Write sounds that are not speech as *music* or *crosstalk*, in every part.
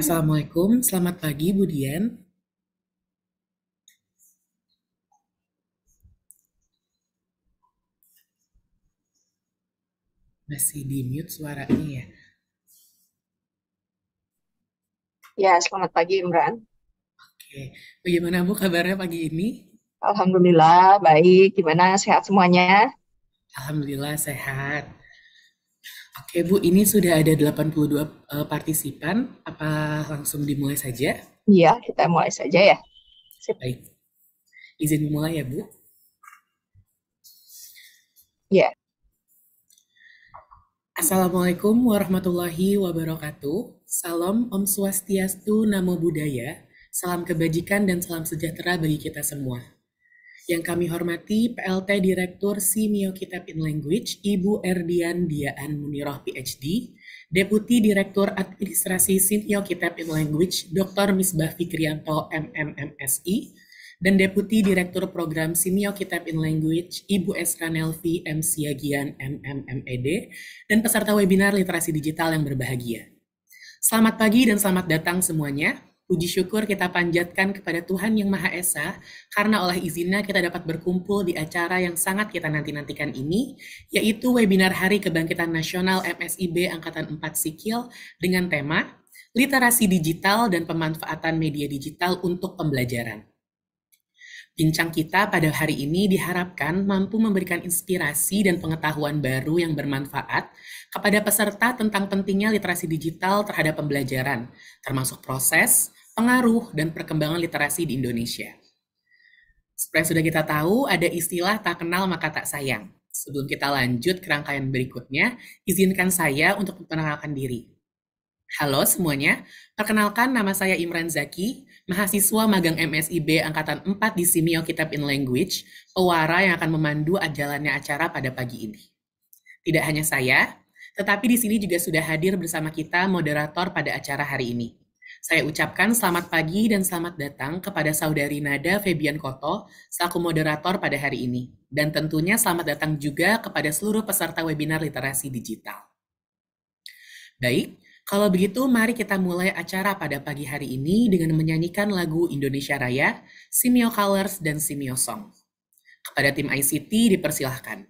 Assalamualaikum, selamat pagi Bu Dian. Masih di mute suaranya ya. Ya, selamat pagi Imran. Oke, bagaimana Bu kabarnya pagi ini? Alhamdulillah, baik. Gimana sehat semuanya? Alhamdulillah sehat. Oke Bu, ini sudah ada 82 uh, eh, partisipan. Apa langsung dimulai saja? Iya, kita mulai saja ya. Sip. Baik. Izin mulai ya Bu. Iya. Assalamualaikum warahmatullahi wabarakatuh. Salam Om Swastiastu, Namo Buddhaya. Salam kebajikan dan salam sejahtera bagi kita semua. Yang kami hormati PLT Direktur Simio Kitab in Language, Ibu Erdian Diaan Muniroh PhD, Deputi Direktur Administrasi Simio Kitab in Language, Dr. Misbah Fikrianto MMMSI, dan Deputi Direktur Program Simio Kitab in Language, Ibu Esra Nelvi M. Siagian MMMED, dan peserta webinar literasi digital yang berbahagia. Selamat pagi dan selamat datang semuanya. Puji syukur kita panjatkan kepada Tuhan Yang Maha Esa, karena oleh izinnya kita dapat berkumpul di acara yang sangat kita nanti-nantikan ini, yaitu webinar Hari Kebangkitan Nasional MSIB Angkatan 4 Sikil dengan tema Literasi Digital dan Pemanfaatan Media Digital untuk Pembelajaran. Bincang kita pada hari ini diharapkan mampu memberikan inspirasi dan pengetahuan baru yang bermanfaat kepada peserta tentang pentingnya literasi digital terhadap pembelajaran, termasuk proses, pengaruh dan perkembangan literasi di Indonesia. Seperti sudah kita tahu, ada istilah tak kenal maka tak sayang. Sebelum kita lanjut ke rangkaian berikutnya, izinkan saya untuk memperkenalkan diri. Halo semuanya, perkenalkan nama saya Imran Zaki, mahasiswa magang MSIB Angkatan 4 di Simio Kitab in Language, pewara yang akan memandu jalannya acara pada pagi ini. Tidak hanya saya, tetapi di sini juga sudah hadir bersama kita moderator pada acara hari ini, saya ucapkan selamat pagi dan selamat datang kepada saudari Nada Febian Koto selaku moderator pada hari ini. Dan tentunya selamat datang juga kepada seluruh peserta webinar literasi digital. Baik, kalau begitu mari kita mulai acara pada pagi hari ini dengan menyanyikan lagu Indonesia Raya, Simeo Colors, dan Simeo Song. Kepada tim ICT dipersilahkan.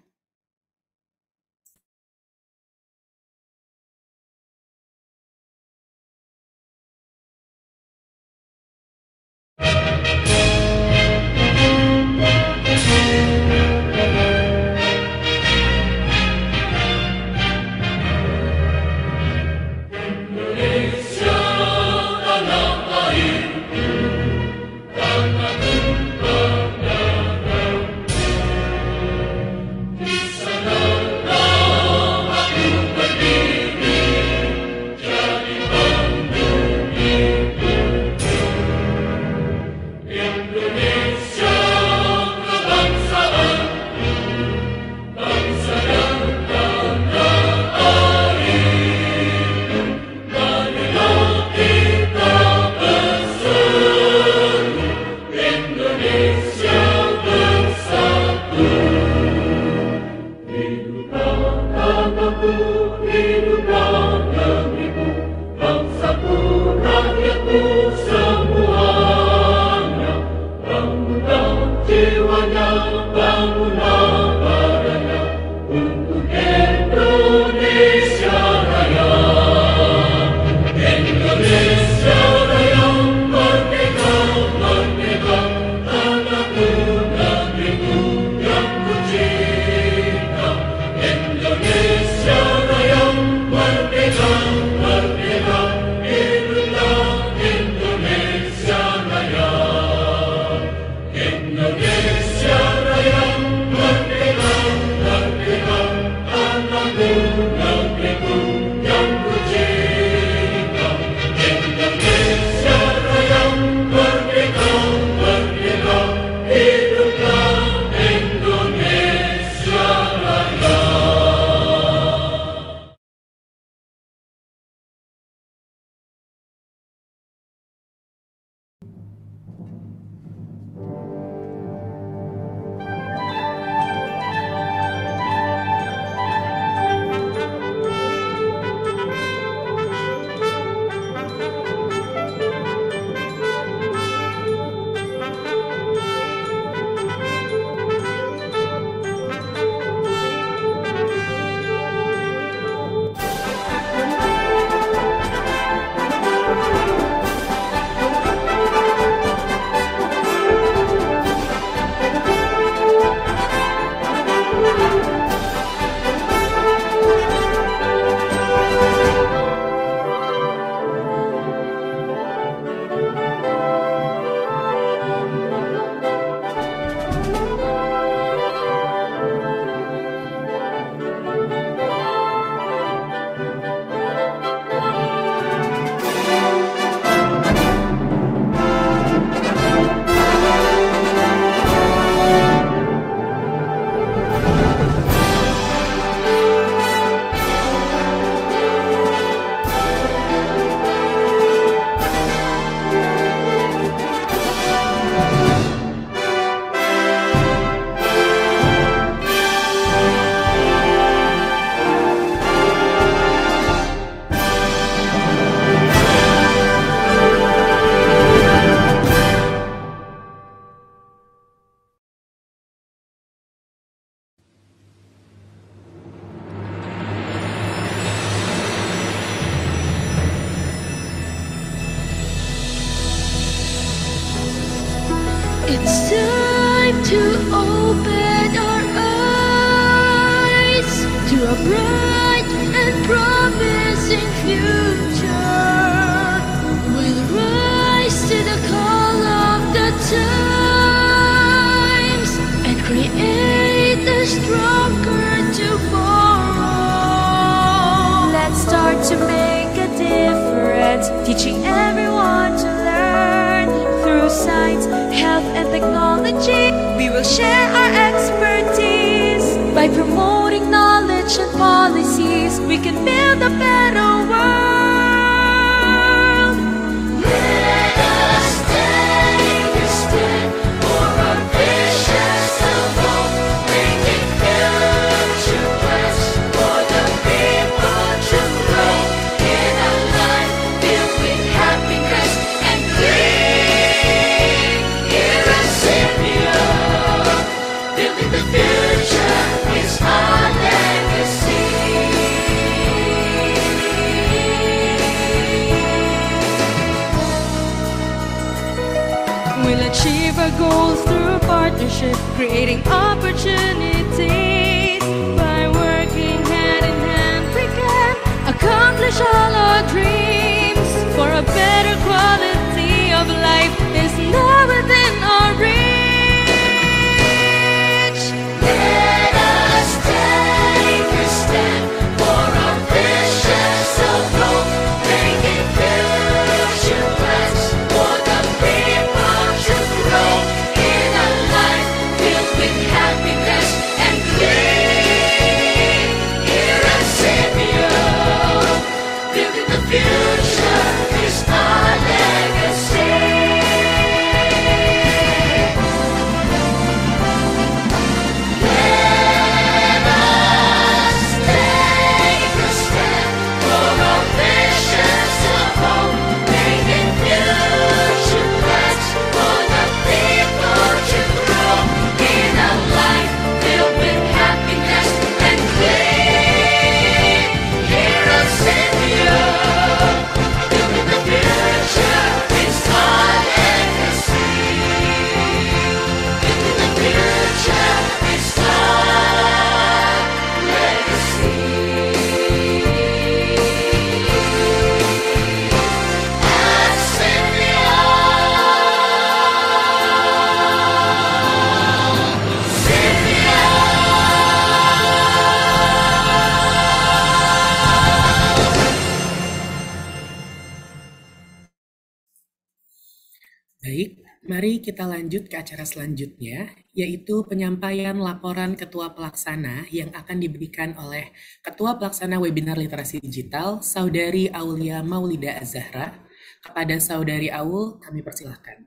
Mari kita lanjut ke acara selanjutnya, yaitu penyampaian laporan Ketua Pelaksana yang akan diberikan oleh Ketua Pelaksana Webinar Literasi Digital, Saudari Aulia Maulida Azahra. Kepada Saudari Aul, kami persilahkan.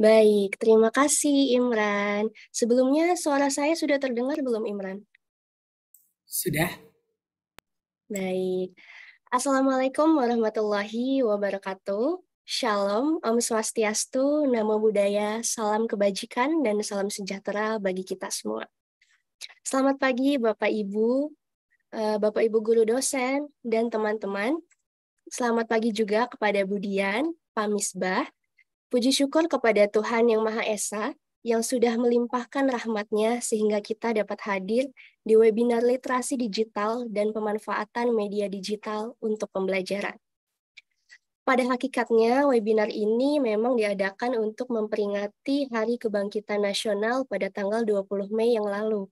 Baik, terima kasih Imran. Sebelumnya suara saya sudah terdengar belum Imran? Sudah. Baik. Assalamualaikum warahmatullahi wabarakatuh. Shalom, Om Swastiastu, Namo Buddhaya, salam kebajikan dan salam sejahtera bagi kita semua. Selamat pagi Bapak Ibu, eh, Bapak Ibu guru dosen dan teman-teman. Selamat pagi juga kepada Budian, Pak Misbah. Puji syukur kepada Tuhan Yang Maha Esa yang sudah melimpahkan rahmatnya sehingga kita dapat hadir di webinar literasi digital dan pemanfaatan media digital untuk pembelajaran. Pada hakikatnya, webinar ini memang diadakan untuk memperingati Hari Kebangkitan Nasional pada tanggal 20 Mei yang lalu.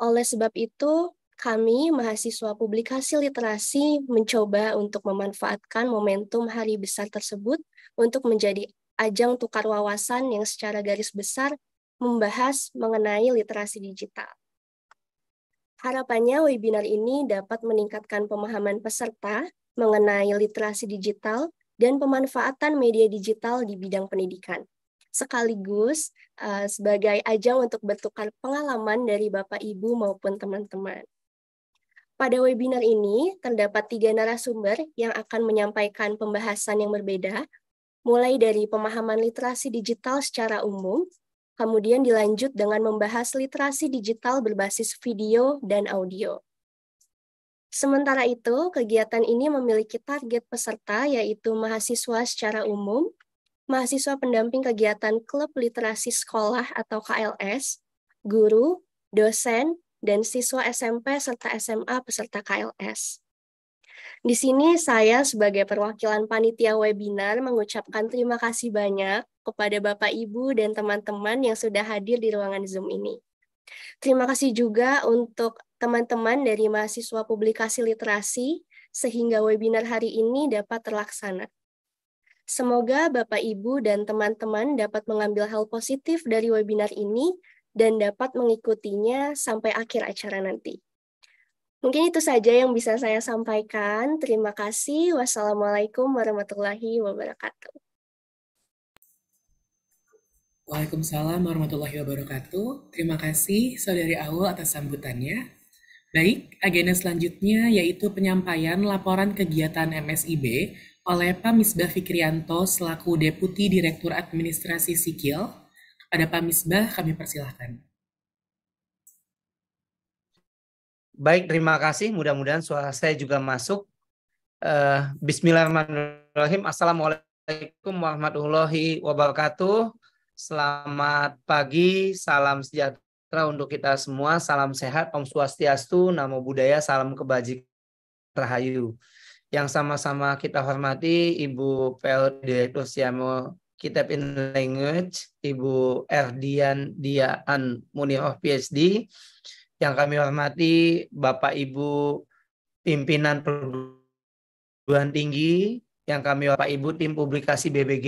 Oleh sebab itu, kami mahasiswa publikasi literasi mencoba untuk memanfaatkan momentum hari besar tersebut untuk menjadi ajang tukar wawasan yang secara garis besar membahas mengenai literasi digital. Harapannya webinar ini dapat meningkatkan pemahaman peserta mengenai literasi digital dan pemanfaatan media digital di bidang pendidikan. Sekaligus uh, sebagai ajang untuk bentukan pengalaman dari Bapak Ibu maupun teman-teman. Pada webinar ini terdapat tiga narasumber yang akan menyampaikan pembahasan yang berbeda, mulai dari pemahaman literasi digital secara umum, kemudian dilanjut dengan membahas literasi digital berbasis video dan audio. Sementara itu, kegiatan ini memiliki target peserta yaitu mahasiswa secara umum, mahasiswa pendamping kegiatan Klub Literasi Sekolah atau KLS, guru, dosen, dan siswa SMP serta SMA peserta KLS. Di sini saya sebagai perwakilan panitia webinar mengucapkan terima kasih banyak kepada Bapak Ibu dan teman-teman yang sudah hadir di ruangan Zoom ini. Terima kasih juga untuk teman-teman dari mahasiswa publikasi literasi sehingga webinar hari ini dapat terlaksana. Semoga Bapak Ibu dan teman-teman dapat mengambil hal positif dari webinar ini dan dapat mengikutinya sampai akhir acara nanti. Mungkin itu saja yang bisa saya sampaikan. Terima kasih. Wassalamualaikum warahmatullahi wabarakatuh. Waalaikumsalam warahmatullahi wabarakatuh. Terima kasih Saudari Awul atas sambutannya. Baik, agenda selanjutnya yaitu penyampaian laporan kegiatan MSIB oleh Pak Misbah Fikrianto selaku Deputi Direktur Administrasi Sikil. Kepada Pak Misbah kami persilahkan. Baik, terima kasih. Mudah-mudahan suara saya juga masuk. Eh, Bismillahirrahmanirrahim. Assalamualaikum warahmatullahi wabarakatuh. Selamat pagi, salam sejahtera untuk kita semua, salam sehat, Om Swastiastu, Namo Buddhaya, salam kebajikan rahayu. Yang sama-sama kita hormati Ibu Pel Direktur Siamo Kitab in Language, Ibu Erdian Diaan Munioh PhD. Yang kami hormati Bapak Ibu Pimpinan Perguruan Tinggi, yang kami Bapak Ibu Tim Publikasi BBG,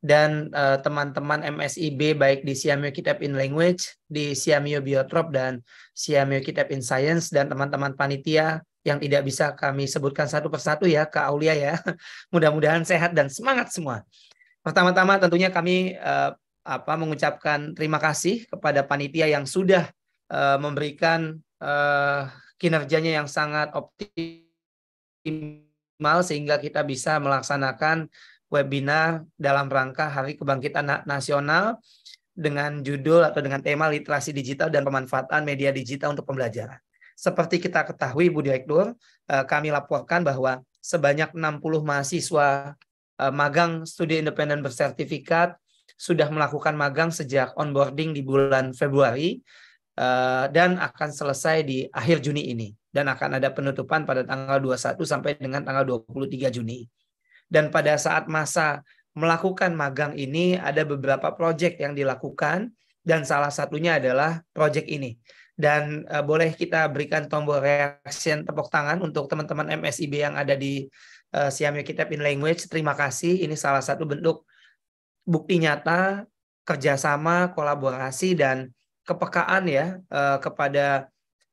dan eh, teman-teman uh, MSIB baik di Siamio Kitab in Language, di Siamio Biotrop dan Siamio Kitab in Science dan teman-teman panitia yang tidak bisa kami sebutkan satu persatu ya ke Aulia ya. *laughs* Mudah-mudahan sehat dan semangat semua. Pertama-tama tentunya kami uh, apa mengucapkan terima kasih kepada panitia yang sudah uh, memberikan uh, kinerjanya yang sangat optimal sehingga kita bisa melaksanakan webinar dalam rangka Hari Kebangkitan Nasional dengan judul atau dengan tema literasi digital dan pemanfaatan media digital untuk pembelajaran. Seperti kita ketahui, Bu Direktur, eh, kami laporkan bahwa sebanyak 60 mahasiswa eh, magang studi independen bersertifikat sudah melakukan magang sejak onboarding di bulan Februari eh, dan akan selesai di akhir Juni ini dan akan ada penutupan pada tanggal 21 sampai dengan tanggal 23 Juni. Dan pada saat masa melakukan magang ini ada beberapa proyek yang dilakukan dan salah satunya adalah proyek ini. Dan uh, boleh kita berikan tombol reaction tepuk tangan untuk teman-teman MSIB yang ada di uh, Siam Kitab in Language. Terima kasih. Ini salah satu bentuk bukti nyata kerjasama, kolaborasi dan kepekaan ya uh, kepada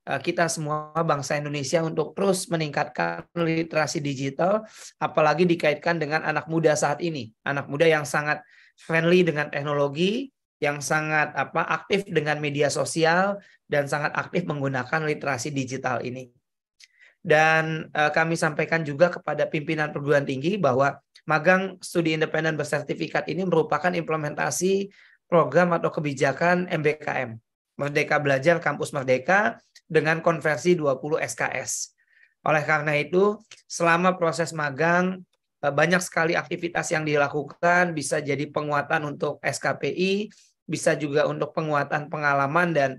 Eh, kita semua bangsa Indonesia untuk terus meningkatkan literasi digital apalagi dikaitkan dengan anak muda saat ini anak muda yang sangat friendly dengan teknologi yang sangat apa aktif dengan media sosial dan sangat aktif menggunakan literasi digital ini dan eh, kami sampaikan juga kepada pimpinan perguruan tinggi bahwa magang studi independen bersertifikat ini merupakan implementasi program atau kebijakan MBKM Merdeka Belajar Kampus Merdeka dengan konversi 20 SKS. Oleh karena itu, selama proses magang eh, banyak sekali aktivitas yang dilakukan bisa jadi penguatan untuk SKPI, bisa juga untuk penguatan pengalaman dan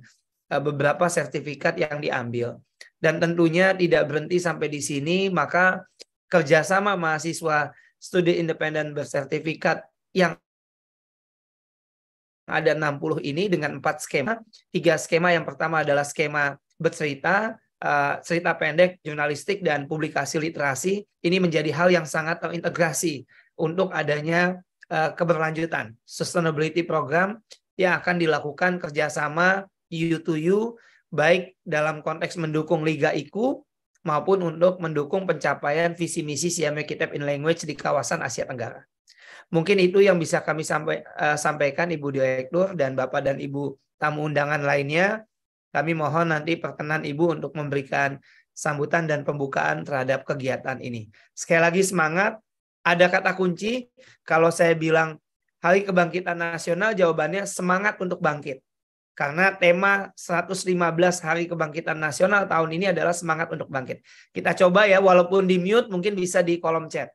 eh, beberapa sertifikat yang diambil. Dan tentunya tidak berhenti sampai di sini, maka kerjasama mahasiswa studi independen bersertifikat yang ada 60 ini dengan empat skema. Tiga skema yang pertama adalah skema bercerita, uh, cerita pendek, jurnalistik, dan publikasi literasi ini menjadi hal yang sangat terintegrasi untuk adanya uh, keberlanjutan sustainability program yang akan dilakukan kerjasama U2U baik dalam konteks mendukung Liga IKU maupun untuk mendukung pencapaian visi misi Siamese Kitab in Language di kawasan Asia Tenggara. Mungkin itu yang bisa kami eh, sampaikan Ibu Direktur dan Bapak dan Ibu tamu undangan lainnya. Kami mohon nanti perkenan Ibu untuk memberikan sambutan dan pembukaan terhadap kegiatan ini. Sekali lagi semangat, ada kata kunci. Kalau saya bilang Hari Kebangkitan Nasional, jawabannya semangat untuk bangkit. Karena tema 115 Hari Kebangkitan Nasional tahun ini adalah semangat untuk bangkit. Kita coba ya, walaupun di mute mungkin bisa di kolom chat.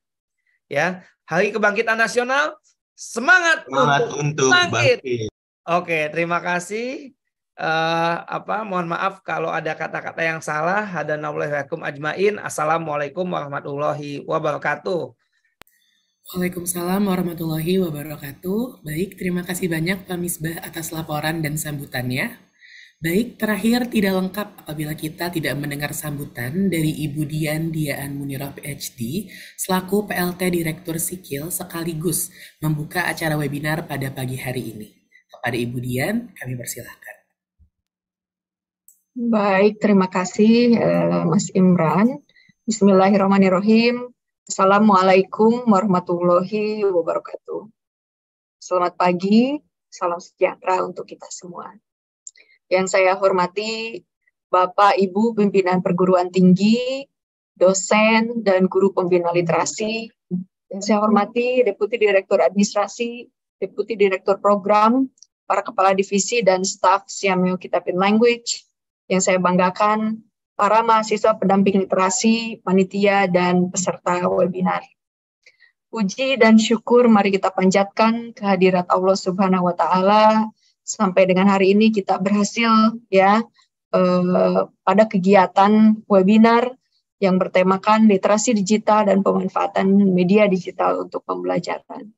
Ya, Hari Kebangkitan Nasional, semangat, semangat untuk, untuk bangkit. bangkit. Oke, terima kasih uh, apa mohon maaf kalau ada kata-kata yang salah hadanallahu ajmain assalamualaikum warahmatullahi wabarakatuh Waalaikumsalam warahmatullahi wabarakatuh. Baik, terima kasih banyak Pak Misbah atas laporan dan sambutannya. Baik, terakhir tidak lengkap apabila kita tidak mendengar sambutan dari Ibu Dian Diaan Munirah PhD selaku PLT Direktur Sikil sekaligus membuka acara webinar pada pagi hari ini. Kepada Ibu Dian, kami persilahkan. Baik, terima kasih uh, Mas Imran. Bismillahirrahmanirrahim. Assalamualaikum warahmatullahi wabarakatuh. Selamat pagi, salam sejahtera untuk kita semua. Yang saya hormati Bapak Ibu pimpinan perguruan tinggi, dosen dan guru pembina literasi. Yang saya hormati Deputi Direktur Administrasi, Deputi Direktur Program, para kepala divisi dan staf Siamio Kitabin Language, yang saya banggakan para mahasiswa pendamping literasi, panitia, dan peserta webinar. Puji dan syukur mari kita panjatkan kehadirat Allah Subhanahu wa taala sampai dengan hari ini kita berhasil ya eh, pada kegiatan webinar yang bertemakan literasi digital dan pemanfaatan media digital untuk pembelajaran.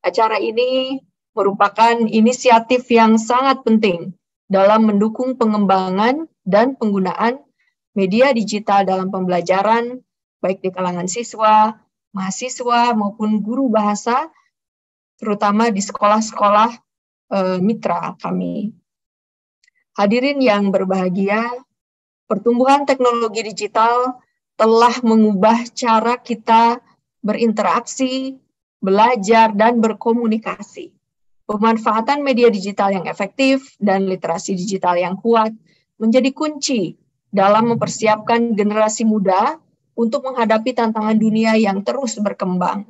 Acara ini merupakan inisiatif yang sangat penting dalam mendukung pengembangan dan penggunaan media digital dalam pembelajaran, baik di kalangan siswa, mahasiswa, maupun guru bahasa, terutama di sekolah-sekolah e, mitra kami. Hadirin yang berbahagia, pertumbuhan teknologi digital telah mengubah cara kita berinteraksi, belajar, dan berkomunikasi. Pemanfaatan media digital yang efektif dan literasi digital yang kuat menjadi kunci dalam mempersiapkan generasi muda untuk menghadapi tantangan dunia yang terus berkembang.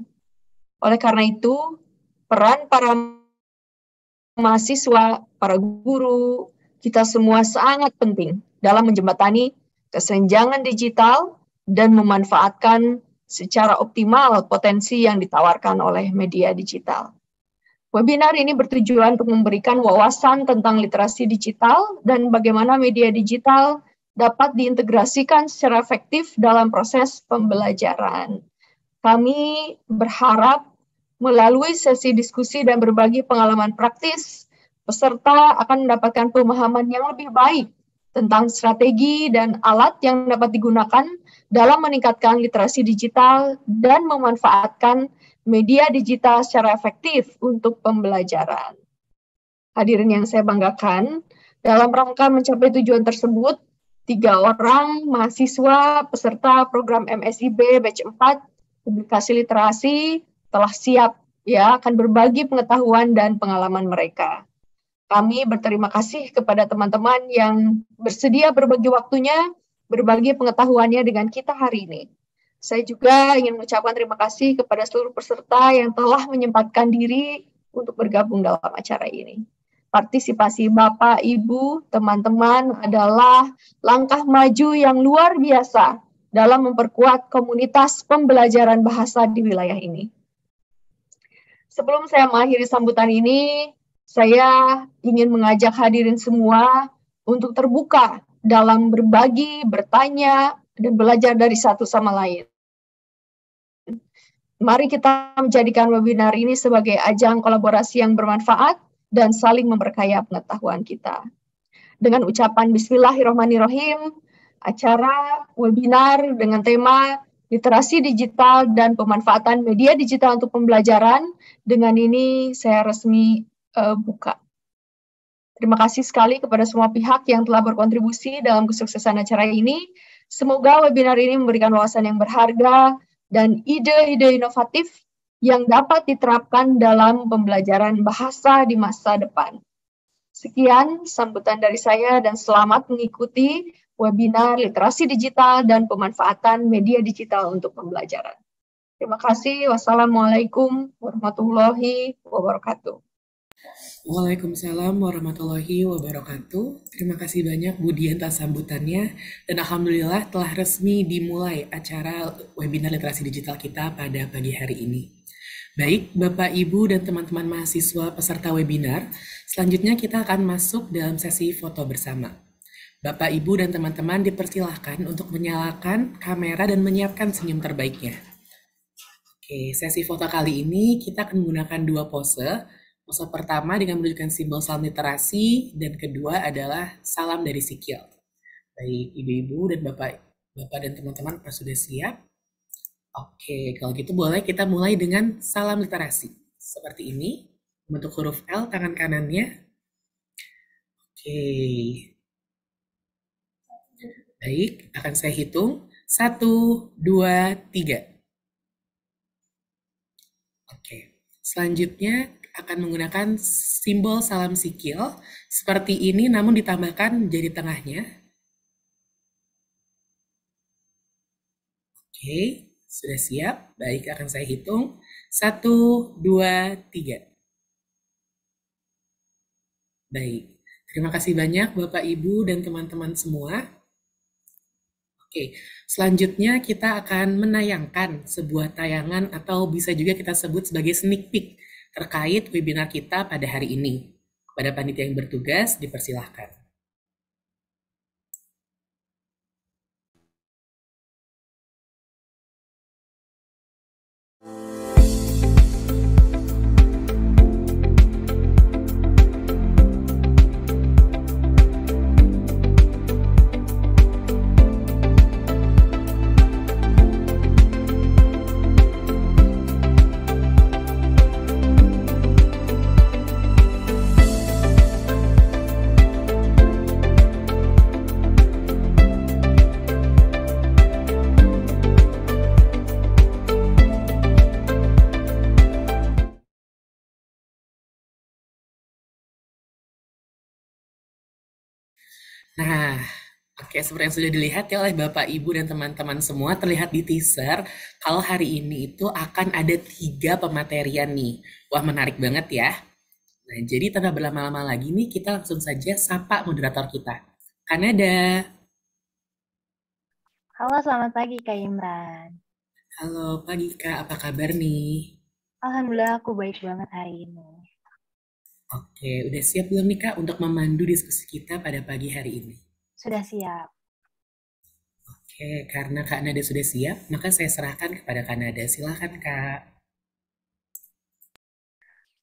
Oleh karena itu, peran para mahasiswa, para guru, kita semua sangat penting dalam menjembatani kesenjangan digital dan memanfaatkan secara optimal potensi yang ditawarkan oleh media digital. Webinar ini bertujuan untuk memberikan wawasan tentang literasi digital dan bagaimana media digital dapat diintegrasikan secara efektif dalam proses pembelajaran. Kami berharap melalui sesi diskusi dan berbagi pengalaman praktis, peserta akan mendapatkan pemahaman yang lebih baik tentang strategi dan alat yang dapat digunakan dalam meningkatkan literasi digital dan memanfaatkan media digital secara efektif untuk pembelajaran. Hadirin yang saya banggakan, dalam rangka mencapai tujuan tersebut, tiga orang mahasiswa peserta program MSIB Batch 4 Publikasi Literasi telah siap ya akan berbagi pengetahuan dan pengalaman mereka. Kami berterima kasih kepada teman-teman yang bersedia berbagi waktunya, berbagi pengetahuannya dengan kita hari ini. Saya juga ingin mengucapkan terima kasih kepada seluruh peserta yang telah menyempatkan diri untuk bergabung dalam acara ini. Partisipasi Bapak, Ibu, teman-teman adalah langkah maju yang luar biasa dalam memperkuat komunitas pembelajaran bahasa di wilayah ini. Sebelum saya mengakhiri sambutan ini, saya ingin mengajak hadirin semua untuk terbuka dalam berbagi, bertanya, dan belajar dari satu sama lain. Mari kita menjadikan webinar ini sebagai ajang kolaborasi yang bermanfaat dan saling memperkaya pengetahuan kita. Dengan ucapan Bismillahirrohmanirrohim, acara webinar dengan tema literasi digital dan pemanfaatan media digital untuk pembelajaran. Dengan ini saya resmi uh, buka. Terima kasih sekali kepada semua pihak yang telah berkontribusi dalam kesuksesan acara ini. Semoga webinar ini memberikan wawasan yang berharga dan ide-ide inovatif yang dapat diterapkan dalam pembelajaran bahasa di masa depan. Sekian sambutan dari saya dan selamat mengikuti webinar literasi digital dan pemanfaatan media digital untuk pembelajaran. Terima kasih. Wassalamualaikum warahmatullahi wabarakatuh. Waalaikumsalam warahmatullahi wabarakatuh. Terima kasih banyak Bu Dian sambutannya dan alhamdulillah telah resmi dimulai acara webinar literasi digital kita pada pagi hari ini. Baik, Bapak Ibu dan teman-teman mahasiswa peserta webinar, selanjutnya kita akan masuk dalam sesi foto bersama. Bapak Ibu dan teman-teman dipersilahkan untuk menyalakan kamera dan menyiapkan senyum terbaiknya. Oke, sesi foto kali ini kita akan menggunakan dua pose, Musuh pertama dengan menunjukkan simbol salam literasi dan kedua adalah salam dari sikil. Baik ibu-ibu dan bapak bapak dan teman-teman sudah siap? Oke, kalau gitu boleh kita mulai dengan salam literasi. Seperti ini, bentuk huruf L tangan kanannya. Oke. Baik, akan saya hitung. Satu, dua, tiga. Oke, selanjutnya akan menggunakan simbol salam sikil seperti ini namun ditambahkan jadi tengahnya. Oke, sudah siap? Baik, akan saya hitung. Satu, dua, tiga. Baik, terima kasih banyak Bapak, Ibu, dan teman-teman semua. Oke, selanjutnya kita akan menayangkan sebuah tayangan atau bisa juga kita sebut sebagai sneak peek terkait webinar kita pada hari ini. Kepada panitia yang bertugas, dipersilahkan. Nah, Oke, seperti yang sudah dilihat ya oleh Bapak, Ibu, dan teman-teman semua, terlihat di teaser kalau hari ini itu akan ada tiga pematerian nih. Wah, menarik banget ya. Nah, jadi tanpa berlama-lama lagi nih, kita langsung saja sapa moderator kita. Kanada. Halo, selamat pagi Kak Imran. Halo, pagi Kak. Apa kabar nih? Alhamdulillah, aku baik banget hari ini. Oke, udah siap belum nih Kak untuk memandu diskusi kita pada pagi hari ini? Sudah siap. Oke, karena Kak Nada sudah siap, maka saya serahkan kepada Kak Nada. silahkan Kak.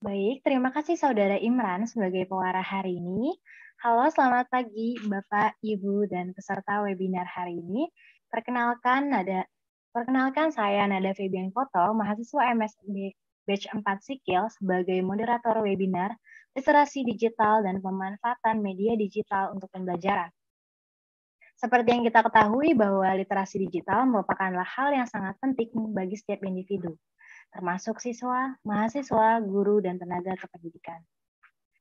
Baik, terima kasih Saudara Imran sebagai pewara hari ini. Halo, selamat pagi Bapak, Ibu, dan peserta webinar hari ini. Perkenalkan, Nada, perkenalkan saya Nada Febian Koto, mahasiswa MSD Batch 4 Sikil sebagai moderator webinar literasi digital, dan pemanfaatan media digital untuk pembelajaran. Seperti yang kita ketahui bahwa literasi digital merupakanlah hal yang sangat penting bagi setiap individu, termasuk siswa, mahasiswa, guru, dan tenaga kependidikan.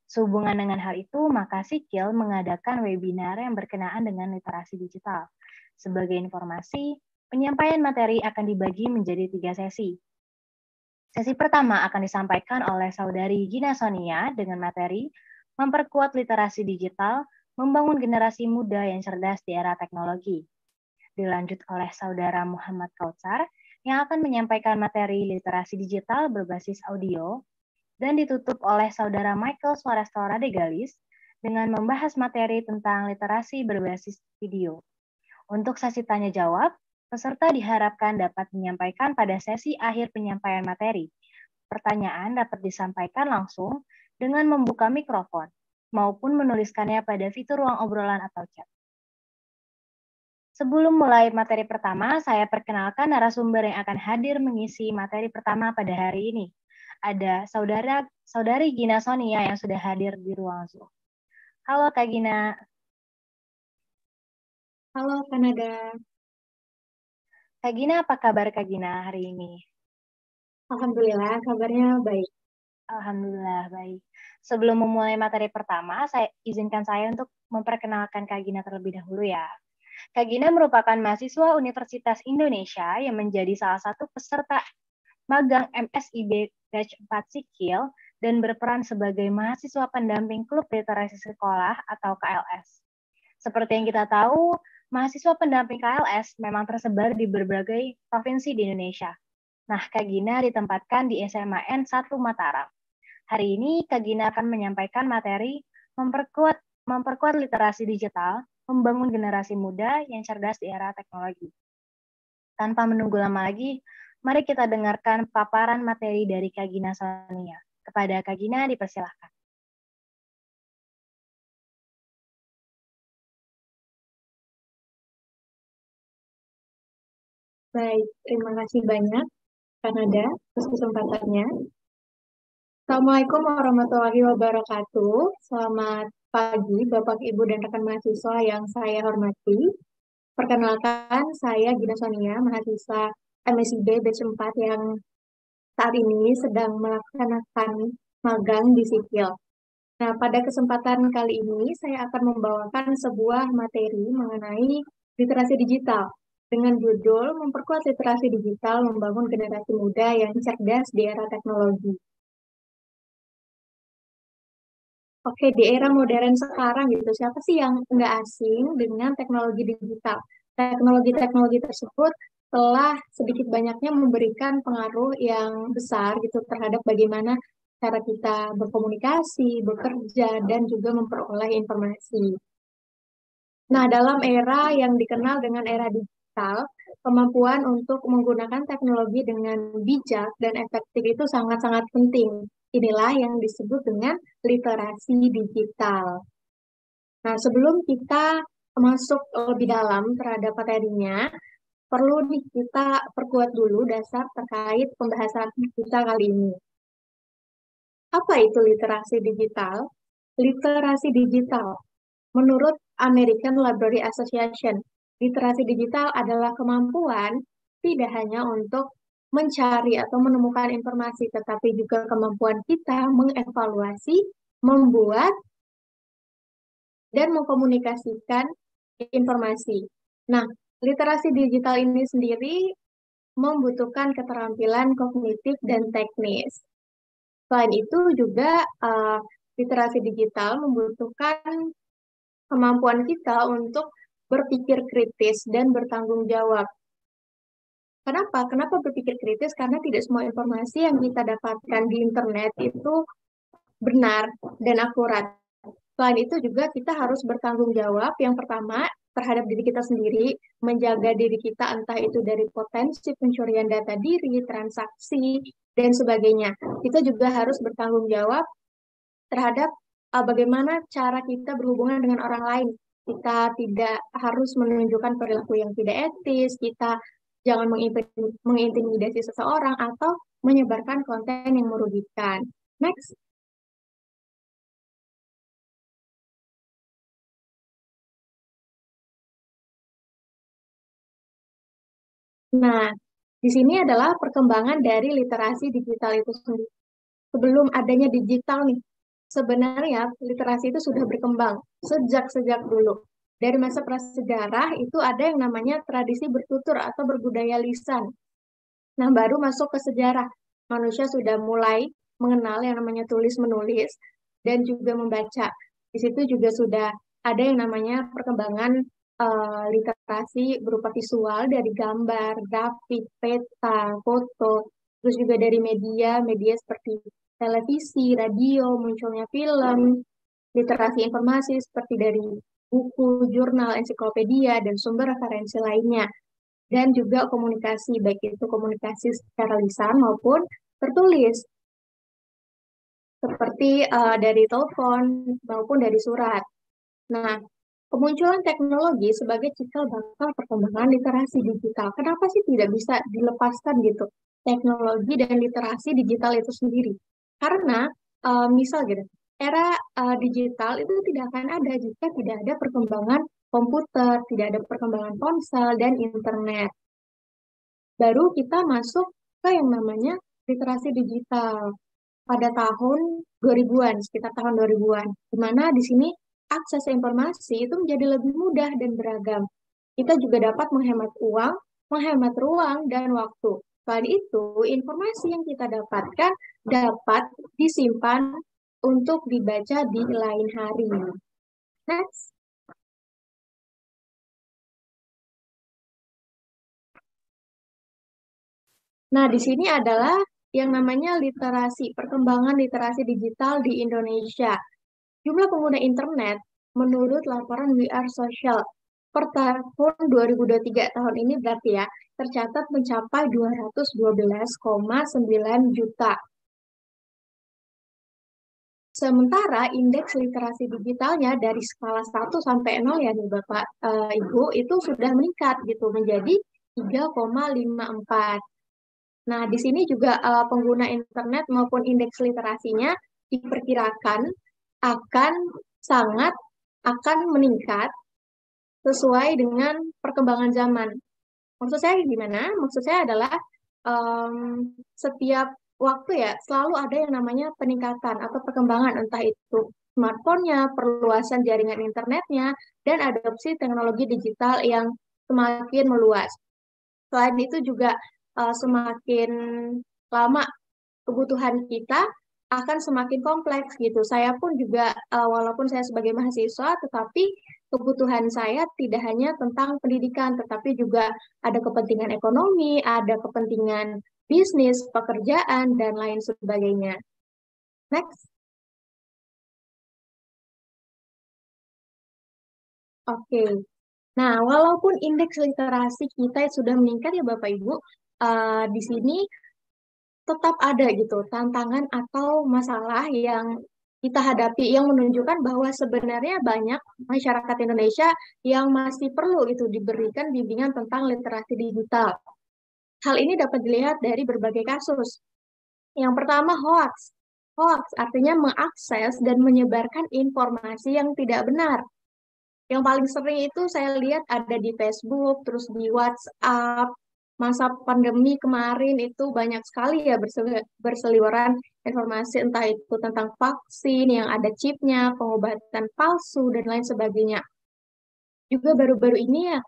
Sehubungan dengan hal itu, maka Sikil mengadakan webinar yang berkenaan dengan literasi digital. Sebagai informasi, penyampaian materi akan dibagi menjadi tiga sesi, Sesi pertama akan disampaikan oleh Saudari Gina Sonia dengan materi Memperkuat Literasi Digital, Membangun Generasi Muda yang Cerdas di Era Teknologi. Dilanjut oleh Saudara Muhammad Kautsar yang akan menyampaikan materi literasi digital berbasis audio dan ditutup oleh Saudara Michael Suarestora de dengan membahas materi tentang literasi berbasis video. Untuk sesi tanya jawab, Peserta diharapkan dapat menyampaikan pada sesi akhir penyampaian materi. Pertanyaan dapat disampaikan langsung dengan membuka mikrofon maupun menuliskannya pada fitur ruang obrolan atau chat. Sebelum mulai materi pertama, saya perkenalkan narasumber yang akan hadir mengisi materi pertama pada hari ini. Ada saudara saudari Gina Sonia yang sudah hadir di ruang Zoom. Halo Kak Gina. Halo Kanada. Kak Gina, apa kabar Kak Gina hari ini? Alhamdulillah, kabarnya baik. Alhamdulillah, baik. Sebelum memulai materi pertama, saya izinkan saya untuk memperkenalkan Kak Gina terlebih dahulu ya. Kak Gina merupakan mahasiswa Universitas Indonesia yang menjadi salah satu peserta magang MSIB Batch 4 Sikil dan berperan sebagai mahasiswa pendamping klub literasi sekolah atau KLS. Seperti yang kita tahu, mahasiswa pendamping KLS memang tersebar di berbagai provinsi di Indonesia. Nah, Kak Gina ditempatkan di SMA n 1 Mataram. Hari ini Kak Gina akan menyampaikan materi memperkuat memperkuat literasi digital, membangun generasi muda yang cerdas di era teknologi. Tanpa menunggu lama lagi, mari kita dengarkan paparan materi dari Kak Gina Sonia. Kepada Kak Gina dipersilahkan. Baik, terima kasih banyak Kanada atas kesempatannya. Assalamualaikum warahmatullahi wabarakatuh. Selamat pagi Bapak Ibu dan rekan mahasiswa yang saya hormati. Perkenalkan saya Gina Sonia, mahasiswa MSIB b 4 yang saat ini sedang melaksanakan magang di Sipil. Nah, pada kesempatan kali ini saya akan membawakan sebuah materi mengenai literasi digital dengan judul Memperkuat Literasi Digital Membangun Generasi Muda yang Cerdas di Era Teknologi. Oke, di era modern sekarang gitu, siapa sih yang nggak asing dengan teknologi digital? Teknologi-teknologi tersebut telah sedikit banyaknya memberikan pengaruh yang besar gitu terhadap bagaimana cara kita berkomunikasi, bekerja, dan juga memperoleh informasi. Nah, dalam era yang dikenal dengan era digital, digital, kemampuan untuk menggunakan teknologi dengan bijak dan efektif itu sangat-sangat penting. Inilah yang disebut dengan literasi digital. Nah, sebelum kita masuk lebih dalam terhadap materinya, perlu nih kita perkuat dulu dasar terkait pembahasan kita kali ini. Apa itu literasi digital? Literasi digital, menurut American Library Association, literasi digital adalah kemampuan tidak hanya untuk mencari atau menemukan informasi, tetapi juga kemampuan kita mengevaluasi, membuat, dan mengkomunikasikan informasi. Nah, literasi digital ini sendiri membutuhkan keterampilan kognitif dan teknis. Selain itu juga uh, literasi digital membutuhkan kemampuan kita untuk berpikir kritis dan bertanggung jawab. Kenapa? Kenapa berpikir kritis? Karena tidak semua informasi yang kita dapatkan di internet itu benar dan akurat. Selain itu juga kita harus bertanggung jawab. Yang pertama, terhadap diri kita sendiri, menjaga diri kita entah itu dari potensi pencurian data diri, transaksi, dan sebagainya. Kita juga harus bertanggung jawab terhadap ah, bagaimana cara kita berhubungan dengan orang lain, kita tidak harus menunjukkan perilaku yang tidak etis, kita jangan mengintimidasi seseorang atau menyebarkan konten yang merugikan. Next. Nah, di sini adalah perkembangan dari literasi digital itu sendiri. Sebelum adanya digital nih, sebenarnya literasi itu sudah berkembang sejak-sejak dulu. Dari masa prasejarah itu ada yang namanya tradisi bertutur atau berbudaya lisan. Nah, baru masuk ke sejarah. Manusia sudah mulai mengenal yang namanya tulis-menulis dan juga membaca. Di situ juga sudah ada yang namanya perkembangan uh, literasi berupa visual dari gambar, grafik, peta, foto, terus juga dari media, media seperti televisi, radio, munculnya film, literasi informasi seperti dari buku, jurnal, ensiklopedia, dan sumber referensi lainnya. Dan juga komunikasi, baik itu komunikasi secara lisan maupun tertulis, seperti uh, dari telepon maupun dari surat. Nah, kemunculan teknologi sebagai cikal bakal perkembangan literasi digital. Kenapa sih tidak bisa dilepaskan gitu teknologi dan literasi digital itu sendiri? Karena uh, misal gitu, era uh, digital itu tidak akan ada jika tidak ada perkembangan komputer, tidak ada perkembangan ponsel dan internet. Baru kita masuk ke yang namanya literasi digital pada tahun 2000-an, sekitar tahun 2000-an, di mana di sini akses informasi itu menjadi lebih mudah dan beragam. Kita juga dapat menghemat uang, menghemat ruang dan waktu. Selain itu, informasi yang kita dapatkan dapat disimpan untuk dibaca di lain hari. Next. Nah, di sini adalah yang namanya literasi, perkembangan literasi digital di Indonesia. Jumlah pengguna internet menurut laporan We Are Social per tahun 2023 tahun ini berarti ya, tercatat mencapai 212,9 juta. Sementara indeks literasi digitalnya dari skala 1 sampai 0 ya nih Bapak e, Ibu itu sudah meningkat gitu menjadi 3,54. Nah, di sini juga e, pengguna internet maupun indeks literasinya diperkirakan akan sangat akan meningkat sesuai dengan perkembangan zaman Maksud saya gimana? Maksud saya adalah um, setiap waktu ya selalu ada yang namanya peningkatan atau perkembangan entah itu smartphone-nya, perluasan jaringan internetnya, dan adopsi teknologi digital yang semakin meluas. Selain itu juga uh, semakin lama kebutuhan kita akan semakin kompleks gitu. Saya pun juga uh, walaupun saya sebagai mahasiswa tetapi kebutuhan saya tidak hanya tentang pendidikan, tetapi juga ada kepentingan ekonomi, ada kepentingan bisnis, pekerjaan, dan lain sebagainya. Next. Oke. Okay. Nah, walaupun indeks literasi kita sudah meningkat ya Bapak Ibu, uh, di sini tetap ada gitu tantangan atau masalah yang kita hadapi yang menunjukkan bahwa sebenarnya banyak masyarakat Indonesia yang masih perlu itu diberikan bimbingan tentang literasi digital. Hal ini dapat dilihat dari berbagai kasus. Yang pertama hoax. Hoax artinya mengakses dan menyebarkan informasi yang tidak benar. Yang paling sering itu saya lihat ada di Facebook, terus di WhatsApp, masa pandemi kemarin itu banyak sekali ya berseliweran informasi entah itu tentang vaksin yang ada chipnya, pengobatan palsu dan lain sebagainya. Juga baru-baru ini ya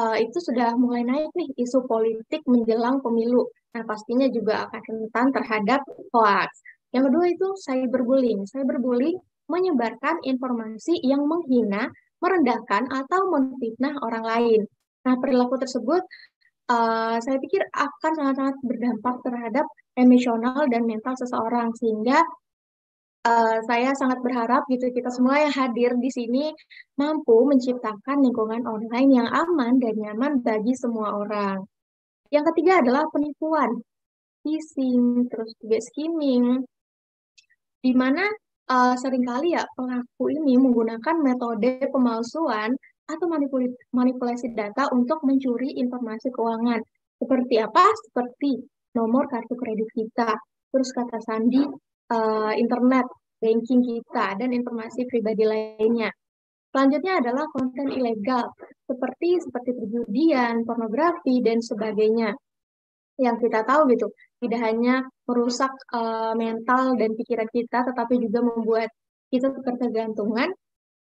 eh, itu sudah mulai naik nih isu politik menjelang pemilu. Nah pastinya juga akan rentan terhadap hoax. Yang kedua itu cyberbullying. Cyberbullying menyebarkan informasi yang menghina, merendahkan atau memfitnah orang lain. Nah, perilaku tersebut uh, saya pikir akan sangat-sangat berdampak terhadap emosional dan mental seseorang sehingga Uh, saya sangat berharap gitu kita semua yang hadir di sini mampu menciptakan lingkungan online yang aman dan nyaman bagi semua orang. Yang ketiga adalah penipuan, phishing, terus juga skimming, di mana uh, seringkali ya pelaku ini menggunakan metode pemalsuan atau manipulasi data untuk mencuri informasi keuangan. Seperti apa? Seperti nomor kartu kredit kita, terus kata sandi uh, internet, banking kita, dan informasi pribadi lainnya. Selanjutnya adalah konten ilegal, seperti seperti perjudian, pornografi, dan sebagainya. Yang kita tahu gitu, tidak hanya merusak uh, mental dan pikiran kita, tetapi juga membuat kita ketergantungan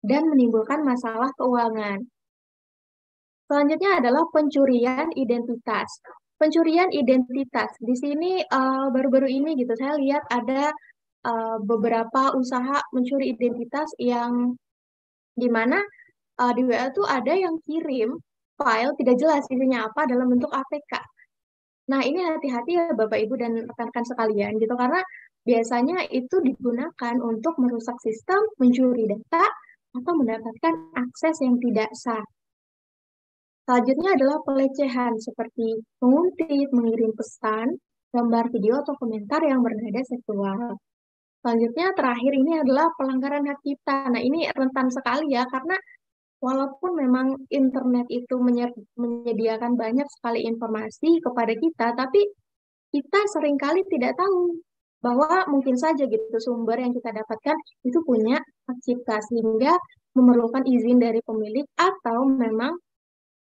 dan menimbulkan masalah keuangan. Selanjutnya adalah pencurian identitas. Pencurian identitas di sini eh, baru-baru uh, ini gitu saya lihat ada uh, beberapa usaha mencuri identitas yang di mana uh, di WA tuh ada yang kirim file tidak jelas isinya apa dalam bentuk APK. Nah ini hati-hati ya Bapak Ibu dan rekan-rekan sekalian gitu karena biasanya itu digunakan untuk merusak sistem, mencuri data, atau mendapatkan akses yang tidak sah. Selanjutnya adalah pelecehan seperti menguntit, mengirim pesan, gambar video atau komentar yang bernada seksual. Selanjutnya terakhir ini adalah pelanggaran hak cipta. Nah ini rentan sekali ya karena walaupun memang internet itu menyediakan banyak sekali informasi kepada kita, tapi kita seringkali tidak tahu bahwa mungkin saja gitu sumber yang kita dapatkan itu punya cipta sehingga memerlukan izin dari pemilik atau memang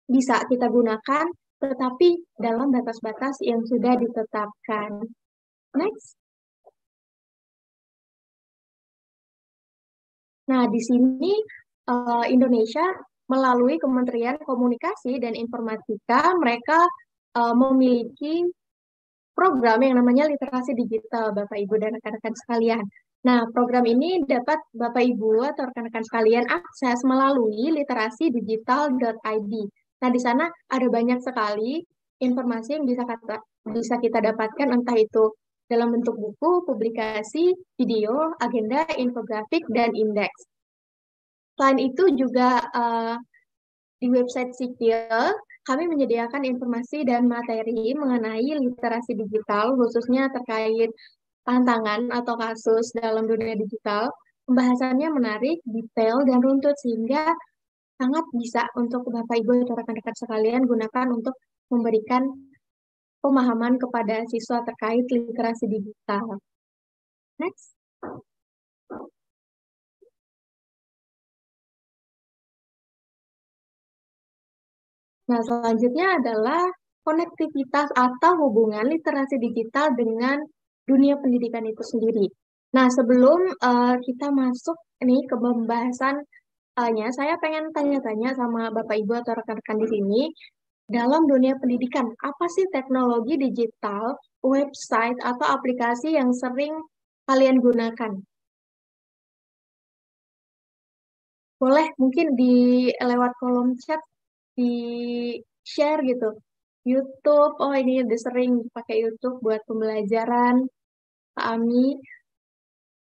bisa kita gunakan tetapi dalam batas-batas yang sudah ditetapkan. Next. Nah, di sini eh, Indonesia melalui Kementerian Komunikasi dan Informatika, mereka eh, memiliki program yang namanya literasi digital, Bapak Ibu dan rekan-rekan sekalian. Nah, program ini dapat Bapak Ibu atau rekan-rekan sekalian akses melalui literasi digital.id. Nah, di sana ada banyak sekali informasi yang bisa kata, bisa kita dapatkan entah itu dalam bentuk buku, publikasi, video, agenda, infografik, dan indeks. Selain itu juga uh, di website Sikil, kami menyediakan informasi dan materi mengenai literasi digital, khususnya terkait tantangan atau kasus dalam dunia digital, pembahasannya menarik, detail, dan runtut sehingga sangat bisa untuk Bapak Ibu atau rekan-rekan sekalian gunakan untuk memberikan pemahaman kepada siswa terkait literasi digital. Next. Nah, selanjutnya adalah konektivitas atau hubungan literasi digital dengan dunia pendidikan itu sendiri. Nah, sebelum uh, kita masuk nih ke pembahasannya, eh, saya pengen tanya-tanya sama Bapak Ibu atau rekan-rekan di sini, dalam dunia pendidikan, apa sih teknologi digital, website, atau aplikasi yang sering kalian gunakan? Boleh mungkin di lewat kolom chat di share gitu YouTube. Oh, ini udah sering pakai YouTube buat pembelajaran Pak Ami.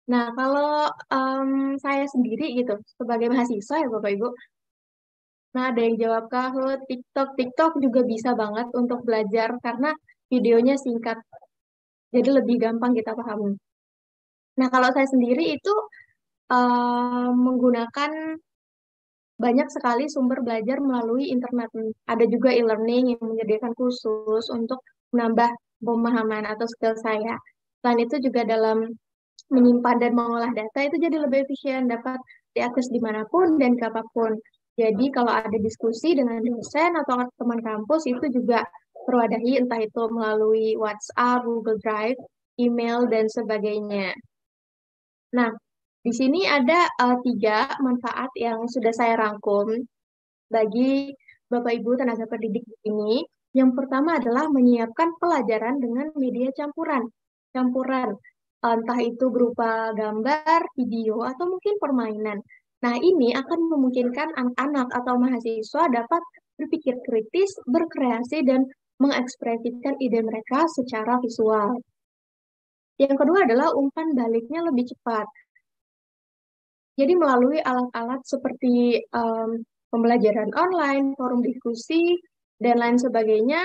Nah, kalau um, saya sendiri gitu, sebagai mahasiswa ya Bapak Ibu, nah ada yang jawab Kahoot, TikTok. TikTok juga bisa banget untuk belajar karena videonya singkat. Jadi lebih gampang kita pahami. Nah, kalau saya sendiri itu um, menggunakan banyak sekali sumber belajar melalui internet. Ada juga e-learning yang menyediakan khusus untuk menambah pemahaman atau skill saya. Selain itu juga dalam menyimpan dan mengolah data itu jadi lebih efisien, dapat diakses dimanapun dan kapanpun. Jadi kalau ada diskusi dengan dosen atau teman kampus itu juga perwadahi entah itu melalui WhatsApp, Google Drive, email, dan sebagainya. Nah, di sini ada uh, tiga manfaat yang sudah saya rangkum bagi Bapak Ibu tenaga pendidik di sini. Yang pertama adalah menyiapkan pelajaran dengan media campuran. Campuran eh, entah itu berupa gambar, video, atau mungkin permainan. Nah, ini akan memungkinkan anak-anak atau mahasiswa dapat berpikir kritis, berkreasi, dan mengekspresikan ide mereka secara visual. Yang kedua adalah umpan baliknya lebih cepat. Jadi melalui alat-alat seperti um, pembelajaran online, forum diskusi, dan lain sebagainya,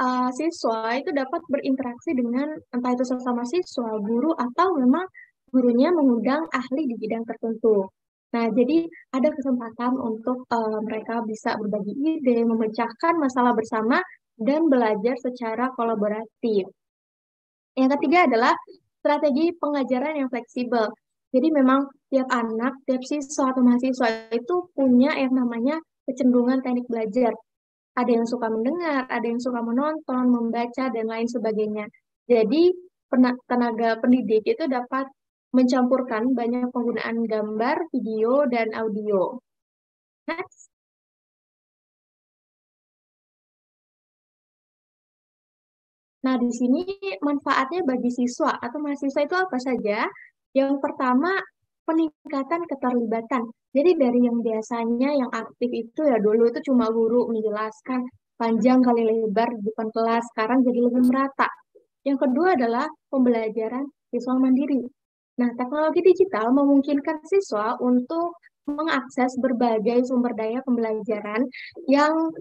uh, siswa itu dapat berinteraksi dengan entah itu sesama siswa, guru, atau memang gurunya mengundang ahli di bidang tertentu. Nah, jadi ada kesempatan untuk uh, mereka bisa berbagi ide, memecahkan masalah bersama, dan belajar secara kolaboratif. Yang ketiga adalah strategi pengajaran yang fleksibel. Jadi memang tiap anak, tiap siswa atau mahasiswa itu punya yang namanya kecenderungan teknik belajar. Ada yang suka mendengar, ada yang suka menonton, membaca, dan lain sebagainya. Jadi tenaga pendidik itu dapat mencampurkan banyak penggunaan gambar, video, dan audio. Next. Nah, di sini manfaatnya bagi siswa atau mahasiswa itu apa saja? Yang pertama, peningkatan keterlibatan. Jadi dari yang biasanya yang aktif itu ya dulu itu cuma guru menjelaskan panjang kali lebar di depan kelas, sekarang jadi lebih merata. Yang kedua adalah pembelajaran siswa mandiri. Nah, teknologi digital memungkinkan siswa untuk mengakses berbagai sumber daya pembelajaran yang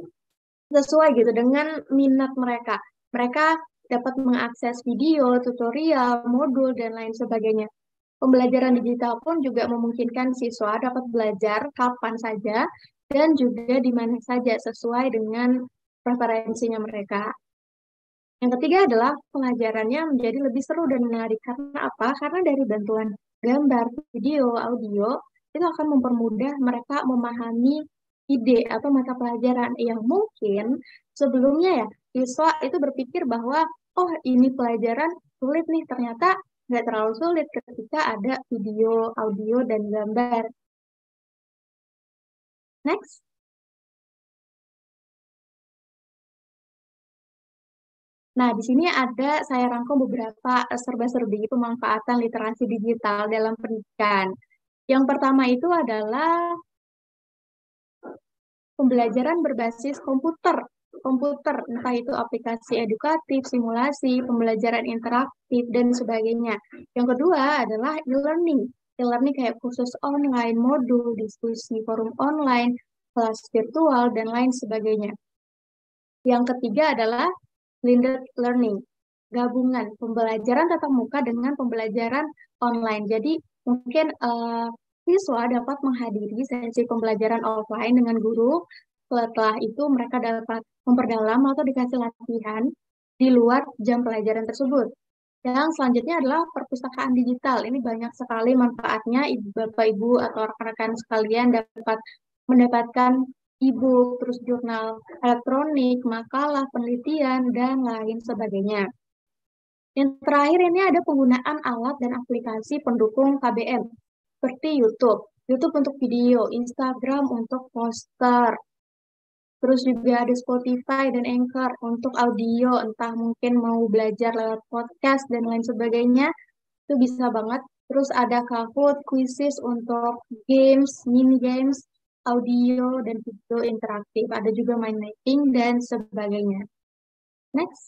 sesuai gitu dengan minat mereka. Mereka dapat mengakses video, tutorial, modul, dan lain sebagainya. Pembelajaran digital pun juga memungkinkan siswa dapat belajar kapan saja dan juga di mana saja sesuai dengan preferensinya mereka. Yang ketiga adalah pengajarannya menjadi lebih seru dan menarik. Karena apa? Karena dari bantuan gambar, video, audio, itu akan mempermudah mereka memahami ide atau mata pelajaran yang mungkin sebelumnya ya siswa itu berpikir bahwa oh ini pelajaran sulit nih ternyata nggak terlalu sulit ketika ada video, audio, dan gambar. Next. Nah, di sini ada saya rangkum beberapa serba-serbi pemanfaatan literasi digital dalam pendidikan. Yang pertama itu adalah pembelajaran berbasis komputer komputer, entah itu aplikasi edukatif, simulasi, pembelajaran interaktif, dan sebagainya. Yang kedua adalah e-learning. E-learning kayak kursus online, modul, diskusi, forum online, kelas virtual, dan lain sebagainya. Yang ketiga adalah blended learning, gabungan pembelajaran tatap muka dengan pembelajaran online. Jadi mungkin uh, siswa dapat menghadiri sesi pembelajaran offline dengan guru, setelah itu mereka dapat memperdalam atau dikasih latihan di luar jam pelajaran tersebut. Yang selanjutnya adalah perpustakaan digital. Ini banyak sekali manfaatnya, Ibu, Bapak Ibu atau rekan-rekan sekalian dapat mendapatkan e terus jurnal elektronik, makalah, penelitian, dan lain sebagainya. Yang terakhir ini ada penggunaan alat dan aplikasi pendukung KBM, seperti YouTube. YouTube untuk video, Instagram untuk poster, Terus juga ada Spotify dan Anchor untuk audio, entah mungkin mau belajar lewat podcast dan lain sebagainya, itu bisa banget. Terus ada Kahoot, quizzes untuk games, mini games, audio, dan video interaktif. Ada juga mind mapping dan sebagainya. Next.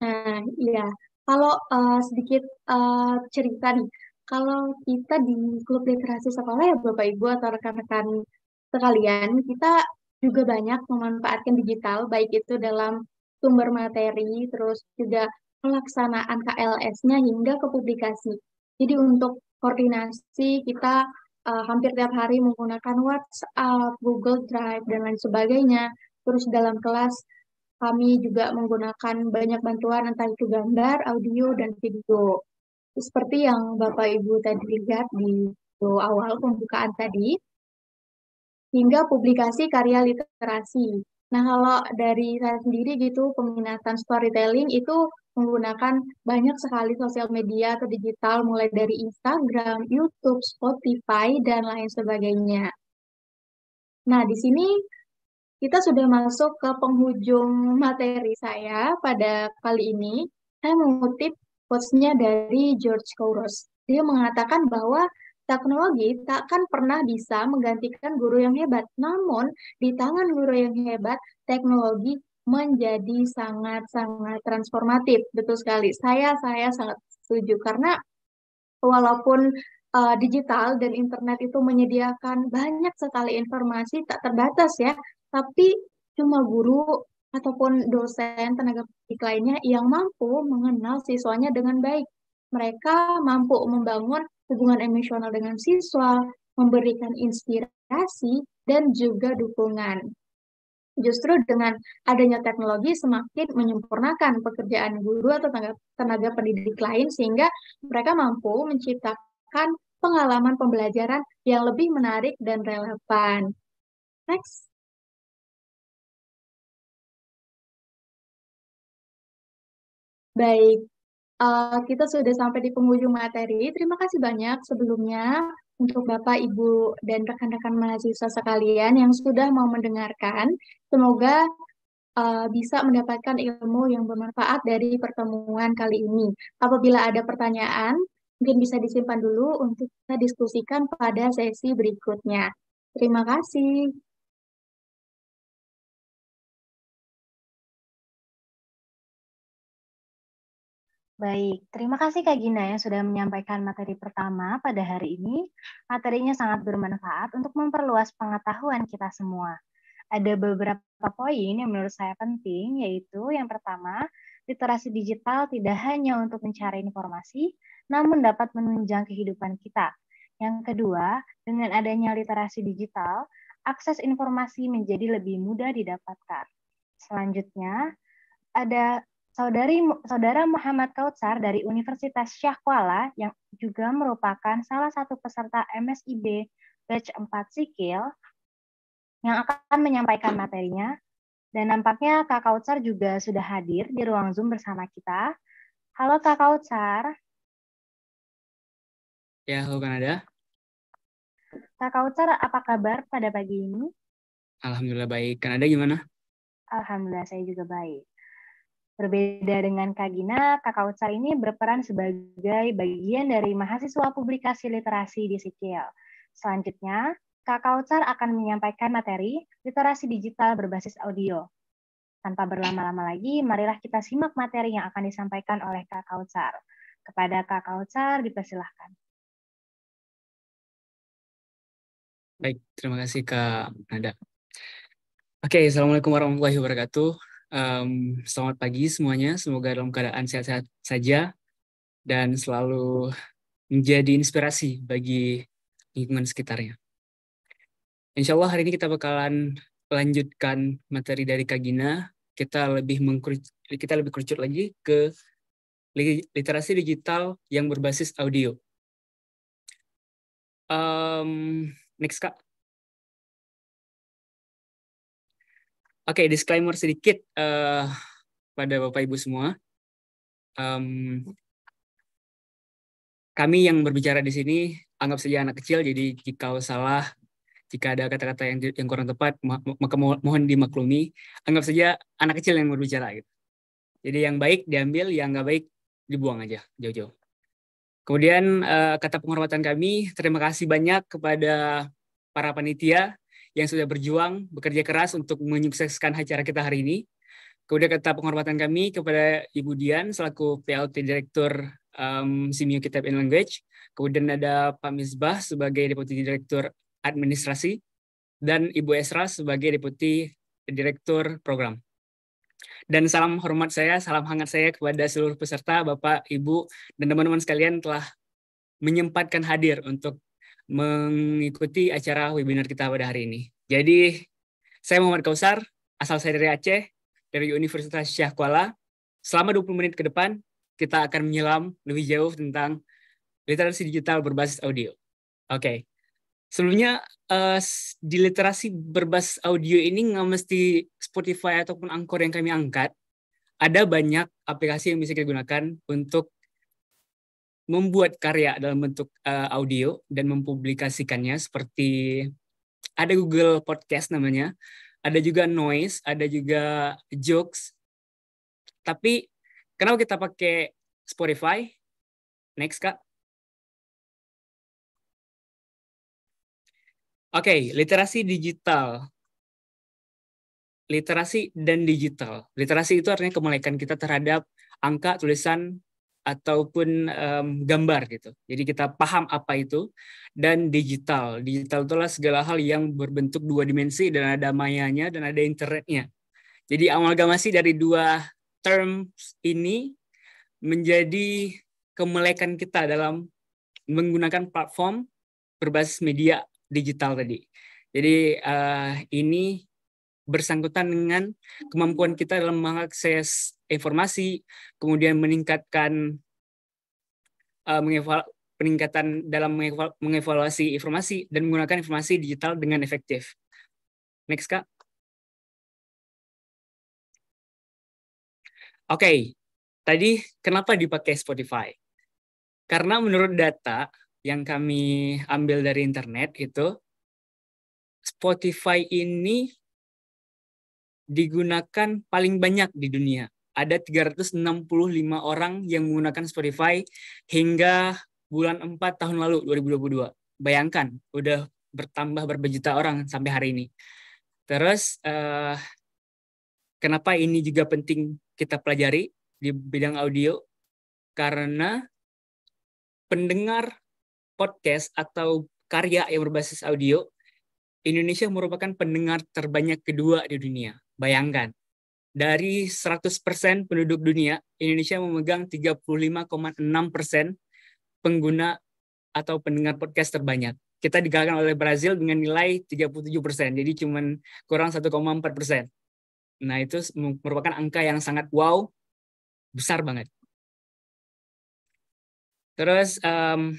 Nah, iya. Kalau uh, sedikit uh, cerita nih, kalau kita di klub literasi sekolah ya Bapak Ibu atau rekan-rekan sekalian, kita juga banyak memanfaatkan digital, baik itu dalam sumber materi, terus juga pelaksanaan KLS-nya hingga ke publikasi. Jadi untuk koordinasi kita uh, hampir tiap hari menggunakan WhatsApp, Google Drive, dan lain sebagainya. Terus dalam kelas kami juga menggunakan banyak bantuan entah itu gambar, audio, dan video. Seperti yang Bapak Ibu tadi lihat di awal pembukaan tadi, hingga publikasi karya literasi. Nah, kalau dari saya sendiri gitu, peminatan storytelling itu menggunakan banyak sekali sosial media atau digital, mulai dari Instagram, YouTube, Spotify, dan lain sebagainya. Nah, di sini kita sudah masuk ke penghujung materi saya pada kali ini. Saya mengutip quotesnya dari George Kouros. Dia mengatakan bahwa teknologi takkan pernah bisa menggantikan guru yang hebat. Namun, di tangan guru yang hebat, teknologi menjadi sangat-sangat transformatif. Betul sekali. Saya saya sangat setuju karena walaupun uh, digital dan internet itu menyediakan banyak sekali informasi tak terbatas ya, tapi cuma guru ataupun dosen tenaga pendidik lainnya yang mampu mengenal siswanya dengan baik. Mereka mampu membangun hubungan emosional dengan siswa, memberikan inspirasi, dan juga dukungan. Justru dengan adanya teknologi semakin menyempurnakan pekerjaan guru atau tenaga, pendidik lain sehingga mereka mampu menciptakan pengalaman pembelajaran yang lebih menarik dan relevan. Next. Baik, uh, kita sudah sampai di penghujung materi. Terima kasih banyak sebelumnya untuk Bapak, Ibu, dan rekan-rekan mahasiswa sekalian yang sudah mau mendengarkan. Semoga uh, bisa mendapatkan ilmu yang bermanfaat dari pertemuan kali ini. Apabila ada pertanyaan, mungkin bisa disimpan dulu untuk kita diskusikan pada sesi berikutnya. Terima kasih. Baik, terima kasih Kak Gina yang sudah menyampaikan materi pertama pada hari ini. Materinya sangat bermanfaat untuk memperluas pengetahuan kita semua. Ada beberapa poin yang menurut saya penting, yaitu yang pertama, literasi digital tidak hanya untuk mencari informasi, namun dapat menunjang kehidupan kita. Yang kedua, dengan adanya literasi digital, akses informasi menjadi lebih mudah didapatkan. Selanjutnya, ada Saudari Saudara Muhammad Kautsar dari Universitas Syah Kuala yang juga merupakan salah satu peserta MSIB batch 4 Sikil yang akan menyampaikan materinya dan nampaknya Kak Kautsar juga sudah hadir di ruang Zoom bersama kita. Halo Kak Kautsar. Ya, halo Kanada. Kak Kautsar, apa kabar pada pagi ini? Alhamdulillah baik. Kanada gimana? Alhamdulillah, saya juga baik. Berbeda dengan Kak Gina, Kak Kautsar ini berperan sebagai bagian dari mahasiswa publikasi literasi di Sikil. Selanjutnya, Kak Kautsar akan menyampaikan materi literasi digital berbasis audio. Tanpa berlama-lama lagi, marilah kita simak materi yang akan disampaikan oleh Kak Kautsar. Kepada Kak Kautsar, dipersilahkan. Baik, terima kasih Kak Nada. Oke, okay, Assalamualaikum warahmatullahi wabarakatuh. Um, selamat pagi semuanya. Semoga dalam keadaan sehat-sehat saja dan selalu menjadi inspirasi bagi lingkungan sekitarnya. Insya Allah hari ini kita bakalan lanjutkan materi dari Kagina. Kita lebih mengkerucut, kita lebih kerucut lagi ke literasi digital yang berbasis audio. Um, next kak. Oke, okay, disclaimer sedikit uh, pada Bapak Ibu semua. Um, kami yang berbicara di sini anggap saja anak kecil, jadi jika salah, jika ada kata-kata yang, yang kurang tepat, maka mohon dimaklumi. Anggap saja anak kecil yang berbicara. Gitu. Jadi yang baik diambil, yang nggak baik dibuang aja jauh-jauh. Kemudian uh, kata penghormatan kami, terima kasih banyak kepada para panitia yang sudah berjuang bekerja keras untuk menyukseskan acara kita hari ini. Kemudian kata penghormatan kami kepada Ibu Dian selaku PLT Direktur um, Simio Kitab in Language. Kemudian ada Pak Misbah sebagai Deputi Direktur Administrasi dan Ibu Esra sebagai Deputi Direktur Program. Dan salam hormat saya, salam hangat saya kepada seluruh peserta, Bapak, Ibu, dan teman-teman sekalian telah menyempatkan hadir untuk mengikuti acara webinar kita pada hari ini. Jadi, saya Muhammad Kausar, asal saya dari Aceh, dari Universitas Syah Kuala. Selama 20 menit ke depan, kita akan menyelam lebih jauh tentang literasi digital berbasis audio. Oke, okay. sebelumnya uh, di literasi berbasis audio ini nggak mesti Spotify ataupun Angkor yang kami angkat, ada banyak aplikasi yang bisa kita gunakan untuk membuat karya dalam bentuk uh, audio dan mempublikasikannya seperti ada Google Podcast namanya, ada juga Noise, ada juga Jokes. Tapi kenapa kita pakai Spotify? Next, Kak. Oke, okay, literasi digital. Literasi dan digital. Literasi itu artinya kemelekan kita terhadap angka, tulisan, ataupun um, gambar gitu. Jadi kita paham apa itu dan digital. Digital itulah segala hal yang berbentuk dua dimensi dan ada mayanya dan ada internetnya. Jadi amalgamasi dari dua terms ini menjadi kemelekan kita dalam menggunakan platform berbasis media digital tadi. Jadi uh, ini bersangkutan dengan kemampuan kita dalam mengakses informasi, kemudian meningkatkan uh, mengeval peningkatan dalam mengeval mengevaluasi informasi dan menggunakan informasi digital dengan efektif. Next, Kak. Oke, okay. tadi kenapa dipakai Spotify? Karena menurut data yang kami ambil dari internet itu, Spotify ini digunakan paling banyak di dunia ada 365 orang yang menggunakan Spotify hingga bulan 4 tahun lalu 2022. Bayangkan, udah bertambah berjuta orang sampai hari ini. Terus uh, kenapa ini juga penting kita pelajari di bidang audio? Karena pendengar podcast atau karya yang berbasis audio, Indonesia merupakan pendengar terbanyak kedua di dunia. Bayangkan, dari 100% penduduk dunia, Indonesia memegang 35,6% pengguna atau pendengar podcast terbanyak. Kita dikalahkan oleh Brazil dengan nilai 37%, jadi cuma kurang 1,4%. Nah, itu merupakan angka yang sangat wow, besar banget. Terus, um,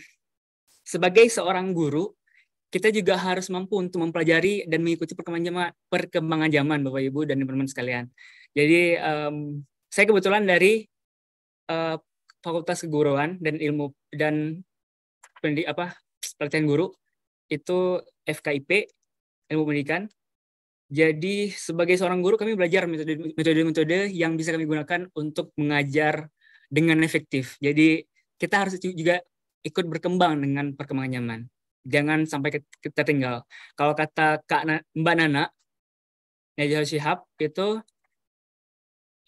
sebagai seorang guru, kita juga harus mampu untuk mempelajari dan mengikuti perkembangan zaman Bapak Ibu dan teman-teman sekalian. Jadi um, saya kebetulan dari uh, Fakultas Keguruan dan Ilmu dan pendidik apa pelatihan guru itu FKIP Ilmu Pendidikan. Jadi sebagai seorang guru kami belajar metode-metode yang bisa kami gunakan untuk mengajar dengan efektif. Jadi kita harus juga ikut berkembang dengan perkembangan zaman. Jangan sampai kita tinggal. Kalau kata Kak Na, Mbak Nana, Najwa Shihab itu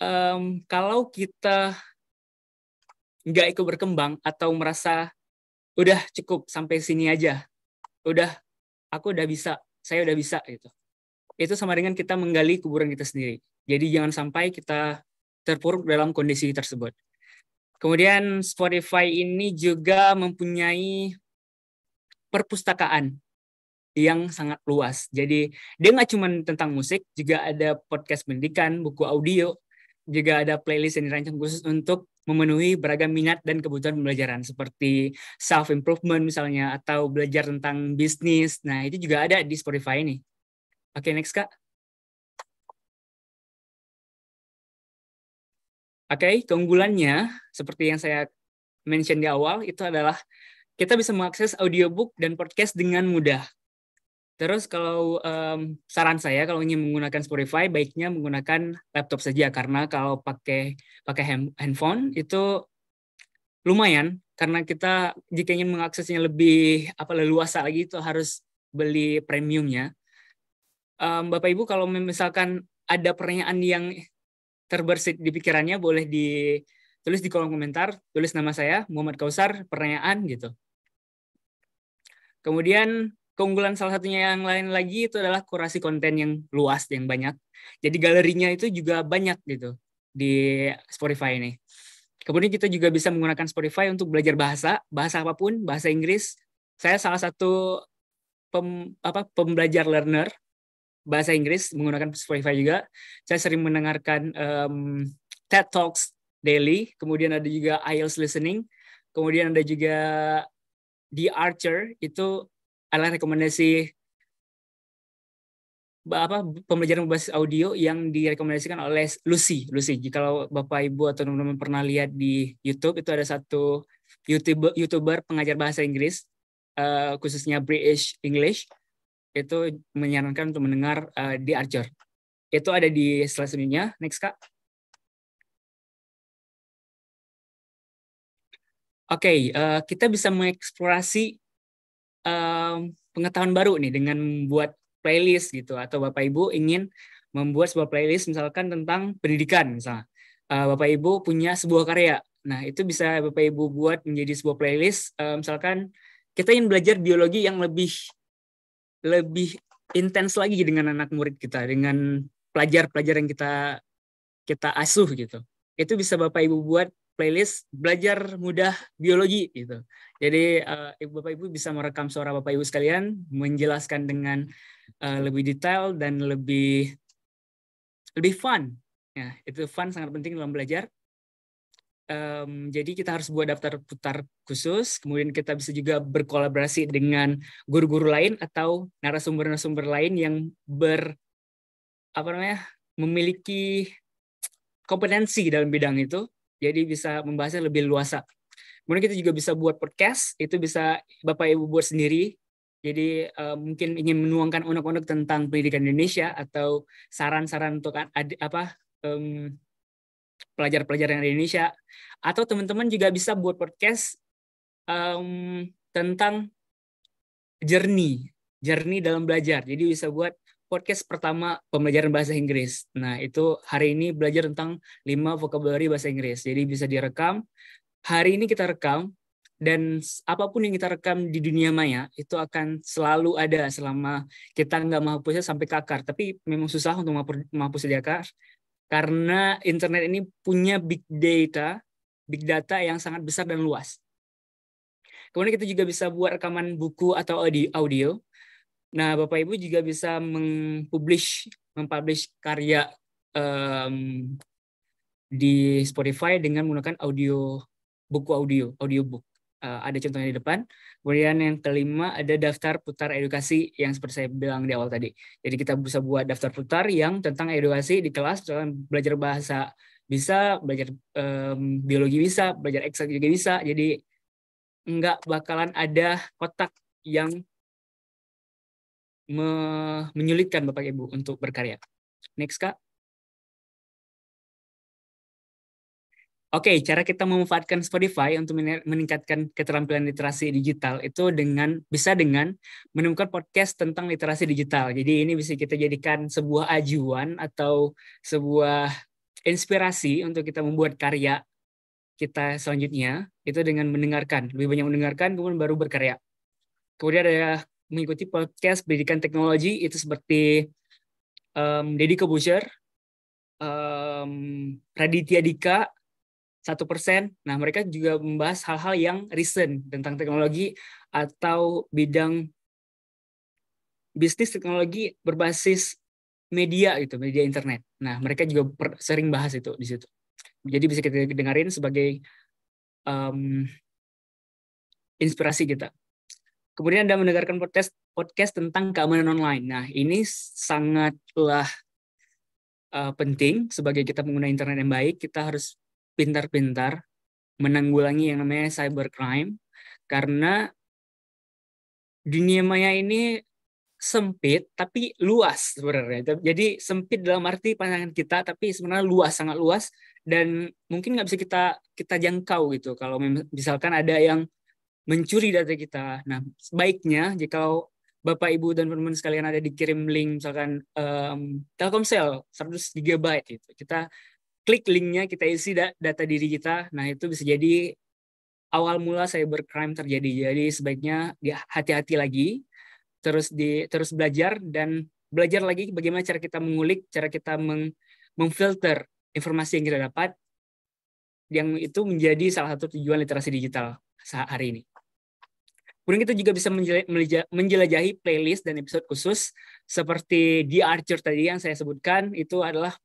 um, kalau kita nggak ikut berkembang atau merasa udah cukup sampai sini aja, udah aku udah bisa, saya udah bisa gitu. Itu sama dengan kita menggali kuburan kita sendiri. Jadi jangan sampai kita terpuruk dalam kondisi tersebut. Kemudian Spotify ini juga mempunyai perpustakaan yang sangat luas. Jadi dia nggak cuma tentang musik, juga ada podcast pendidikan, buku audio, juga ada playlist yang dirancang khusus untuk memenuhi beragam minat dan kebutuhan pembelajaran seperti self improvement misalnya atau belajar tentang bisnis. Nah, itu juga ada di Spotify ini. Oke, okay, next Kak. Oke, okay, keunggulannya seperti yang saya mention di awal itu adalah kita bisa mengakses audiobook dan podcast dengan mudah. Terus kalau um, saran saya kalau ingin menggunakan Spotify baiknya menggunakan laptop saja karena kalau pakai pakai handphone itu lumayan karena kita jika ingin mengaksesnya lebih apa leluasa lagi itu harus beli premiumnya. Um, Bapak Ibu kalau misalkan ada pertanyaan yang terbersit di pikirannya boleh ditulis di kolom komentar, tulis nama saya Muhammad Kausar, pertanyaan gitu. Kemudian keunggulan salah satunya yang lain lagi itu adalah kurasi konten yang luas yang banyak. Jadi galerinya itu juga banyak gitu di Spotify ini. Kemudian kita juga bisa menggunakan Spotify untuk belajar bahasa, bahasa apapun, bahasa Inggris. Saya salah satu pem, apa, pembelajar learner bahasa Inggris menggunakan Spotify juga. Saya sering mendengarkan um, TED Talks daily, kemudian ada juga IELTS listening, kemudian ada juga The Archer itu adalah rekomendasi apa pembelajaran berbasis audio yang direkomendasikan oleh Lucy. Lucy, jika Bapak Ibu atau teman-teman pernah lihat di YouTube itu ada satu YouTuber, YouTuber pengajar bahasa Inggris uh, khususnya British English itu menyarankan untuk mendengar uh, The Archer. Itu ada di slide selanjutnya. Next, Kak. Oke, okay, uh, eh, kita bisa mengeksplorasi um, pengetahuan baru nih dengan membuat playlist gitu atau Bapak Ibu ingin membuat sebuah playlist misalkan tentang pendidikan misalnya. Uh, eh, Bapak Ibu punya sebuah karya. Nah, itu bisa Bapak Ibu buat menjadi sebuah playlist uh, misalkan kita ingin belajar biologi yang lebih lebih intens lagi dengan anak murid kita dengan pelajar-pelajar yang kita kita asuh gitu. Itu bisa Bapak Ibu buat playlist belajar mudah biologi gitu. Jadi uh, ibu bapak ibu bisa merekam suara bapak ibu sekalian, menjelaskan dengan uh, lebih detail dan lebih lebih fun. Ya, itu fun sangat penting dalam belajar. Um, jadi kita harus buat daftar putar khusus, kemudian kita bisa juga berkolaborasi dengan guru-guru lain atau narasumber-narasumber lain yang ber apa namanya memiliki kompetensi dalam bidang itu, jadi bisa membahasnya lebih luas. Kemudian kita juga bisa buat podcast, itu bisa Bapak Ibu buat sendiri. Jadi uh, mungkin ingin menuangkan unek-unek tentang pendidikan Indonesia atau saran-saran untuk apa um, pelajar-pelajar yang ada di Indonesia. Atau teman-teman juga bisa buat podcast um, tentang jernih, jernih dalam belajar. Jadi bisa buat podcast pertama pembelajaran bahasa Inggris. Nah, itu hari ini belajar tentang lima vocabulary bahasa Inggris. Jadi bisa direkam, hari ini kita rekam dan apapun yang kita rekam di dunia maya itu akan selalu ada selama kita nggak menghapusnya sampai ke akar. Tapi memang susah untuk menghapus di akar karena internet ini punya big data, big data yang sangat besar dan luas. Kemudian kita juga bisa buat rekaman buku atau audio. Nah, Bapak Ibu juga bisa mempublish, mempublish karya um, di Spotify dengan menggunakan audio buku audio, audiobook. Uh, ada contohnya di depan. Kemudian yang kelima ada daftar putar edukasi yang seperti saya bilang di awal tadi. Jadi kita bisa buat daftar putar yang tentang edukasi di kelas, belajar bahasa bisa, belajar um, biologi bisa, belajar eksak juga bisa. Jadi nggak bakalan ada kotak yang me menyulitkan Bapak Ibu untuk berkarya. Next Kak. Oke, okay, cara kita memanfaatkan Spotify untuk meningkatkan keterampilan literasi digital itu dengan bisa dengan menemukan podcast tentang literasi digital. Jadi ini bisa kita jadikan sebuah ajuan atau sebuah inspirasi untuk kita membuat karya kita selanjutnya itu dengan mendengarkan, lebih banyak mendengarkan kemudian baru berkarya. Kemudian ada mengikuti podcast pendidikan teknologi itu seperti um, Deddy Kebusher, um, Raditya Dika, satu persen. Nah, mereka juga membahas hal-hal yang recent tentang teknologi atau bidang bisnis teknologi berbasis media gitu, media internet. Nah, mereka juga sering bahas itu di situ. Jadi bisa kita dengerin sebagai um, inspirasi kita. Kemudian Anda mendengarkan podcast podcast tentang keamanan online. Nah, ini sangatlah uh, penting sebagai kita pengguna internet yang baik, kita harus pintar-pintar menanggulangi yang namanya cybercrime karena dunia maya ini sempit tapi luas sebenarnya. Jadi sempit dalam arti pandangan kita tapi sebenarnya luas sangat luas dan mungkin nggak bisa kita kita jangkau gitu kalau misalkan ada yang mencuri data kita. Nah, sebaiknya jika Bapak Ibu dan teman-teman sekalian ada dikirim link misalkan um, Telkomsel 100 GB gitu. Kita klik linknya kita isi data diri kita nah itu bisa jadi awal mula cybercrime terjadi jadi sebaiknya hati-hati lagi terus di terus belajar dan belajar lagi bagaimana cara kita mengulik cara kita meng, memfilter informasi yang kita dapat yang itu menjadi salah satu tujuan literasi digital saat hari ini. Kemudian kita juga bisa menjelajahi playlist dan episode khusus seperti The Archer tadi yang saya sebutkan itu adalah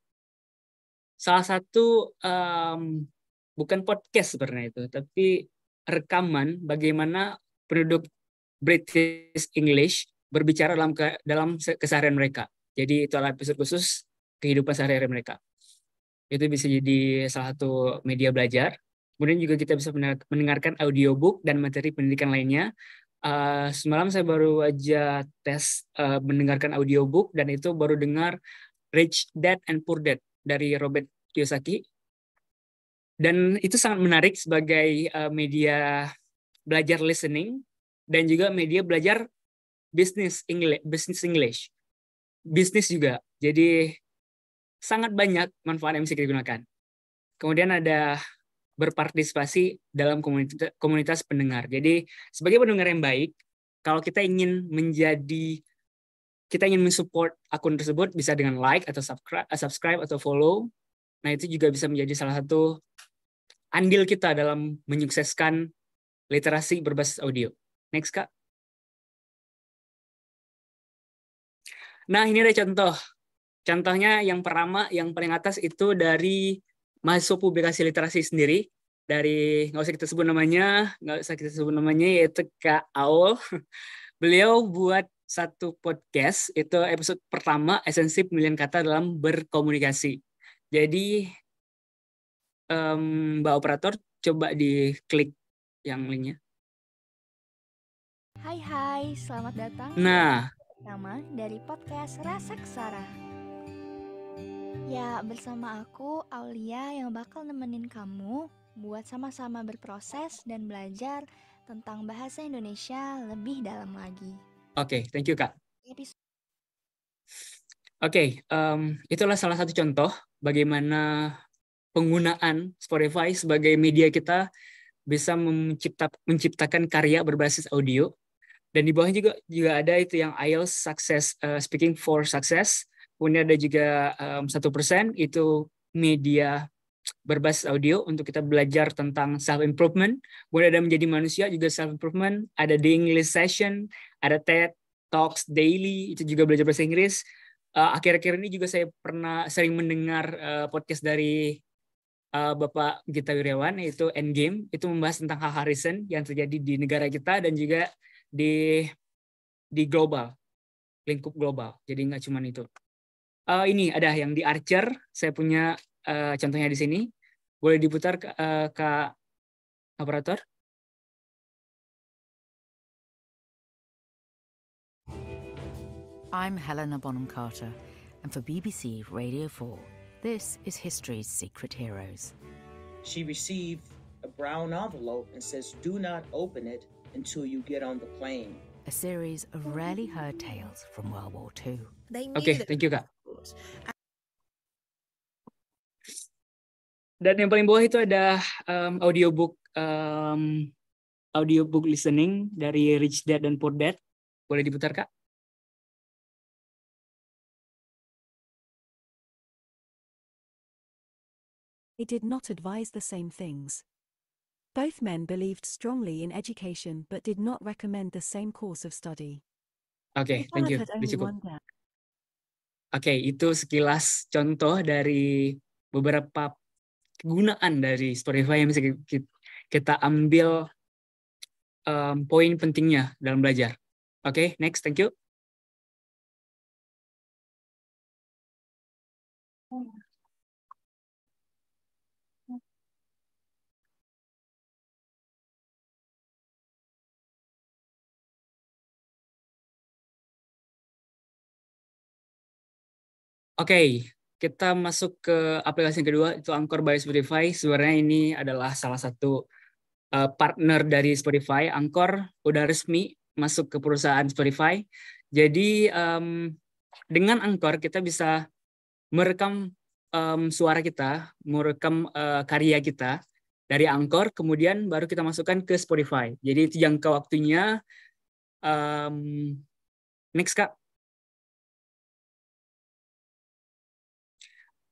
salah satu um, bukan podcast sebenarnya itu, tapi rekaman bagaimana penduduk British English berbicara dalam ke, dalam keseharian mereka. Jadi itu adalah episode khusus kehidupan sehari-hari mereka. Itu bisa jadi salah satu media belajar. Kemudian juga kita bisa mendengarkan audiobook dan materi pendidikan lainnya. Uh, semalam saya baru aja tes uh, mendengarkan audiobook dan itu baru dengar Rich Dad and Poor Dad dari Robert Kiyosaki. Dan itu sangat menarik sebagai uh, media belajar listening dan juga media belajar bisnis English, business English. Bisnis juga. Jadi sangat banyak manfaat yang bisa gunakan. Kemudian ada berpartisipasi dalam komunitas, komunitas pendengar. Jadi sebagai pendengar yang baik, kalau kita ingin menjadi kita ingin mensupport akun tersebut bisa dengan like atau subscribe, eh, subscribe atau follow. Nah, itu juga bisa menjadi salah satu andil kita dalam menyukseskan literasi berbasis audio. Next, Kak. Nah, ini ada contoh. Contohnya yang pertama, yang paling atas itu dari mahasiswa publikasi literasi sendiri. Dari, nggak usah kita sebut namanya, nggak usah kita sebut namanya, yaitu Kak Aul. *laughs* Beliau buat satu podcast itu episode pertama esensi pemilihan kata dalam berkomunikasi. Jadi um, Mbak operator coba di klik yang linknya. Hai hai, selamat datang. Nah, nama dari podcast Rasa Kesara. Ya, bersama aku Aulia yang bakal nemenin kamu buat sama-sama berproses dan belajar tentang bahasa Indonesia lebih dalam lagi. Oke, okay, thank you Kak. Iya, Oke, okay, um, itulah salah satu contoh bagaimana penggunaan Spotify sebagai media kita bisa mencipta, menciptakan karya berbasis audio. Dan di bawahnya juga juga ada itu yang IELTS Success uh, Speaking for Success. Kemudian ada juga satu um, persen itu media berbasis audio untuk kita belajar tentang self improvement. Kemudian ada menjadi manusia juga self improvement, ada the English session, ada TED Talks Daily itu juga belajar bahasa Inggris uh, akhir-akhir ini juga saya pernah sering mendengar uh, podcast dari uh, Bapak Gita Wirjawan yaitu Endgame itu membahas tentang hal hal recent yang terjadi di negara kita dan juga di di global lingkup global jadi nggak cuma itu uh, ini ada yang di Archer saya punya uh, contohnya di sini boleh diputar uh, ke operator I'm Helena Bonham Carter, and for BBC Radio 4, this is History's Secret Heroes. She received a brown envelope and says, Do not open it until you get on the plane. A series of rarely heard tales from World War II. okay, thank you, Kak. Dan yang paling bawah itu ada um, audiobook um, audiobook listening dari Rich Dad dan Poor Dad. Boleh diputar, Kak? it did not advise the same things. Both men believed strongly in education but did not recommend the same course of study. Oke, okay, thank you. Cukup. Oke, okay, itu sekilas contoh dari beberapa kegunaan dari Spotify yang bisa kita ambil um, poin pentingnya dalam belajar. Oke, okay, next, thank you. Oke, okay, kita masuk ke aplikasi yang kedua itu Anchor by Spotify. Sebenarnya ini adalah salah satu uh, partner dari Spotify. Anchor udah resmi masuk ke perusahaan Spotify. Jadi um, dengan Anchor kita bisa merekam um, suara kita, merekam uh, karya kita dari Anchor, kemudian baru kita masukkan ke Spotify. Jadi itu jangka waktunya um, next kak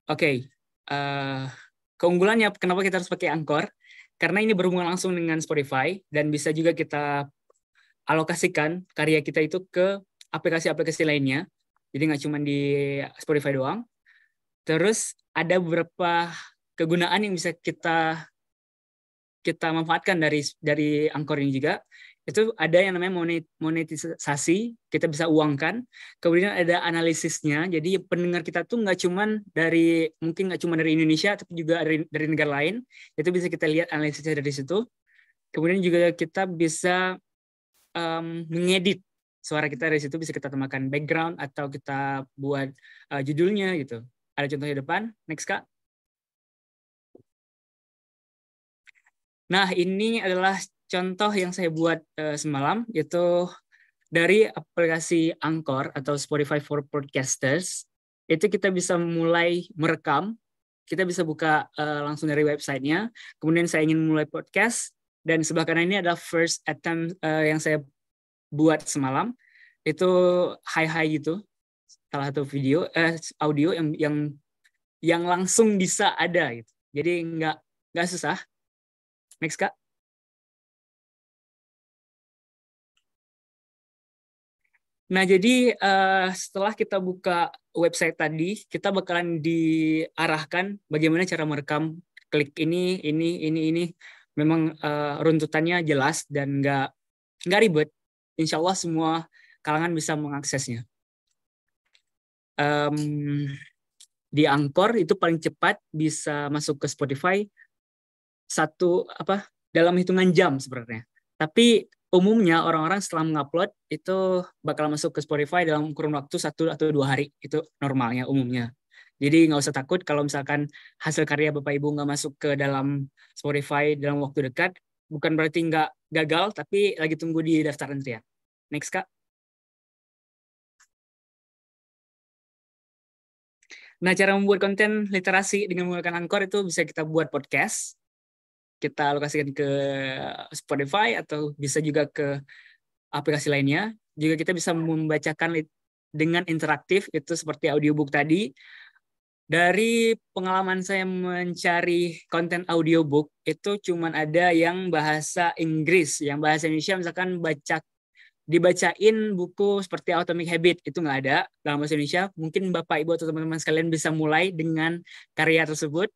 Oke, okay. uh, eh, keunggulannya kenapa kita harus pakai Anchor? Karena ini berhubungan langsung dengan Spotify dan bisa juga kita alokasikan karya kita itu ke aplikasi-aplikasi lainnya. Jadi nggak cuma di Spotify doang. Terus ada beberapa kegunaan yang bisa kita kita manfaatkan dari dari Anchor ini juga itu ada yang namanya monetisasi kita bisa uangkan kemudian ada analisisnya jadi pendengar kita tuh nggak cuman dari mungkin nggak cuma dari Indonesia tapi juga dari, dari negara lain itu bisa kita lihat analisisnya dari situ kemudian juga kita bisa um, mengedit suara kita dari situ bisa kita tambahkan background atau kita buat uh, judulnya gitu ada contoh di depan next kak Nah, ini adalah contoh yang saya buat uh, semalam yaitu dari aplikasi Anchor atau Spotify for Podcasters itu kita bisa mulai merekam kita bisa buka uh, langsung dari websitenya kemudian saya ingin mulai podcast dan sebelah kanan ini adalah first attempt uh, yang saya buat semalam itu high high gitu salah satu video eh, audio yang yang yang langsung bisa ada gitu jadi nggak nggak susah next kak Nah, jadi uh, setelah kita buka website tadi, kita bakalan diarahkan bagaimana cara merekam klik ini, ini, ini, ini. Memang uh, runtutannya jelas dan nggak nggak ribet. Insya Allah semua kalangan bisa mengaksesnya. Um, di Angkor itu paling cepat bisa masuk ke Spotify satu apa dalam hitungan jam sebenarnya. Tapi umumnya orang-orang setelah mengupload itu bakal masuk ke Spotify dalam kurun waktu satu atau dua hari itu normalnya umumnya. Jadi nggak usah takut kalau misalkan hasil karya bapak ibu nggak masuk ke dalam Spotify dalam waktu dekat, bukan berarti nggak gagal, tapi lagi tunggu di daftar antrian. Next kak. Nah cara membuat konten literasi dengan menggunakan Anchor itu bisa kita buat podcast kita alokasikan ke Spotify atau bisa juga ke aplikasi lainnya. Juga kita bisa membacakan dengan interaktif itu seperti audiobook tadi. Dari pengalaman saya mencari konten audiobook itu cuman ada yang bahasa Inggris, yang bahasa Indonesia misalkan baca dibacain buku seperti Atomic Habit itu nggak ada dalam bahasa Indonesia. Mungkin Bapak Ibu atau teman-teman sekalian bisa mulai dengan karya tersebut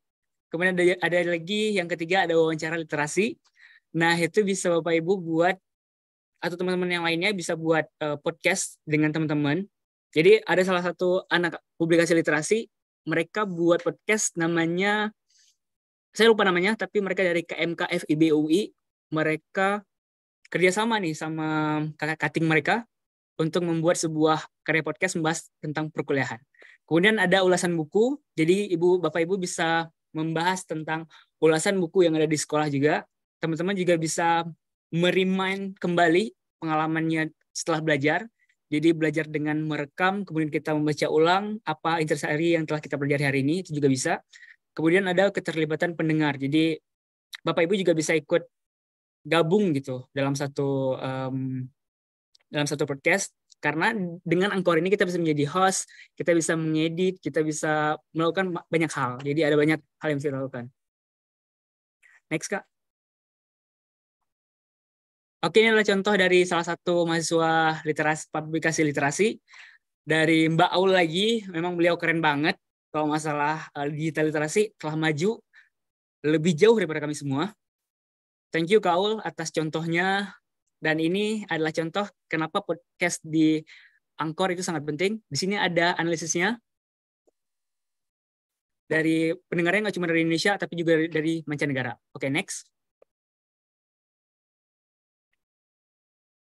Kemudian ada, ada lagi yang ketiga ada wawancara literasi. Nah, itu bisa Bapak Ibu buat atau teman-teman yang lainnya bisa buat uh, podcast dengan teman-teman. Jadi ada salah satu anak publikasi literasi, mereka buat podcast namanya saya lupa namanya, tapi mereka dari KMK FIB UI, mereka kerjasama nih sama kakak kating mereka untuk membuat sebuah karya podcast membahas tentang perkuliahan. Kemudian ada ulasan buku, jadi ibu bapak ibu bisa membahas tentang ulasan buku yang ada di sekolah juga. Teman-teman juga bisa merimain kembali pengalamannya setelah belajar. Jadi belajar dengan merekam, kemudian kita membaca ulang apa intersari yang telah kita pelajari hari ini, itu juga bisa. Kemudian ada keterlibatan pendengar. Jadi Bapak Ibu juga bisa ikut gabung gitu dalam satu um, dalam satu podcast karena dengan Angkor ini kita bisa menjadi host, kita bisa mengedit, kita bisa melakukan banyak hal. Jadi ada banyak hal yang bisa dilakukan. Next, Kak. Oke, ini adalah contoh dari salah satu mahasiswa literasi, publikasi literasi dari Mbak Aul lagi. Memang beliau keren banget kalau masalah eh, digital literasi telah maju lebih jauh daripada kami semua. Thank you Kak Aul atas contohnya. Dan ini adalah contoh kenapa podcast di Angkor itu sangat penting. Di sini ada analisisnya dari pendengarnya nggak cuma dari Indonesia tapi juga dari, mancanegara. Oke, okay, next.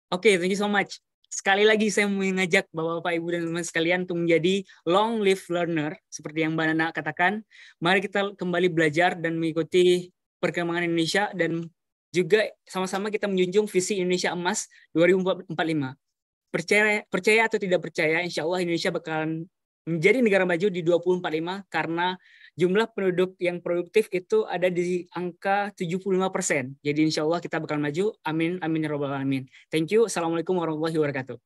Oke, okay, thank you so much. Sekali lagi saya mengajak Bapak-Bapak, Ibu, dan teman sekalian untuk menjadi long live learner. Seperti yang Mbak Nana katakan, mari kita kembali belajar dan mengikuti perkembangan Indonesia dan juga sama-sama kita menjunjung visi Indonesia Emas 2045. Percaya, percaya atau tidak percaya, insya Allah Indonesia bakalan menjadi negara maju di 2045 karena jumlah penduduk yang produktif itu ada di angka 75 persen. Jadi insya Allah kita bakal maju. Amin, amin, ya robbal alamin. Thank you. Assalamualaikum warahmatullahi wabarakatuh.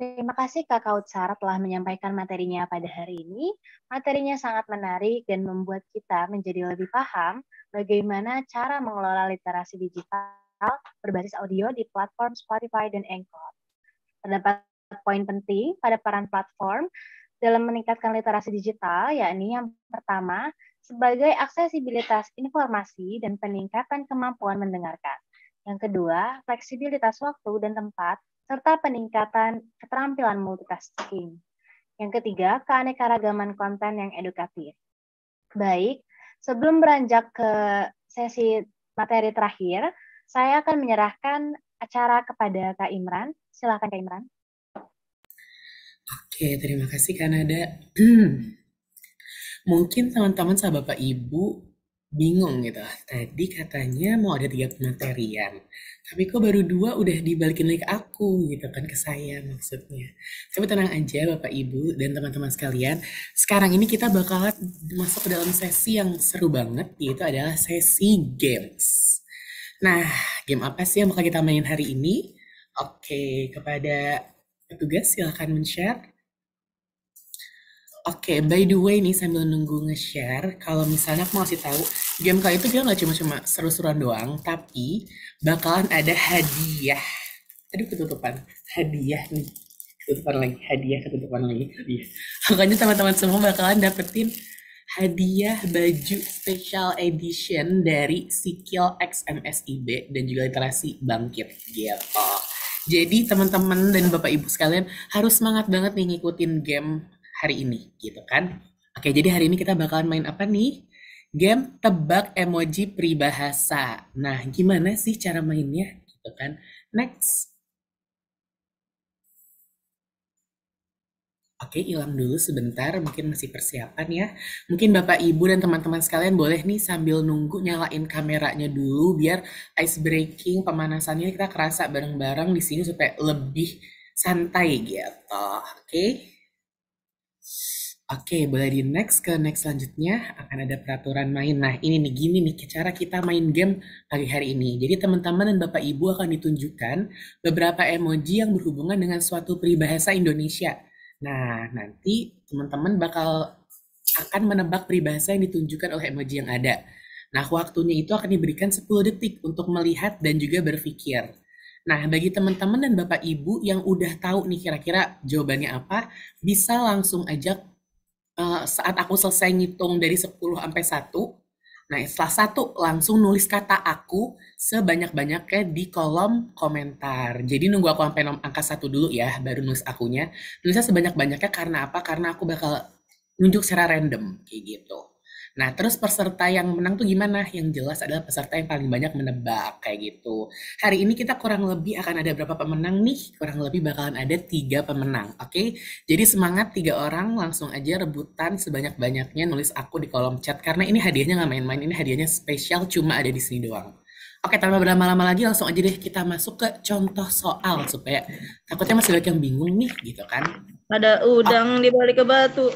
Terima kasih Kak Kautsar telah menyampaikan materinya pada hari ini. Materinya sangat menarik dan membuat kita menjadi lebih paham bagaimana cara mengelola literasi digital berbasis audio di platform Spotify dan Anchor. Terdapat poin penting pada peran platform dalam meningkatkan literasi digital, yakni yang pertama, sebagai aksesibilitas informasi dan peningkatan kemampuan mendengarkan. Yang kedua, fleksibilitas waktu dan tempat serta peningkatan keterampilan multitasking. Yang ketiga, keanekaragaman konten yang edukatif. Baik, sebelum beranjak ke sesi materi terakhir, saya akan menyerahkan acara kepada Kak Imran. Silakan Kak Imran. Oke, terima kasih Kanada. *clears throat* Mungkin teman-teman sahabat Bapak Ibu bingung gitu. Tadi katanya mau ada tiga pematerian, tapi kok baru dua udah dibalikin lagi ke aku gitu kan ke saya maksudnya. Tapi tenang aja Bapak Ibu dan teman-teman sekalian, sekarang ini kita bakal masuk ke dalam sesi yang seru banget yaitu adalah sesi games. Nah, game apa sih yang bakal kita mainin hari ini? Oke, kepada petugas silahkan men-share Oke, okay, by the way nih sambil nunggu nge-share, kalau misalnya aku mau kasih tahu, game kali itu dia nggak cuma-cuma seru-seruan doang, tapi bakalan ada hadiah. Aduh ketutupan, hadiah nih. Ketutupan lagi, hadiah, ketutupan lagi, hadiah. Iya. Makanya teman-teman semua bakalan dapetin hadiah baju special edition dari Sikil XMSIB dan juga literasi bangkit gitu. Jadi teman-teman dan bapak ibu sekalian harus semangat banget nih ngikutin game hari ini gitu kan. Oke, jadi hari ini kita bakalan main apa nih? Game tebak emoji pribahasa. Nah, gimana sih cara mainnya? Gitu kan. Next. Oke, hilang dulu sebentar. Mungkin masih persiapan ya. Mungkin Bapak, Ibu, dan teman-teman sekalian boleh nih sambil nunggu nyalain kameranya dulu biar ice breaking pemanasannya kita kerasa bareng-bareng di sini supaya lebih santai gitu. Oke. Oke, boleh di next ke next selanjutnya akan ada peraturan main. Nah, ini nih gini nih cara kita main game pagi hari ini. Jadi teman-teman dan Bapak Ibu akan ditunjukkan beberapa emoji yang berhubungan dengan suatu peribahasa Indonesia. Nah, nanti teman-teman bakal akan menebak peribahasa yang ditunjukkan oleh emoji yang ada. Nah, waktunya itu akan diberikan 10 detik untuk melihat dan juga berpikir. Nah, bagi teman-teman dan Bapak Ibu yang udah tahu nih kira-kira jawabannya apa, bisa langsung ajak Eh, saat aku selesai ngitung dari 10 sampai 1, nah setelah satu langsung nulis kata aku sebanyak-banyaknya di kolom komentar. Jadi nunggu aku sampai angka satu dulu ya, baru nulis akunya. Nulisnya sebanyak-banyaknya karena apa? Karena aku bakal nunjuk secara random, kayak gitu. Nah, terus peserta yang menang tuh gimana? Yang jelas adalah peserta yang paling banyak menebak kayak gitu. Hari ini kita kurang lebih akan ada berapa pemenang nih? Kurang lebih bakalan ada tiga pemenang, oke? Okay? Jadi semangat tiga orang langsung aja rebutan sebanyak-banyaknya nulis aku di kolom chat karena ini hadiahnya nggak main-main, ini hadiahnya spesial cuma ada di sini doang. Oke, tanpa berlama-lama lagi langsung aja deh kita masuk ke contoh soal supaya takutnya masih banyak yang bingung nih gitu kan. Ada udang oh. di balik ke batu.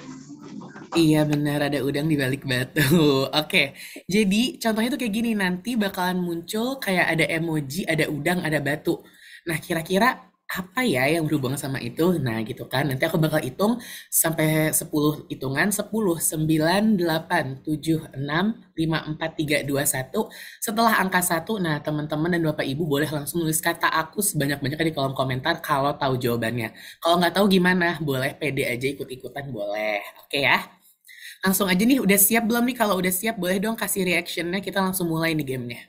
Iya benar ada udang di balik batu. *laughs* Oke, jadi contohnya tuh kayak gini nanti bakalan muncul kayak ada emoji, ada udang, ada batu. Nah kira-kira apa ya yang berhubungan sama itu? Nah gitu kan, nanti aku bakal hitung sampai 10 hitungan 10, 9, 8, 7, 6, 5, 4, 3, 2, 1. Setelah angka satu, nah teman-teman dan Bapak Ibu boleh langsung nulis kata aku sebanyak-banyaknya di kolom komentar kalau tahu jawabannya. Kalau nggak tahu gimana, boleh pede aja ikut-ikutan boleh. Oke ya? Langsung aja nih, udah siap belum nih? Kalau udah siap, boleh dong kasih reactionnya, kita langsung mulai nih gamenya.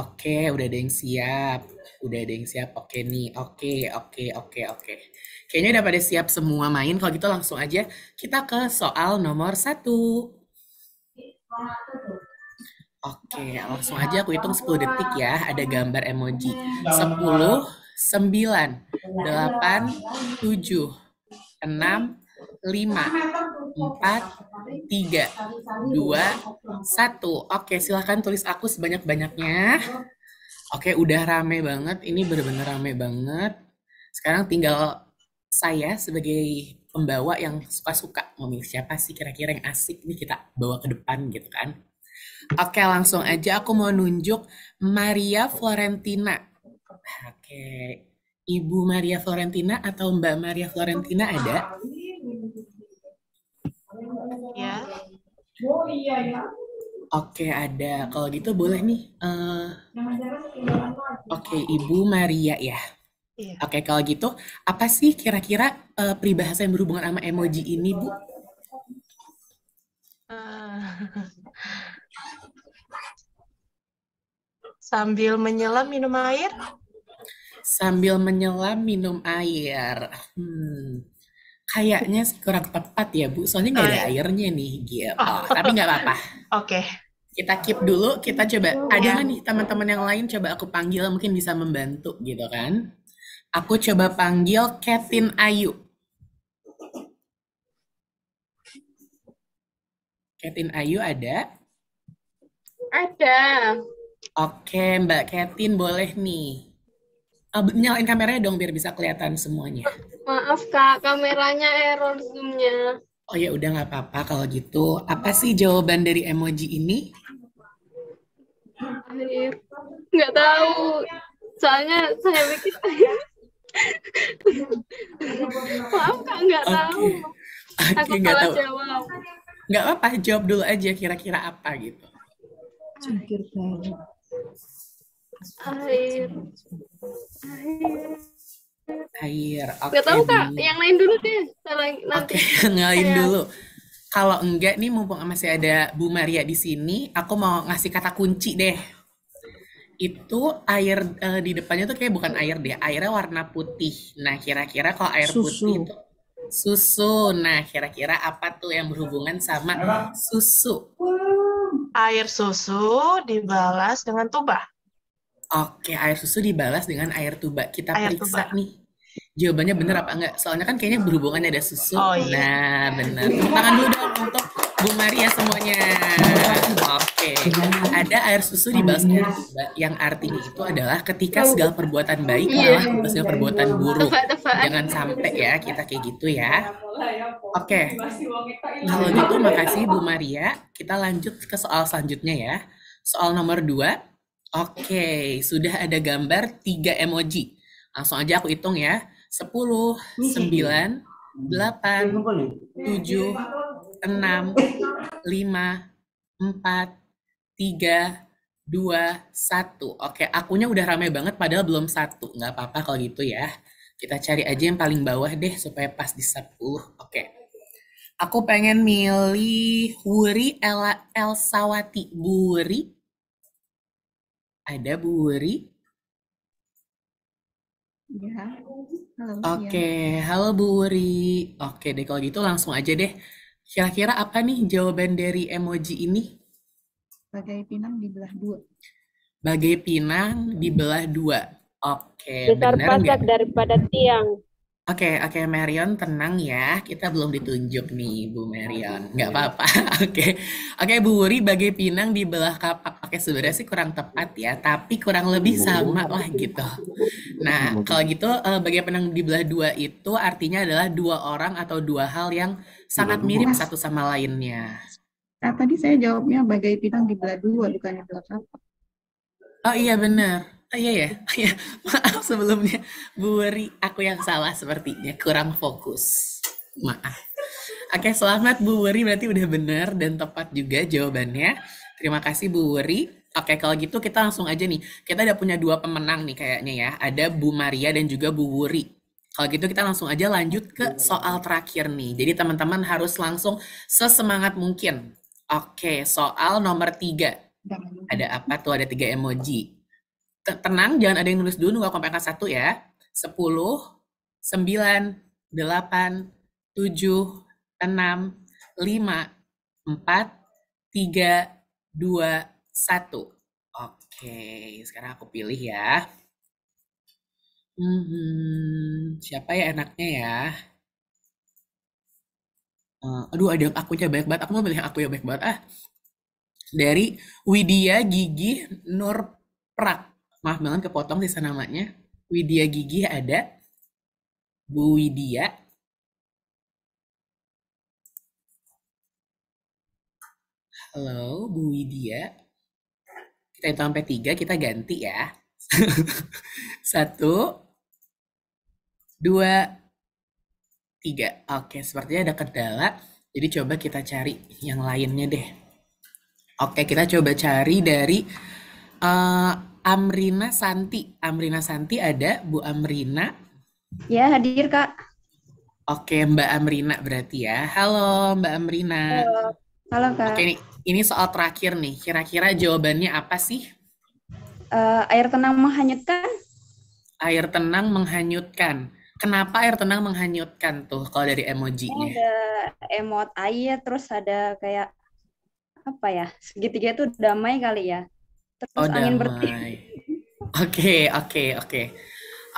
Oke, udah ada yang siap. Udah ada yang siap, oke nih. Oke, oke, oke, oke. Kayaknya udah pada siap semua main, kalau gitu langsung aja kita ke soal nomor satu. Oke, langsung aja aku hitung 10 detik ya. Ada gambar emoji. 10, 9, 8, 7, 6, 5, 4, 3, 2, 1. Oke, silahkan tulis aku sebanyak-banyaknya. Oke, udah rame banget. Ini bener-bener rame banget. Sekarang tinggal saya sebagai pembawa yang suka-suka memilih siapa sih kira-kira yang asik nih kita bawa ke depan gitu kan. Oke, langsung aja aku mau nunjuk Maria Florentina. Oke, Ibu Maria Florentina atau Mbak Maria Florentina ada? Ya. Oh iya ya. Oke, ada. Kalau gitu boleh nih. Uh, Oke, okay, Ibu Maria ya. Iya. Oke, okay, kalau gitu, apa sih kira-kira uh, peribahasa yang berhubungan sama emoji ini, Bu? Eh, *laughs* sambil menyelam minum air? Sambil menyelam minum air. Hmm. Kayaknya kurang tepat ya, Bu. Soalnya nggak ada airnya nih, gitu. Oh. Tapi nggak apa-apa. Oke. Okay. Kita keep dulu, kita coba. Iya. Ada nggak nih teman-teman yang lain coba aku panggil mungkin bisa membantu gitu kan. Aku coba panggil Kevin Ayu. Katin Ayu ada? Ada. Oke, Mbak Katin boleh nih. Uh, nyalain kameranya dong biar bisa kelihatan semuanya. Maaf kak, kameranya error zoomnya. Oh ya udah nggak apa-apa kalau gitu. Apa sih jawaban dari emoji ini? Nggak tahu. Soalnya saya pikir. Maaf kak, nggak okay. tahu. Okay, Aku nggak tahu. jawab. Nggak apa-apa, jawab dulu aja kira-kira apa gitu. Cukir banget air air air okay. tahu kak yang lain dulu deh nanti okay, yang lain *laughs* iya. dulu kalau enggak nih mumpung masih ada Bu Maria di sini aku mau ngasih kata kunci deh itu air uh, di depannya tuh kayak bukan air deh airnya warna putih nah kira-kira kalau air susu. putih itu susu nah kira-kira apa tuh yang berhubungan sama susu air susu dibalas dengan tubah Oke, air susu dibalas dengan air tuba. Kita air periksa tuba. nih. Jawabannya benar apa enggak? Soalnya kan kayaknya berhubungan ada susu. Oh, iya. Nah, benar. tangan dulu dong untuk Bu Maria semuanya. Oke. Ada air susu dibalas air tuba yang artinya itu adalah ketika segala perbuatan baik iya. malah segala perbuatan buruk. Jangan sampai ya kita kayak gitu ya. Oke. Kalau gitu makasih Bu Maria. Kita lanjut ke soal selanjutnya ya. Soal nomor dua Oke, sudah ada gambar tiga emoji. Langsung aja aku hitung ya. Sepuluh, sembilan, delapan, tujuh, enam, lima, empat, tiga, dua, satu. Oke, akunya udah ramai banget padahal belum satu. Nggak apa-apa kalau gitu ya. Kita cari aja yang paling bawah deh supaya pas di sepuluh. Oke. Aku pengen milih Wuri Ella Elsawati. Wuri ada Bu Wuri? Ya, halo. Ya. Oke, ya. halo Bu Wuri. Oke deh, kalau gitu langsung aja deh. Kira-kira apa nih jawaban dari emoji ini? Bagai pinang dibelah dua. Bagai pinang dibelah dua. Oke, Besar benar pasak daripada tiang. Oke, oke, Marion, tenang ya. Kita belum ditunjuk nih, Bu Marion. Nggak apa-apa. *laughs* Oke, oke, Bu Wuri, bagai pinang di belah kapak. Oke, sebenarnya sih kurang tepat ya, tapi kurang lebih sama lah gitu. Nah, kalau gitu, eh, bagai pinang di belah dua itu artinya adalah dua orang atau dua hal yang sangat mirip satu sama lainnya. Nah, tadi saya jawabnya bagai pinang di belah dua, bukan di belah kapak. Oh iya, benar. Oh, iya ya, *laughs* iya. maaf sebelumnya Bu Wari, aku yang salah sepertinya kurang fokus. Maaf. Oke, selamat Bu Wuri berarti udah benar dan tepat juga jawabannya. Terima kasih Bu Wuri. Oke, kalau gitu kita langsung aja nih. Kita ada punya dua pemenang nih kayaknya ya. Ada Bu Maria dan juga Bu Wuri. Kalau gitu kita langsung aja lanjut ke soal terakhir nih. Jadi teman-teman harus langsung sesemangat mungkin. Oke, soal nomor tiga. Ada apa tuh? Ada tiga emoji tenang, jangan ada yang nulis dulu, nunggu aku sampai angka satu ya. 10, 9, 8, 7, 6, 5, 4, 3, 2, 1. Oke, sekarang aku pilih ya. Hmm, siapa ya enaknya ya? Uh, aduh, ada yang aku aja banyak banget. Aku mau pilih aku yang banyak banget. Ah. Dari Widya Gigi Nur Prak maaf banget kepotong sisa namanya. Widya Gigi ada, Bu Widya, Halo, Bu Widya. Kita hitung sampai tiga, kita ganti ya. *laughs* Satu, dua, tiga. Oke, sepertinya ada kendala. Jadi coba kita cari yang lainnya deh. Oke, kita coba cari dari uh, Amrina Santi. Amrina Santi ada, Bu Amrina? Ya, hadir Kak. Oke, Mbak Amrina berarti ya. Halo Mbak Amrina. Halo, Halo Kak. Oke, ini, ini soal terakhir nih. Kira-kira jawabannya apa sih? Uh, air tenang menghanyutkan. Air tenang menghanyutkan. Kenapa air tenang menghanyutkan tuh kalau dari emojinya? Ada emot air, terus ada kayak apa ya? Segitiga itu damai kali ya. Oh, terus oh, angin bertiup. Oke, oke, oke.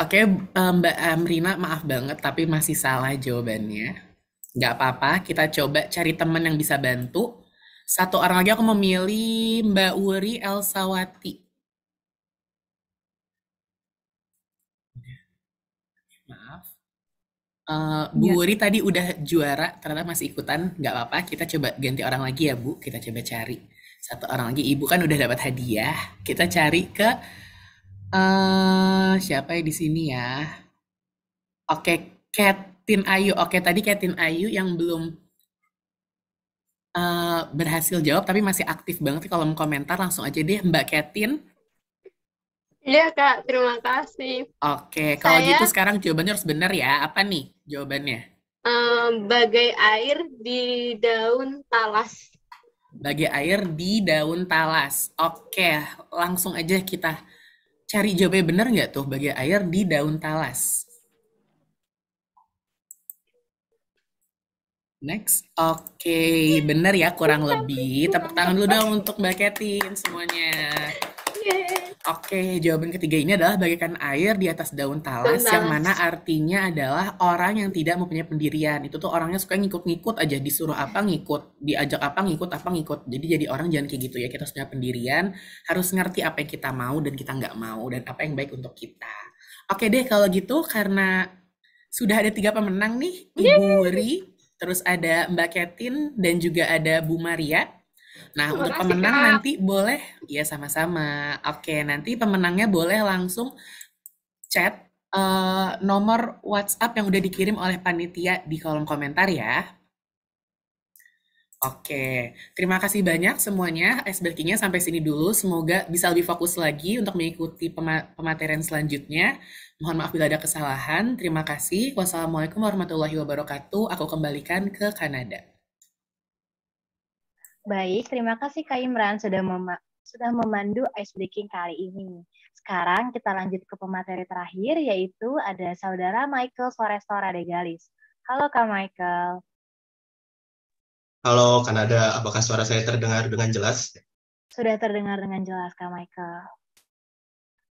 Oke, eh, Mbak Amrina eh, maaf banget tapi masih salah jawabannya. Nggak apa-apa, kita coba cari teman yang bisa bantu. Satu orang lagi aku memilih Mbak Uri Elsawati. Maaf. Uh, Bu ya. Uri tadi udah juara, ternyata masih ikutan. Nggak apa-apa, kita coba ganti orang lagi ya Bu. Kita coba cari satu orang lagi ibu kan udah dapat hadiah kita cari ke uh, siapa ya di sini ya oke okay, Katin Ayu oke okay, tadi Katin Ayu yang belum uh, berhasil jawab tapi masih aktif banget kalau mau komentar langsung aja deh Mbak Katin Iya kak, terima kasih. Oke, kalau Saya... gitu sekarang jawabannya harus benar ya. Apa nih jawabannya? Um, bagai air di daun talas bagi air di daun talas. Oke, langsung aja kita cari jawabnya benar nggak tuh bagi air di daun talas. Next, oke, okay. bener ya kurang lebih. Tepuk tangan dulu dong untuk Mbak Ketin semuanya. Oke, jawaban ketiga ini adalah bagaikan air di atas daun talas, Tentang. yang mana artinya adalah orang yang tidak mempunyai pendirian. Itu tuh orangnya suka ngikut-ngikut aja, disuruh apa ngikut, diajak apa ngikut, apa ngikut. Jadi jadi orang jangan kayak gitu ya, kita sudah pendirian, harus ngerti apa yang kita mau dan kita nggak mau, dan apa yang baik untuk kita. Oke deh, kalau gitu karena sudah ada tiga pemenang nih, Ibu Yeay. terus ada Mbak Ketin, dan juga ada Bu Maria Nah, untuk pemenang Kak. nanti boleh ya sama-sama. Oke, nanti pemenangnya boleh langsung chat uh, nomor WhatsApp yang udah dikirim oleh panitia di kolom komentar ya. Oke, terima kasih banyak semuanya. Ice nya sampai sini dulu. Semoga bisa lebih fokus lagi untuk mengikuti pematerian selanjutnya. Mohon maaf bila ada kesalahan. Terima kasih. Wassalamualaikum warahmatullahi wabarakatuh. Aku kembalikan ke Kanada. Baik, terima kasih Kak Imran sudah mem sudah memandu ice breaking kali ini. Sekarang kita lanjut ke pemateri terakhir yaitu ada saudara Michael Sorestora de Galis. Halo Kak Michael. Halo Kanada, apakah suara saya terdengar dengan jelas? Sudah terdengar dengan jelas Kak Michael.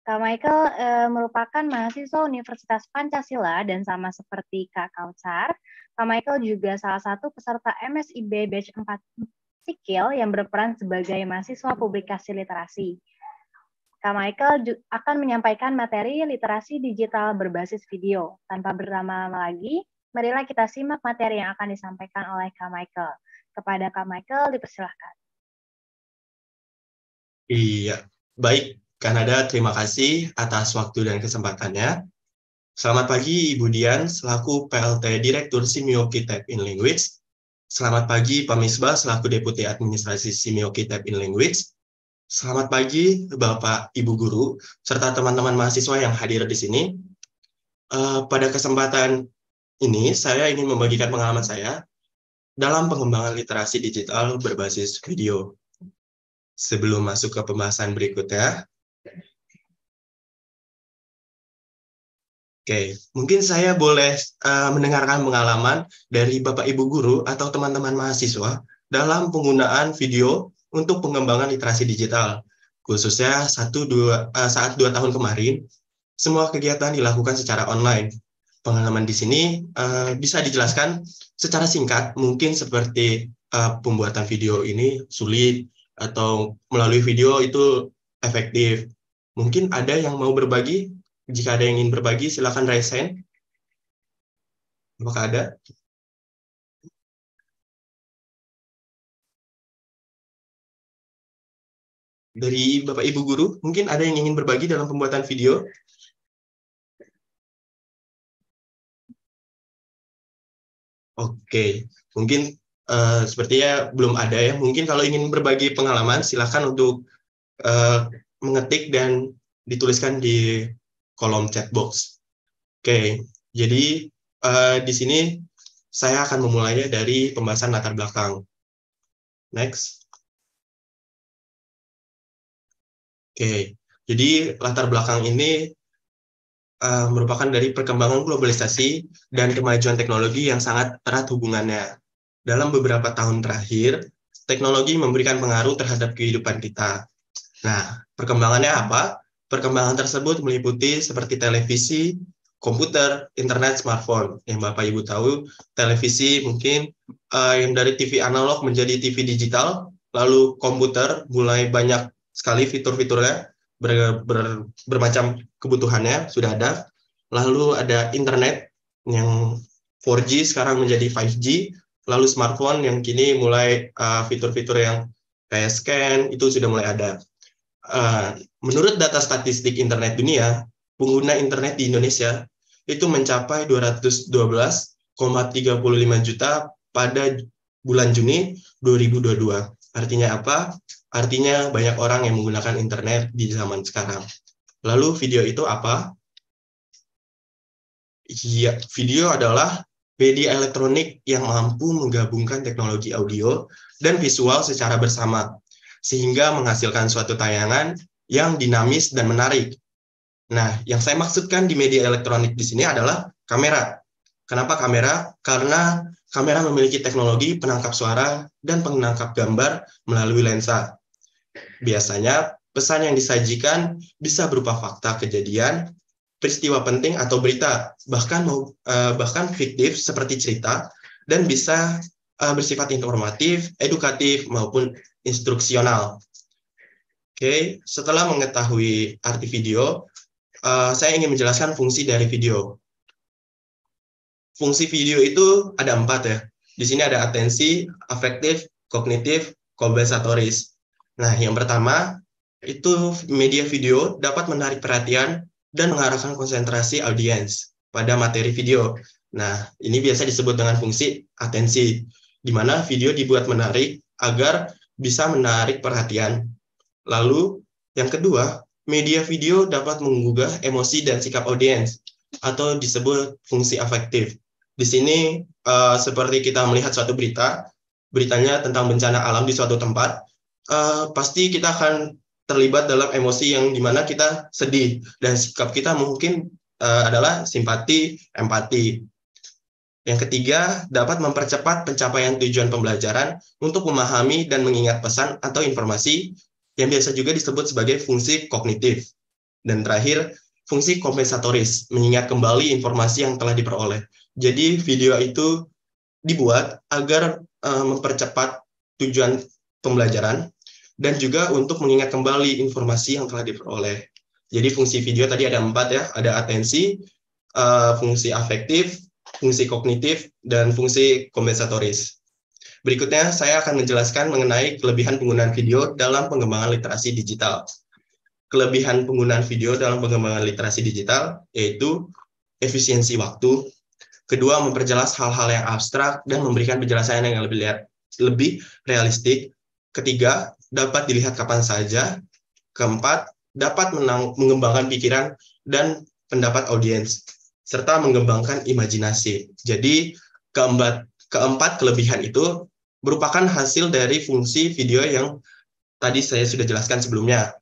Kak Michael e, merupakan mahasiswa Universitas Pancasila dan sama seperti Kak Kaucar, Kak Michael juga salah satu peserta MSIB Batch 4, Sikil yang berperan sebagai mahasiswa publikasi literasi. Kak Michael akan menyampaikan materi literasi digital berbasis video. Tanpa berlama-lama lagi, marilah kita simak materi yang akan disampaikan oleh Kak Michael. Kepada Kak Michael, dipersilahkan. Iya, baik. Kanada, terima kasih atas waktu dan kesempatannya. Selamat pagi Ibu Dian, selaku PLT Direktur Simio Tech in Language Selamat pagi Pak Misbah selaku Deputi Administrasi Simeo Kitab in Language. Selamat pagi Bapak Ibu Guru serta teman-teman mahasiswa yang hadir di sini. Uh, pada kesempatan ini saya ingin membagikan pengalaman saya dalam pengembangan literasi digital berbasis video. Sebelum masuk ke pembahasan berikutnya, Oke, mungkin saya boleh uh, mendengarkan pengalaman dari Bapak Ibu guru atau teman-teman mahasiswa dalam penggunaan video untuk pengembangan literasi digital. Khususnya satu dua, uh, saat dua tahun kemarin, semua kegiatan dilakukan secara online. Pengalaman di sini uh, bisa dijelaskan secara singkat, mungkin seperti uh, pembuatan video ini sulit atau melalui video itu efektif. Mungkin ada yang mau berbagi jika ada yang ingin berbagi, silakan raise hand. Apakah ada? Dari Bapak Ibu Guru, mungkin ada yang ingin berbagi dalam pembuatan video? Oke, mungkin uh, sepertinya belum ada ya. Mungkin kalau ingin berbagi pengalaman, silakan untuk uh, mengetik dan dituliskan di kolom chat Oke, okay. jadi uh, di sini saya akan memulainya dari pembahasan latar belakang. Next. Oke, okay. jadi latar belakang ini uh, merupakan dari perkembangan globalisasi dan kemajuan teknologi yang sangat erat hubungannya. Dalam beberapa tahun terakhir, teknologi memberikan pengaruh terhadap kehidupan kita. Nah, perkembangannya apa? Perkembangan tersebut meliputi seperti televisi, komputer, internet, smartphone. Yang Bapak Ibu tahu, televisi mungkin uh, yang dari TV analog menjadi TV digital, lalu komputer mulai banyak sekali fitur-fiturnya, ber, ber, bermacam kebutuhannya sudah ada. Lalu ada internet yang 4G sekarang menjadi 5G, lalu smartphone yang kini mulai eh, fitur-fitur yang kayak scan itu sudah mulai ada uh, menurut data statistik internet dunia, pengguna internet di Indonesia itu mencapai 212,35 juta pada bulan Juni 2022. Artinya apa? Artinya banyak orang yang menggunakan internet di zaman sekarang. Lalu video itu apa? Ya, video adalah media elektronik yang mampu menggabungkan teknologi audio dan visual secara bersama sehingga menghasilkan suatu tayangan yang dinamis dan menarik. Nah, yang saya maksudkan di media elektronik di sini adalah kamera. Kenapa kamera? Karena kamera memiliki teknologi penangkap suara dan penangkap gambar melalui lensa. Biasanya, pesan yang disajikan bisa berupa fakta kejadian, peristiwa penting atau berita, bahkan eh, bahkan fiktif seperti cerita dan bisa eh, bersifat informatif, edukatif maupun instruksional. Oke, setelah mengetahui arti video, eh, saya ingin menjelaskan fungsi dari video. Fungsi video itu ada empat ya. Di sini ada atensi, afektif, kognitif, kompensatoris. Nah, yang pertama itu media video dapat menarik perhatian dan mengarahkan konsentrasi audiens pada materi video. Nah, ini biasa disebut dengan fungsi atensi, di mana video dibuat menarik agar bisa menarik perhatian. Lalu, yang kedua, media video dapat menggugah emosi dan sikap audiens atau disebut fungsi afektif. Di sini uh, seperti kita melihat suatu berita, beritanya tentang bencana alam di suatu tempat, uh, pasti kita akan terlibat dalam emosi yang dimana kita sedih dan sikap kita mungkin uh, adalah simpati, empati. Yang ketiga, dapat mempercepat pencapaian tujuan pembelajaran untuk memahami dan mengingat pesan atau informasi yang biasa juga disebut sebagai fungsi kognitif. Dan terakhir, fungsi kompensatoris, mengingat kembali informasi yang telah diperoleh. Jadi video itu dibuat agar uh, mempercepat tujuan pembelajaran dan juga untuk mengingat kembali informasi yang telah diperoleh. Jadi fungsi video tadi ada empat ya, ada atensi, uh, fungsi afektif, fungsi kognitif, dan fungsi kompensatoris. Berikutnya, saya akan menjelaskan mengenai kelebihan penggunaan video dalam pengembangan literasi digital. Kelebihan penggunaan video dalam pengembangan literasi digital yaitu efisiensi waktu, kedua memperjelas hal-hal yang abstrak dan memberikan penjelasan yang lebih lihat, lebih realistik, ketiga dapat dilihat kapan saja, keempat dapat menang, mengembangkan pikiran dan pendapat audiens serta mengembangkan imajinasi. Jadi keempat keempat kelebihan itu merupakan hasil dari fungsi video yang tadi saya sudah jelaskan sebelumnya.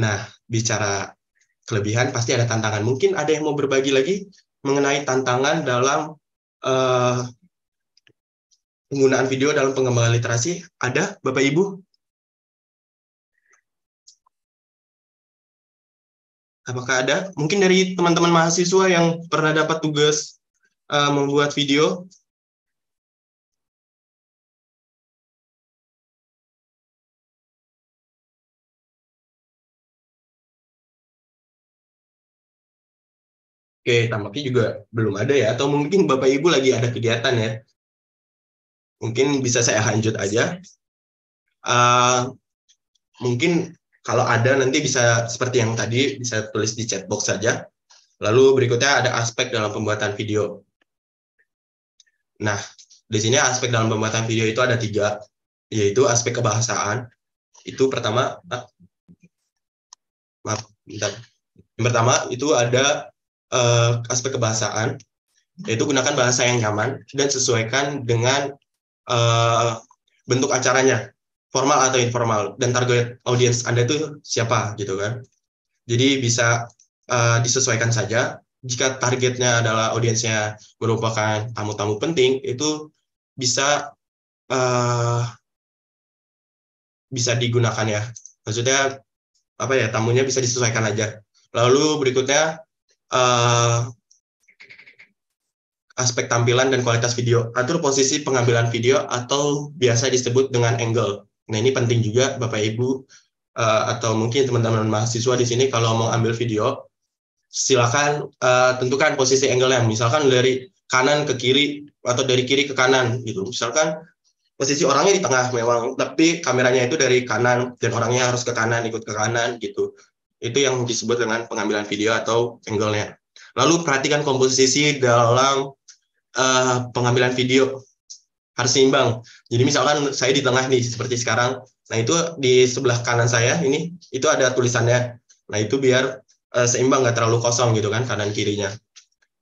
Nah, bicara kelebihan pasti ada tantangan. Mungkin ada yang mau berbagi lagi mengenai tantangan dalam uh, penggunaan video dalam pengembangan literasi. Ada, Bapak Ibu? Apakah ada? Mungkin dari teman-teman mahasiswa yang pernah dapat tugas uh, membuat video. Oke, tampaknya juga belum ada ya. Atau mungkin Bapak Ibu lagi ada kegiatan ya. Mungkin bisa saya lanjut aja. Uh, mungkin kalau ada nanti bisa seperti yang tadi bisa tulis di chat box saja. Lalu berikutnya ada aspek dalam pembuatan video. Nah, di sini aspek dalam pembuatan video itu ada tiga, yaitu aspek kebahasaan. Itu pertama, ah, maaf, bentar. Yang pertama itu ada uh, aspek kebahasaan, yaitu gunakan bahasa yang nyaman dan sesuaikan dengan uh, bentuk acaranya formal atau informal dan target audience Anda itu siapa gitu kan. Jadi bisa uh, disesuaikan saja. Jika targetnya adalah audiensnya merupakan tamu-tamu penting, itu bisa uh, bisa digunakan ya. Maksudnya apa ya tamunya bisa disesuaikan aja. Lalu berikutnya uh, aspek tampilan dan kualitas video. Atur posisi pengambilan video atau biasa disebut dengan angle. Nah ini penting juga Bapak Ibu uh, atau mungkin teman-teman mahasiswa di sini kalau mau ambil video silakan uh, tentukan posisi angle-nya. Misalkan dari kanan ke kiri atau dari kiri ke kanan gitu. Misalkan posisi orangnya di tengah memang, tapi kameranya itu dari kanan dan orangnya harus ke kanan ikut ke kanan gitu. Itu yang disebut dengan pengambilan video atau angle-nya. Lalu perhatikan komposisi dalam uh, pengambilan video harus seimbang. Jadi misalkan saya di tengah nih seperti sekarang. Nah, itu di sebelah kanan saya ini itu ada tulisannya. Nah, itu biar uh, seimbang nggak terlalu kosong gitu kan kanan kirinya.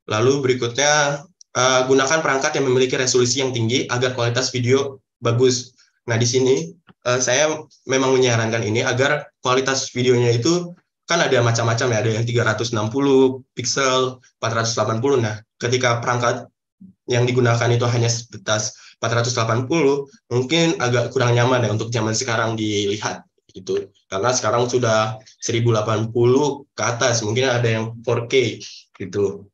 Lalu berikutnya uh, gunakan perangkat yang memiliki resolusi yang tinggi agar kualitas video bagus. Nah, di sini uh, saya memang menyarankan ini agar kualitas videonya itu kan ada macam-macam ya, ada yang 360 pixel, 480. Nah, ketika perangkat yang digunakan itu hanya sebatas 480 mungkin agak kurang nyaman ya untuk zaman sekarang dilihat gitu. Karena sekarang sudah 1080 ke atas, mungkin ada yang 4K gitu.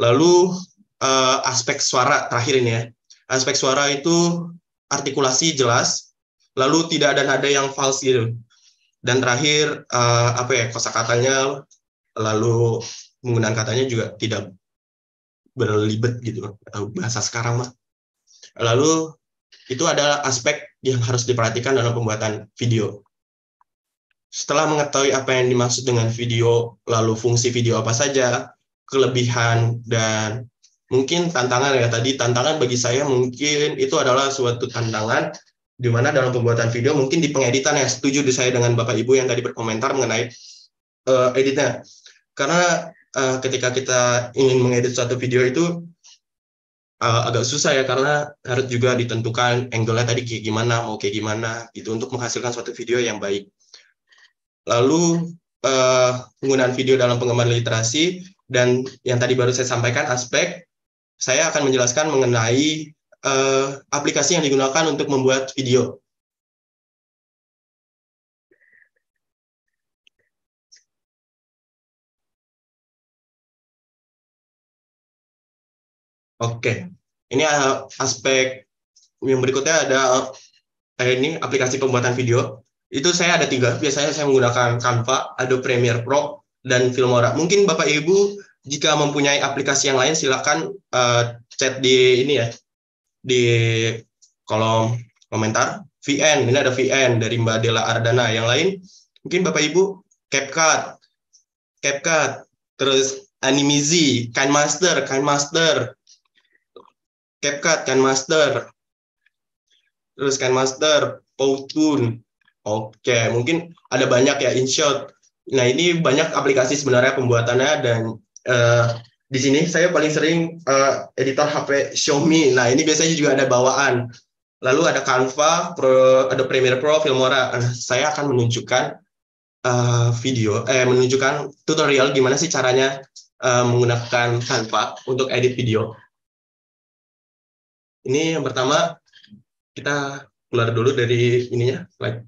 Lalu uh, aspek suara terakhir ini ya. Aspek suara itu artikulasi jelas, lalu tidak ada nada yang fals gitu. Dan terakhir uh, apa ya kosakatanya lalu menggunakan katanya juga tidak berlibet gitu bahasa sekarang mah Lalu itu adalah aspek yang harus diperhatikan dalam pembuatan video. Setelah mengetahui apa yang dimaksud dengan video, lalu fungsi video apa saja, kelebihan dan mungkin tantangan ya tadi tantangan bagi saya mungkin itu adalah suatu tantangan di mana dalam pembuatan video mungkin di pengeditan ya setuju di saya dengan Bapak Ibu yang tadi berkomentar mengenai uh, editnya. Karena uh, ketika kita ingin mengedit suatu video itu uh, agak susah ya karena harus juga ditentukan angle-nya tadi kayak gimana, mau kayak gimana gitu untuk menghasilkan suatu video yang baik. Lalu uh, penggunaan video dalam pengembangan literasi dan yang tadi baru saya sampaikan aspek saya akan menjelaskan mengenai uh, aplikasi yang digunakan untuk membuat video. Oke, ini eh, aspek yang berikutnya ada eh, ini aplikasi pembuatan video. Itu saya ada tiga. Biasanya saya menggunakan Canva, Adobe Premiere Pro, dan Filmora. Mungkin Bapak Ibu jika mempunyai aplikasi yang lain silakan uh, chat di ini ya di kolom komentar. VN ini ada VN dari Mbak Dela Ardana. Yang lain mungkin Bapak Ibu CapCut, CapCut, terus Animizi, KineMaster, KineMaster, CapCut, kan Master, terus kan Master, Powtoon. Oke, mungkin ada banyak ya InShot. Nah, ini banyak aplikasi sebenarnya pembuatannya dan uh, di sini saya paling sering uh, editor HP Xiaomi. Nah, ini biasanya juga ada bawaan. Lalu ada Canva, Pro, ada Premiere Pro, Filmora. Nah, saya akan menunjukkan uh, video, eh menunjukkan tutorial gimana sih caranya uh, menggunakan Canva untuk edit video. Ini yang pertama kita keluar dulu dari ininya slide.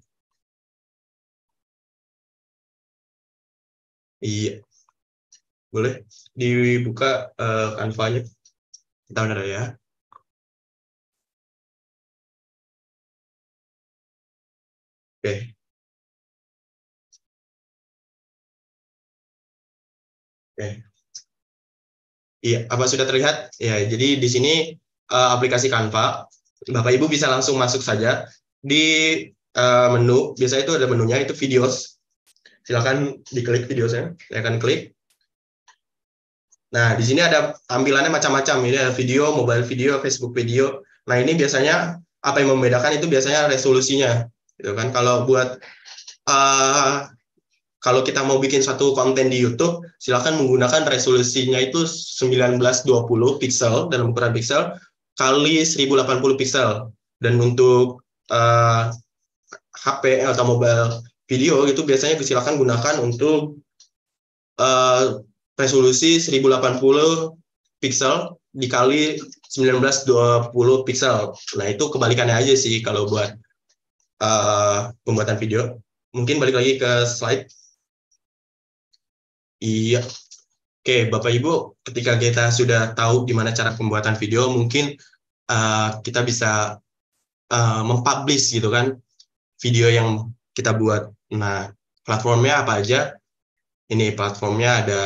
Iya. Boleh dibuka uh, Kita benar ya. Oke. Okay. Oke. Okay. Iya, apa sudah terlihat? Ya, jadi di sini uh, aplikasi Canva. Bapak Ibu bisa langsung masuk saja di uh, menu. Biasanya itu ada menunya itu videos. Silakan diklik videosnya. Saya akan klik. Nah, di sini ada tampilannya macam-macam. Ini ada video, mobile video, Facebook video. Nah, ini biasanya apa yang membedakan itu biasanya resolusinya. Gitu kan kalau buat uh, kalau kita mau bikin satu konten di YouTube, silakan menggunakan resolusinya itu 1920 pixel dalam ukuran pixel kali 1080 pixel dan untuk uh, eh, HP atau mobile video itu biasanya disilakan gunakan untuk uh, resolusi 1080 pixel dikali 1920 pixel. Nah, itu kebalikannya aja sih kalau buat uh, pembuatan video. Mungkin balik lagi ke slide. Iya. Oke, Bapak Ibu, ketika kita sudah tahu gimana cara pembuatan video, mungkin uh, kita bisa uh, mempublish gitu kan video yang kita buat. Nah, platformnya apa aja? Ini platformnya ada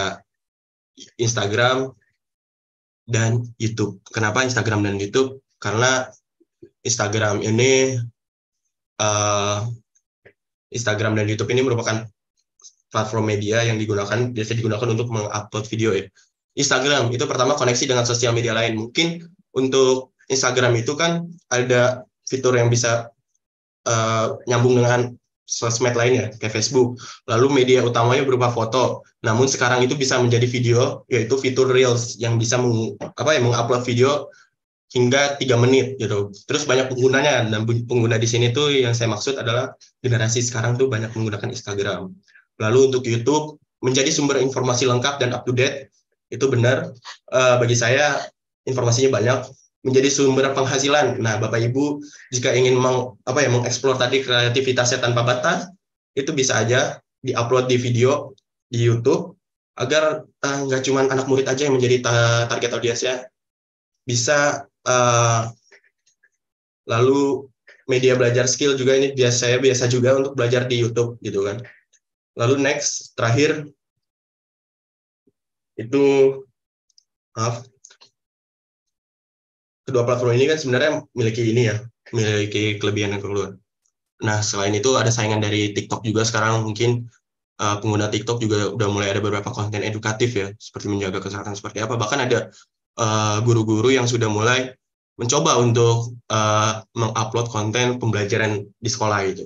Instagram dan YouTube. Kenapa Instagram dan YouTube? Karena Instagram ini uh, Instagram dan YouTube ini merupakan platform media yang digunakan biasa digunakan untuk mengupload video ya. Instagram itu pertama koneksi dengan sosial media lain. Mungkin untuk Instagram itu kan ada fitur yang bisa uh, nyambung dengan sosmed lainnya kayak Facebook. Lalu media utamanya berupa foto. Namun sekarang itu bisa menjadi video yaitu fitur Reels yang bisa meng, apa ya mengupload video hingga tiga menit gitu. Terus banyak penggunanya dan pengguna di sini tuh yang saya maksud adalah generasi sekarang tuh banyak menggunakan Instagram. Lalu untuk YouTube menjadi sumber informasi lengkap dan up to date itu benar uh, bagi saya informasinya banyak menjadi sumber penghasilan. Nah, Bapak Ibu jika ingin meng, apa ya mengeksplor tadi kreativitasnya tanpa batas itu bisa aja diupload di video di YouTube agar eh, nggak uh, cuma anak murid aja yang menjadi ta target audiensnya bisa uh, lalu media belajar skill juga ini biasa biasa juga untuk belajar di YouTube gitu kan Lalu next, terakhir, itu maaf, kedua platform ini kan sebenarnya memiliki ini ya, memiliki kelebihan dan kekurangan. Nah, selain itu ada saingan dari TikTok juga sekarang mungkin uh, pengguna TikTok juga udah mulai ada beberapa konten edukatif ya, seperti menjaga kesehatan seperti apa. Bahkan ada eh, guru-guru uh, yang sudah mulai mencoba untuk uh, mengupload konten pembelajaran di sekolah itu.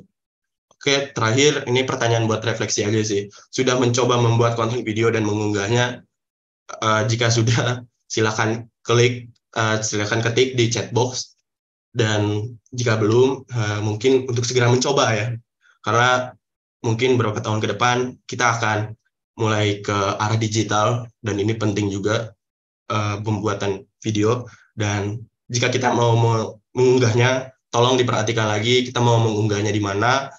Oke, terakhir ini pertanyaan buat refleksi aja sih. Sudah mencoba membuat konten video dan mengunggahnya? Uh, jika sudah, *laughs* silakan klik, uh, silakan ketik di chat box. Dan jika belum, uh, mungkin untuk segera mencoba ya. Karena mungkin beberapa tahun ke depan kita akan mulai ke arah digital dan ini penting juga uh, pembuatan video dan jika kita mau mengunggahnya tolong diperhatikan lagi kita mau mengunggahnya di mana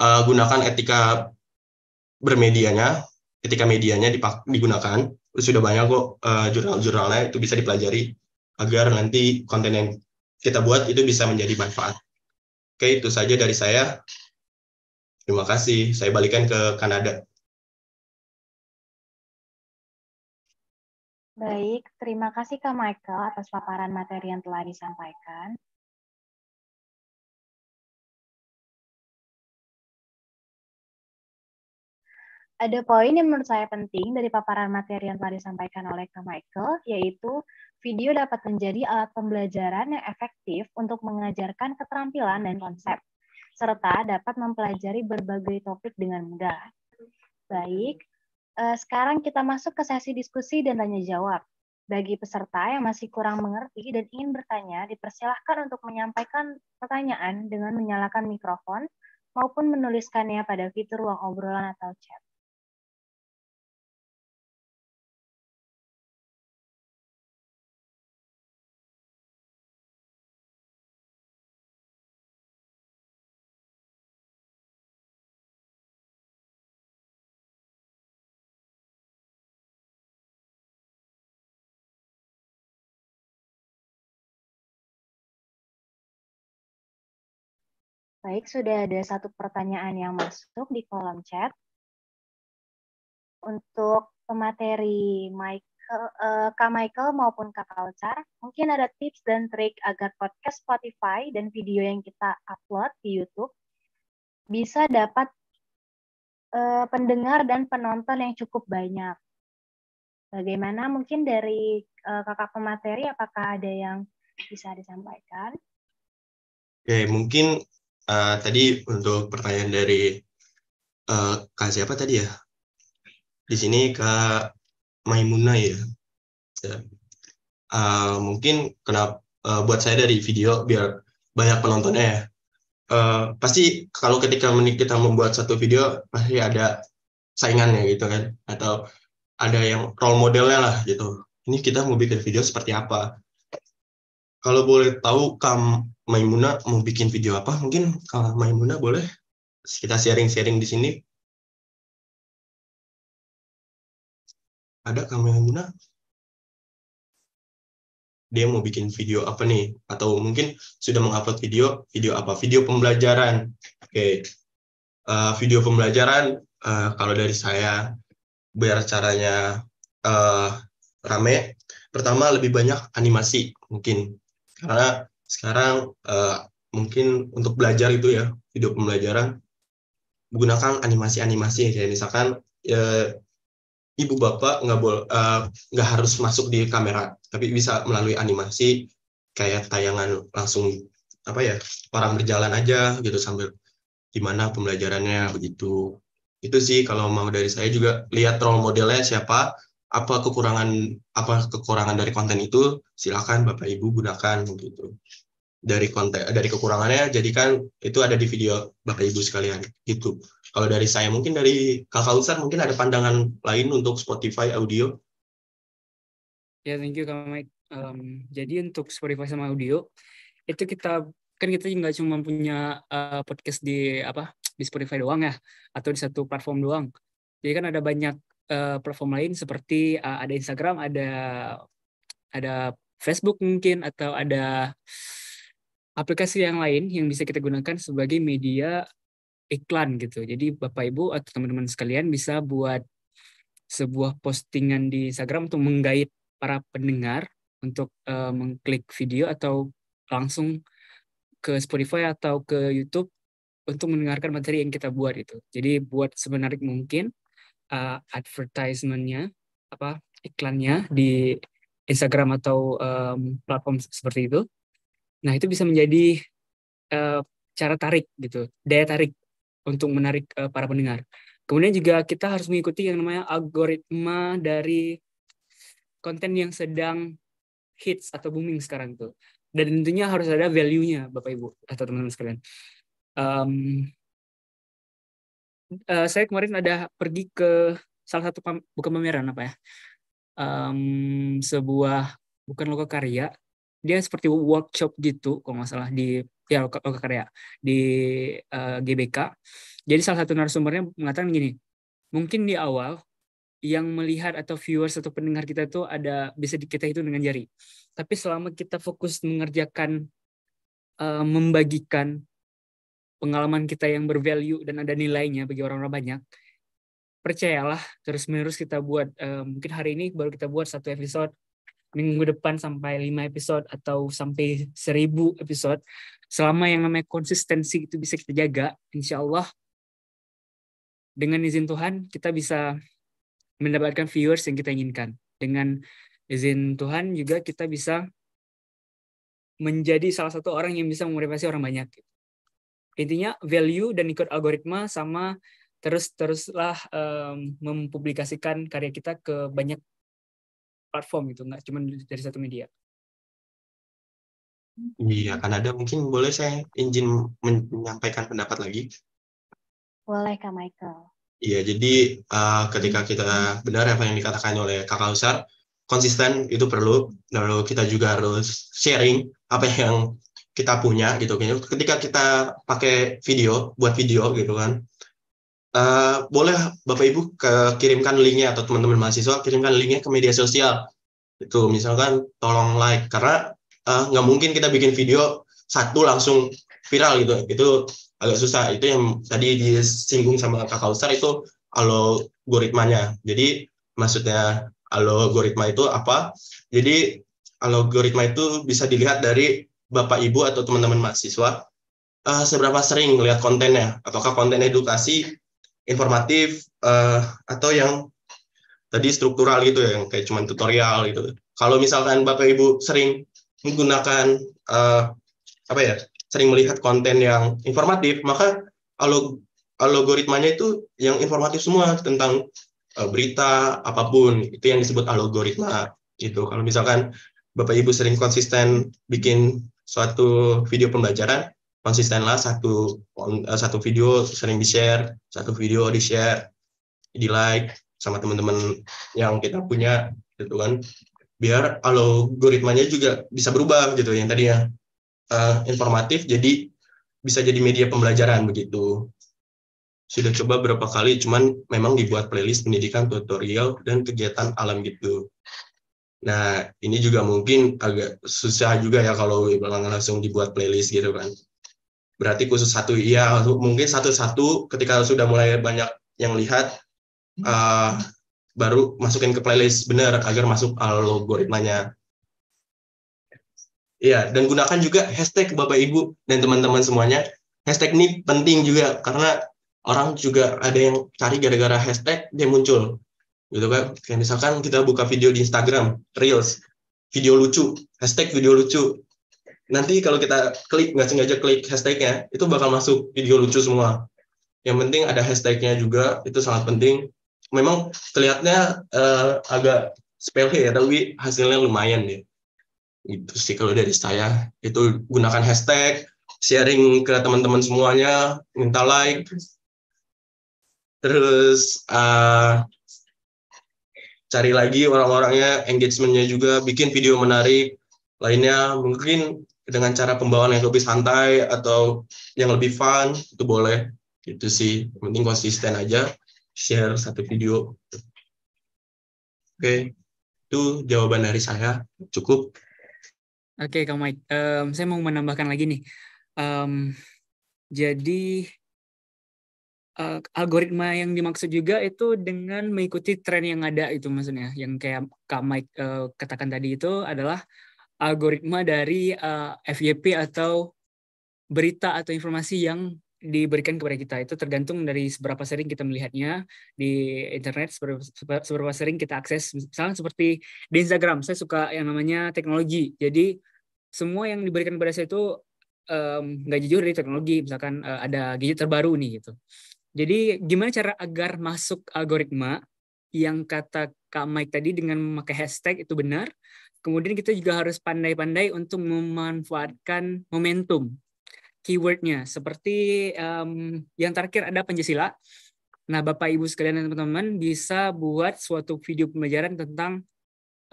uh, gunakan etika bermedianya, etika medianya dipak digunakan. Sudah banyak kok uh, jurnal-jurnalnya itu bisa dipelajari agar nanti konten yang kita buat itu bisa menjadi manfaat. Oke, itu saja dari saya. Terima kasih. Saya balikan ke Kanada. Baik, terima kasih Kak Michael atas paparan materi yang telah disampaikan. ada poin yang menurut saya penting dari paparan materi yang telah disampaikan oleh Kak Michael, yaitu video dapat menjadi alat pembelajaran yang efektif untuk mengajarkan keterampilan dan konsep, serta dapat mempelajari berbagai topik dengan mudah. Baik, eh, sekarang kita masuk ke sesi diskusi dan tanya jawab. Bagi peserta yang masih kurang mengerti dan ingin bertanya, dipersilahkan untuk menyampaikan pertanyaan dengan menyalakan mikrofon maupun menuliskannya pada fitur ruang obrolan atau chat. Baik, sudah ada satu pertanyaan yang masuk di kolom chat. Untuk pemateri Michael, eh, Kak Michael maupun Kak Kaucar, mungkin ada tips dan trik agar podcast Spotify dan video yang kita upload di YouTube bisa dapat eh, pendengar dan penonton yang cukup banyak. Bagaimana mungkin dari eh, kakak pemateri, apakah ada yang bisa disampaikan? Oke, mungkin uh, tadi untuk pertanyaan dari uh, kak siapa tadi ya? Di sini kak Maimuna ya. Uh, mungkin kenapa uh, buat saya dari video biar banyak penontonnya ya. Uh, pasti kalau ketika kita membuat satu video pasti ada saingannya gitu kan atau ada yang role modelnya lah gitu. Ini kita mau bikin video seperti apa? Kalau boleh tahu Kam Maimuna mau bikin video apa? Mungkin Kam Maimuna boleh kita sharing-sharing di sini. Ada Kam Maimuna? Dia mau bikin video apa nih? Atau mungkin sudah mengupload video, video apa? Video pembelajaran. Oke. Okay. Uh, eh, video pembelajaran uh, kalau dari saya biar caranya uh, rame pertama lebih banyak animasi mungkin karena sekarang uh, mungkin untuk belajar itu ya video pembelajaran menggunakan animasi-animasi kayak misalkan ya, ibu bapak nggak boleh nggak harus masuk di kamera tapi bisa melalui animasi kayak tayangan langsung apa ya orang berjalan aja gitu sambil gimana pembelajarannya begitu itu sih kalau mau dari saya juga lihat role modelnya siapa apa kekurangan apa kekurangan dari konten itu silakan bapak ibu gunakan gitu dari konten dari kekurangannya jadikan itu ada di video bapak ibu sekalian gitu kalau dari saya mungkin dari kakak Ustaz mungkin ada pandangan lain untuk Spotify audio ya yeah, thank you kak Mike um, jadi untuk Spotify sama audio itu kita kan kita nggak cuma punya uh, podcast di apa di Spotify doang ya atau di satu platform doang jadi kan ada banyak Eh, platform lain seperti uh, ada Instagram, ada ada Facebook mungkin atau ada aplikasi yang lain yang bisa kita gunakan sebagai media iklan gitu. Jadi Bapak Ibu atau teman-teman sekalian bisa buat sebuah postingan di Instagram untuk menggait para pendengar untuk uh, mengklik video atau langsung ke Spotify atau ke YouTube untuk mendengarkan materi yang kita buat itu. Jadi buat semenarik mungkin uh, advertisementnya apa iklannya di Instagram atau um, platform seperti itu nah itu bisa menjadi uh, cara tarik gitu daya tarik untuk menarik uh, para pendengar kemudian juga kita harus mengikuti yang namanya algoritma dari konten yang sedang hits atau booming sekarang tuh dan tentunya harus ada value-nya bapak ibu atau teman-teman sekalian um, uh, saya kemarin ada pergi ke salah satu pam, bukan pameran apa ya um, sebuah bukan loka karya dia seperti workshop gitu kalau nggak salah di ya loka, loka karya di uh, GBK jadi salah satu narasumbernya mengatakan gini mungkin di awal yang melihat atau viewers atau pendengar kita itu ada bisa kita itu dengan jari tapi selama kita fokus mengerjakan uh, membagikan pengalaman kita yang bervalue dan ada nilainya bagi orang-orang banyak percayalah terus menerus kita buat uh, mungkin hari ini baru kita buat satu episode minggu depan sampai lima episode atau sampai seribu episode selama yang namanya konsistensi itu bisa kita jaga insya Allah dengan izin Tuhan kita bisa mendapatkan viewers yang kita inginkan dengan izin Tuhan juga kita bisa menjadi salah satu orang yang bisa memotivasi orang banyak intinya value dan ikut algoritma sama terus teruslah um, mempublikasikan karya kita ke banyak platform itu nggak cuma dari satu media. Iya, kan ada mungkin boleh saya izin menyampaikan pendapat lagi. Boleh Kak Michael. Iya, jadi uh, ketika kita benar apa yang dikatakan oleh Kakak Usar, konsisten itu perlu. Lalu kita juga harus sharing apa yang kita punya gitu kan ketika kita pakai video buat video gitu kan uh, boleh bapak ibu ke, kirimkan linknya atau teman-teman mahasiswa kirimkan linknya ke media sosial itu misalkan tolong like karena eh, nggak uh, mungkin kita bikin video satu langsung viral gitu itu agak susah itu yang tadi disinggung sama kak Kausar itu algoritmanya jadi maksudnya algoritma itu apa jadi algoritma itu bisa dilihat dari Bapak Ibu atau teman-teman mahasiswa uh, seberapa sering melihat kontennya ataukah konten edukasi informatif uh, atau yang tadi struktural gitu ya yang kayak cuman tutorial gitu. Kalau misalkan Bapak Ibu sering menggunakan uh, apa ya? sering melihat konten yang informatif, maka alog algoritmanya itu yang informatif semua tentang uh, berita apapun itu yang disebut algoritma gitu. Kalau misalkan Bapak Ibu sering konsisten bikin suatu video pembelajaran konsistenlah satu eh, satu video sering di share satu video di share di like sama teman-teman yang kita punya gitu kan biar algoritmanya juga bisa berubah gitu yang tadinya uh, eh, informatif jadi bisa jadi media pembelajaran begitu sudah coba berapa kali cuman memang dibuat playlist pendidikan tutorial dan kegiatan alam gitu Nah, ini juga mungkin agak susah juga ya kalau langsung dibuat playlist gitu kan. Berarti khusus satu ya mungkin satu-satu ketika sudah mulai banyak yang lihat, uh, baru masukin ke playlist benar agar masuk algoritmanya. Iya, dan gunakan juga hashtag Bapak Ibu dan teman-teman semuanya. Hashtag ini penting juga karena orang juga ada yang cari gara-gara hashtag dia muncul gitu kan kayak misalkan kita buka video di Instagram reels video lucu hashtag video lucu nanti kalau kita klik nggak sengaja klik hashtagnya itu bakal masuk video lucu semua yang penting ada hashtagnya juga itu sangat penting memang kelihatannya uh, agak sepele ya tapi hasilnya lumayan ya gitu sih kalau dari saya itu gunakan hashtag sharing ke teman-teman semuanya minta like terus uh, cari lagi orang-orangnya, engagementnya juga, bikin video menarik. Lainnya mungkin dengan cara pembawaan yang lebih santai atau yang lebih fun itu boleh. Itu sih, penting konsisten aja. Share satu video. Oke, itu jawaban dari saya. Cukup. Oke, okay, Kak Mike. Um, saya mau menambahkan lagi nih. Um, jadi uh, algoritma yang dimaksud juga itu dengan mengikuti tren yang ada itu maksudnya yang kayak Kak Mike uh, katakan tadi itu adalah algoritma dari uh, eh, FYP atau berita atau informasi yang diberikan kepada kita itu tergantung dari seberapa sering kita melihatnya di internet seberapa, seberapa sering kita akses misalnya seperti di Instagram saya suka yang namanya teknologi jadi semua yang diberikan kepada saya itu nggak um, jujur dari teknologi misalkan uh, ada gadget terbaru nih gitu jadi gimana cara agar masuk algoritma yang kata Kak Mike tadi dengan memakai hashtag itu benar. Kemudian kita juga harus pandai-pandai untuk memanfaatkan momentum keywordnya. Seperti um, yang terakhir ada Pancasila. Nah, Bapak Ibu sekalian dan teman-teman bisa buat suatu video pembelajaran tentang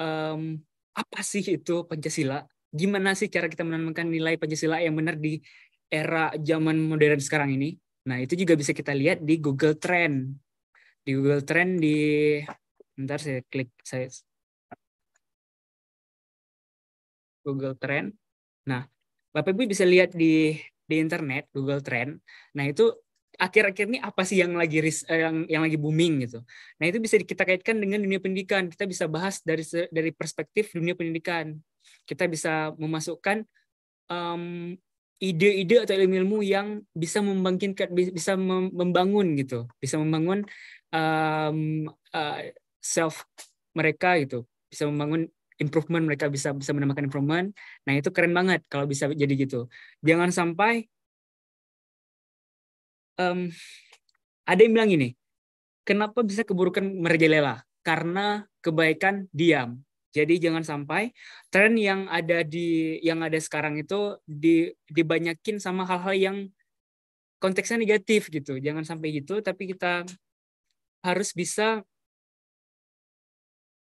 um, apa sih itu Pancasila? Gimana sih cara kita menanamkan nilai Pancasila yang benar di era zaman modern sekarang ini? Nah, itu juga bisa kita lihat di Google Trend. Di Google Trend di ntar saya klik saya Google Trend. Nah, Bapak Ibu bisa lihat di di internet Google Trend. Nah, itu akhir-akhir ini apa sih yang lagi eh, yang yang lagi booming gitu. Nah, itu bisa kita kaitkan dengan dunia pendidikan. Kita bisa bahas dari dari perspektif dunia pendidikan. Kita bisa memasukkan mmm, ide-ide atau ilmu-ilmu yang bisa membangkitkan bisa membangun gitu bisa membangun um, uh, self mereka gitu bisa membangun improvement mereka bisa bisa menambahkan improvement nah itu keren banget kalau bisa jadi gitu jangan sampai um, ada yang bilang ini, kenapa bisa keburukan merajalela karena kebaikan diam jadi jangan sampai tren yang ada di yang ada sekarang itu di, dibanyakin sama hal-hal yang konteksnya negatif gitu. Jangan sampai gitu, tapi kita harus bisa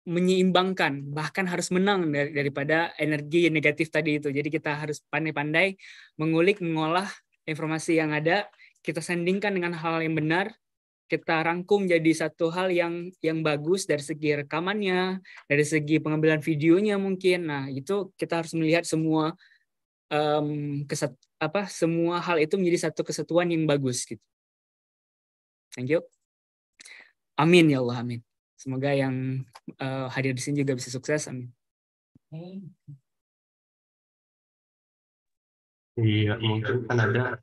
menyeimbangkan bahkan harus menang daripada energi yang negatif tadi itu jadi kita harus pandai-pandai mengulik mengolah informasi yang ada kita sandingkan dengan -hal yang benar kita rangkum jadi satu hal yang yang bagus dari segi rekamannya, dari segi pengambilan videonya mungkin. Nah, itu kita harus melihat semua um, kesat, apa semua hal itu menjadi satu kesatuan yang bagus gitu. Thank you. Amin ya Allah, amin. Semoga yang uh, hadir di sini juga bisa sukses, amin. Iya, mungkin kan ada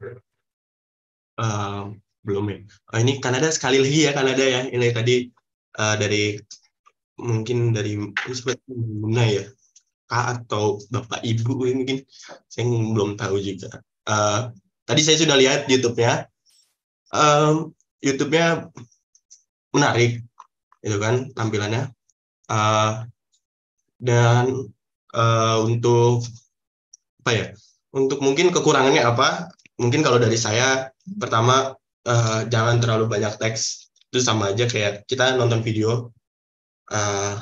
uh, belum ya oh, ini Kanada sekali lagi ya Kanada ya ini tadi uh, dari mungkin dari mana ya kak atau bapak ibu mungkin saya belum tahu juga uh, tadi saya sudah lihat YouTube-nya um, YouTube-nya menarik itu kan tampilannya uh, dan uh, untuk apa ya untuk mungkin kekurangannya apa mungkin kalau dari saya pertama uh, jangan terlalu banyak teks itu sama aja kayak kita nonton video uh,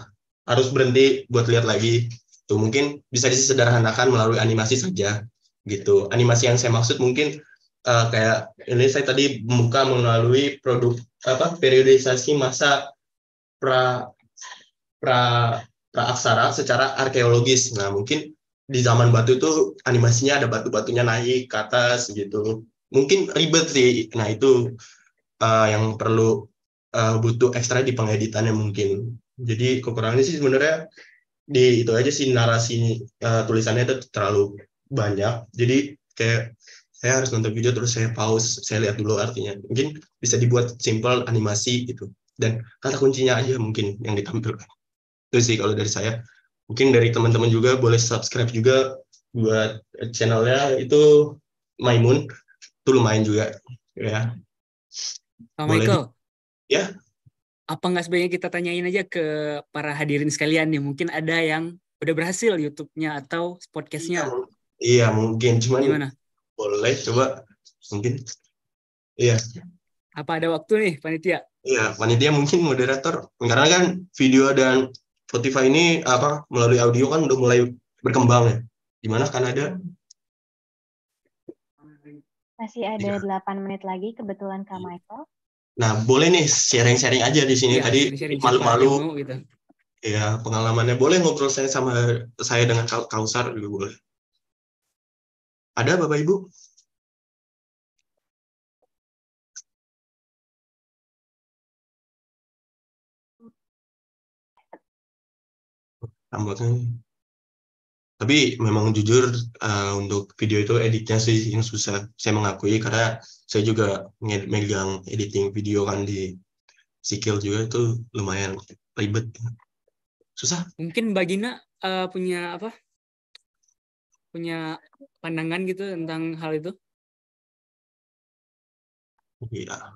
harus berhenti buat lihat lagi tuh mungkin bisa disederhanakan melalui animasi saja gitu animasi yang saya maksud mungkin uh, kayak ini saya tadi membuka melalui produk apa periodisasi masa pra pra pra aksara secara arkeologis nah mungkin di zaman batu itu animasinya ada batu-batunya naik ke atas gitu mungkin ribet sih nah itu uh, yang perlu uh, butuh ekstra di pengeditannya mungkin jadi kekurangannya sih sebenarnya di itu aja sih narasi uh, tulisannya itu terlalu banyak jadi kayak saya harus nonton video terus saya pause saya lihat dulu artinya mungkin bisa dibuat simple animasi itu dan kata kuncinya aja mungkin yang ditampilkan itu sih kalau dari saya mungkin dari teman-teman juga boleh subscribe juga buat channelnya itu Maimun itu lumayan juga ya Pak Michael di... ya apa nggak sebaiknya kita tanyain aja ke para hadirin sekalian nih mungkin ada yang udah berhasil YouTube-nya atau podcastnya iya, iya mungkin cuman Gimana? boleh coba mungkin iya apa ada waktu nih panitia iya panitia mungkin moderator karena kan video dan Spotify ini apa melalui audio kan udah mulai berkembang ya mana kan ada masih ada iya. delapan 8 menit lagi kebetulan Kak iya. Michael. Nah, boleh nih sharing-sharing aja di sini. Ya, Tadi malu-malu. Gitu. Ya, pengalamannya boleh ngobrol saya sama saya dengan Kausar juga boleh. Ada Bapak Ibu? Tambahkan tapi memang jujur uh, untuk video itu editnya sih yang susah saya mengakui karena saya juga megang editing video kan di skill juga itu lumayan ribet susah mungkin mbak Gina uh, punya apa punya pandangan gitu tentang hal itu iya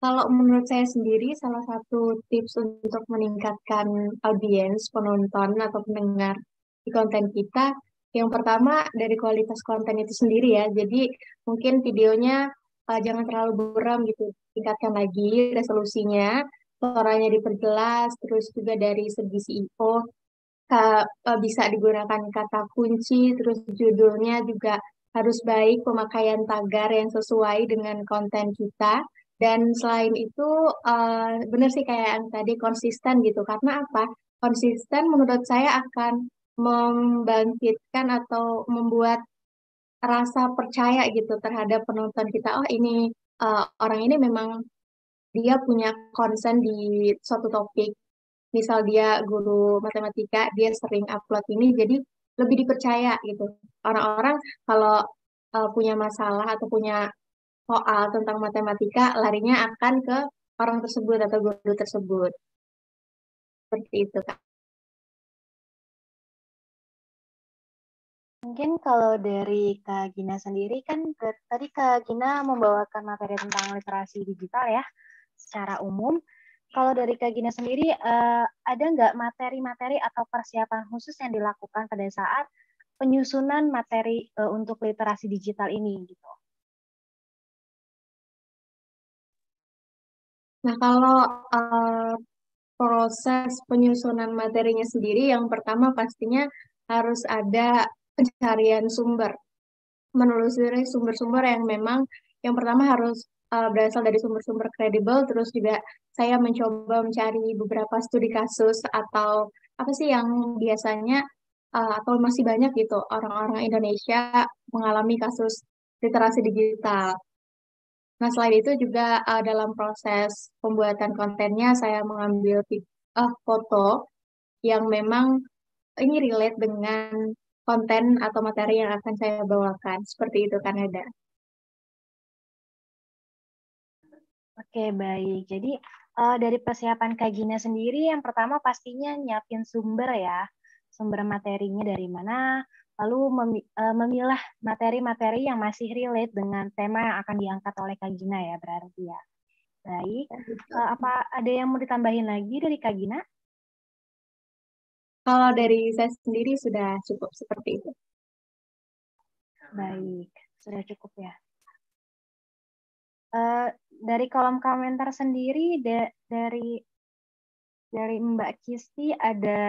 kalau menurut saya sendiri salah satu tips untuk meningkatkan audiens penonton atau pendengar di konten kita. Yang pertama dari kualitas konten itu sendiri ya. Jadi mungkin videonya uh, jangan terlalu buram gitu. Tingkatkan lagi resolusinya, suaranya diperjelas, terus juga dari segi CEO uh, eh, uh, eh, bisa digunakan kata kunci, terus judulnya juga harus baik, pemakaian tagar yang sesuai dengan konten kita. Dan selain itu, uh, benar sih kayak yang tadi konsisten gitu. Karena apa? Konsisten menurut saya akan Membangkitkan atau membuat rasa percaya gitu terhadap penonton kita, oh ini uh, orang ini memang dia punya konsen di suatu topik. Misal dia guru matematika, dia sering upload ini, jadi lebih dipercaya gitu. Orang-orang kalau uh, punya masalah atau punya soal tentang matematika, larinya akan ke orang tersebut atau guru tersebut. Seperti itu, Kak. Mungkin kalau dari Kak Gina sendiri kan tadi Kak Gina membawakan materi tentang literasi digital ya secara umum. Kalau dari Kak Gina sendiri uh, ada nggak materi-materi atau persiapan khusus yang dilakukan pada saat penyusunan materi uh, untuk literasi digital ini gitu? Nah kalau uh, proses penyusunan materinya sendiri yang pertama pastinya harus ada pencarian sumber. Menelusuri sumber-sumber yang memang yang pertama harus uh, berasal dari sumber-sumber kredibel, terus juga saya mencoba mencari beberapa studi kasus atau apa sih yang biasanya uh, atau masih banyak gitu orang-orang Indonesia mengalami kasus literasi digital. Nah, selain itu juga uh, dalam proses pembuatan kontennya saya mengambil uh, foto yang memang ini relate dengan konten atau materi yang akan saya bawakan. Seperti itu, kan ada. Oke, baik. Jadi uh, dari persiapan Kak Gina sendiri, yang pertama pastinya nyiapin sumber ya. Sumber materinya dari mana, lalu eh, memilah materi-materi yang masih relate dengan tema yang akan diangkat oleh Kak Gina ya berarti ya. Baik, iya, eh, apa ada yang mau ditambahin lagi dari Kak Gina? Kalau dari saya sendiri sudah cukup seperti itu. Baik, sudah cukup ya. Uh, dari kolom komentar sendiri de dari dari Mbak Kisti ada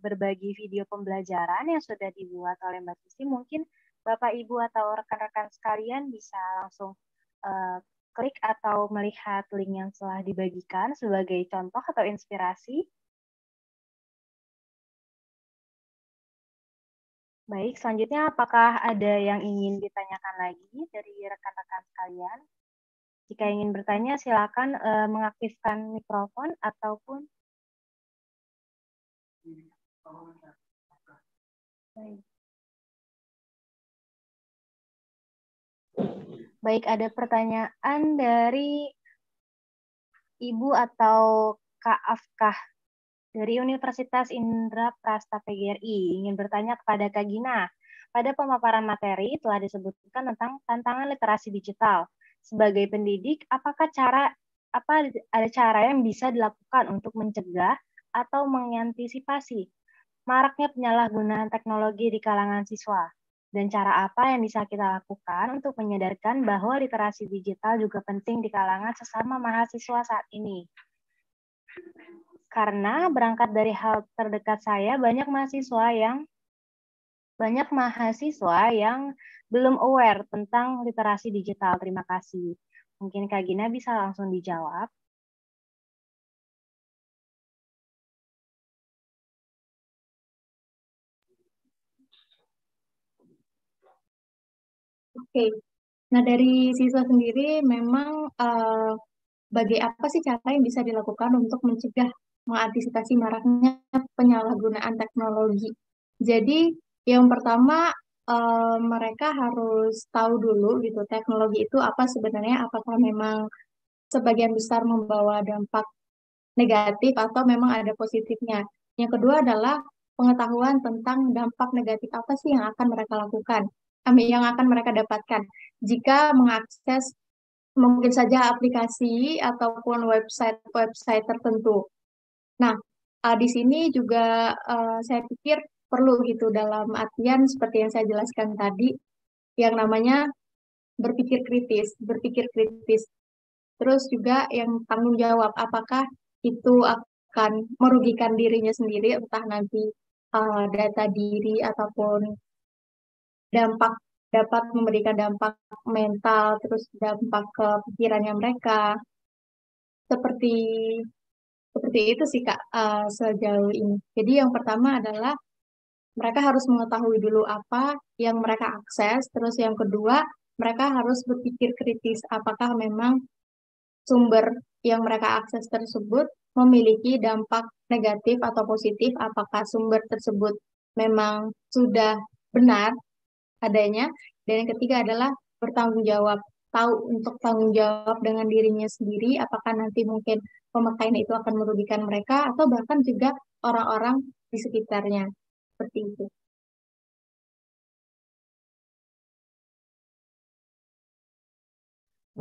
berbagi video pembelajaran yang sudah dibuat oleh Mbak Kisti. Mungkin Bapak Ibu atau rekan-rekan sekalian bisa langsung uh, klik atau melihat link yang telah dibagikan sebagai contoh atau inspirasi Baik, selanjutnya apakah ada yang ingin ditanyakan lagi dari rekan-rekan sekalian? Jika ingin bertanya, silakan uh, mengaktifkan mikrofon ataupun Baik. Baik, ada pertanyaan dari Ibu atau Kak Afkah dari Universitas Indra Prasta PGRI ingin bertanya kepada Kak Gina. Pada pemaparan materi telah disebutkan tentang tantangan literasi digital. Sebagai pendidik, apakah cara apa ada cara yang bisa dilakukan untuk mencegah atau mengantisipasi maraknya penyalahgunaan teknologi di kalangan siswa? Dan cara apa yang bisa kita lakukan untuk menyadarkan bahwa literasi digital juga penting di kalangan sesama mahasiswa saat ini? Karena berangkat dari hal terdekat saya, banyak mahasiswa yang banyak mahasiswa yang belum aware tentang literasi digital. Terima kasih. Mungkin Kak Gina bisa langsung dijawab. Oke, nah dari siswa sendiri memang uh, bagi apa sih cara yang bisa dilakukan untuk mencegah mengantisipasi maraknya penyalahgunaan teknologi. Jadi yang pertama uh, mereka harus tahu dulu gitu teknologi itu apa sebenarnya apakah memang sebagian besar membawa dampak negatif atau memang ada positifnya. Yang kedua adalah pengetahuan tentang dampak negatif apa sih yang akan mereka lakukan, yang akan mereka dapatkan jika mengakses mungkin saja aplikasi ataupun website-website tertentu. Nah, uh, di sini juga uh, saya pikir perlu gitu dalam artian seperti yang saya jelaskan tadi, yang namanya berpikir kritis, berpikir kritis. Terus juga yang tanggung jawab, apakah itu akan merugikan dirinya sendiri, entah nanti uh, data diri ataupun dampak dapat memberikan dampak mental, terus dampak ke pikirannya mereka. Seperti seperti itu sih kak uh, sejauh ini. Jadi yang pertama adalah mereka harus mengetahui dulu apa yang mereka akses, terus yang kedua mereka harus berpikir kritis apakah memang sumber yang mereka akses tersebut memiliki dampak negatif atau positif, apakah sumber tersebut memang sudah benar adanya. Dan yang ketiga adalah bertanggung jawab, tahu untuk tanggung jawab dengan dirinya sendiri, apakah nanti mungkin pemakaian itu akan merugikan mereka atau bahkan juga orang-orang di sekitarnya. Seperti itu.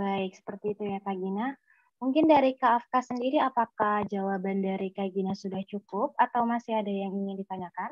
Baik, seperti itu ya Kak Gina. Mungkin dari Kak Afka sendiri, apakah jawaban dari Kak Gina sudah cukup atau masih ada yang ingin ditanyakan?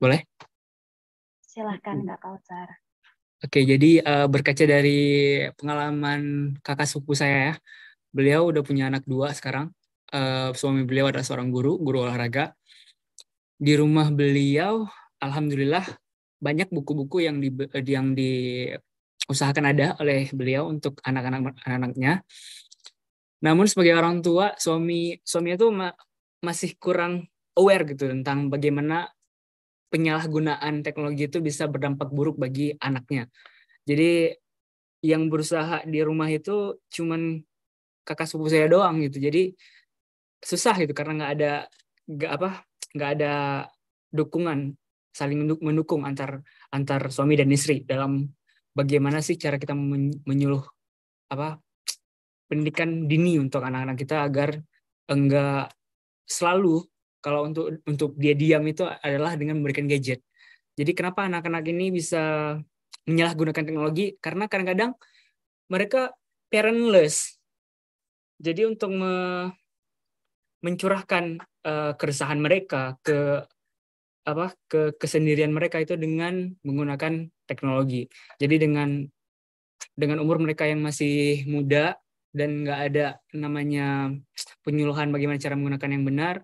Boleh? Silahkan hmm. Kak Kautsar. Oke, jadi uh, berkaca dari pengalaman kakak suku saya ya, beliau udah punya anak dua sekarang. Uh, suami beliau adalah seorang guru, guru olahraga. Di rumah beliau, alhamdulillah banyak buku-buku yang di yang diusahakan ada oleh beliau untuk anak-anak anaknya. Namun sebagai orang tua, suami suaminya tuh ma masih kurang aware gitu tentang bagaimana penyalahgunaan teknologi itu bisa berdampak buruk bagi anaknya. Jadi yang berusaha di rumah itu cuman kakak sepupu saya doang gitu. Jadi susah gitu karena nggak ada nggak apa nggak ada dukungan saling mendukung antar antar suami dan istri dalam bagaimana sih cara kita menyuluh apa pendidikan dini untuk anak-anak kita agar enggak selalu kalau untuk untuk dia diam itu adalah dengan memberikan gadget. Jadi kenapa anak-anak ini bisa menyalahgunakan teknologi? Karena kadang-kadang mereka parentless. Jadi untuk me mencurahkan uh, keresahan mereka ke apa ke kesendirian mereka itu dengan menggunakan teknologi. Jadi dengan dengan umur mereka yang masih muda dan nggak ada namanya penyuluhan bagaimana cara menggunakan yang benar,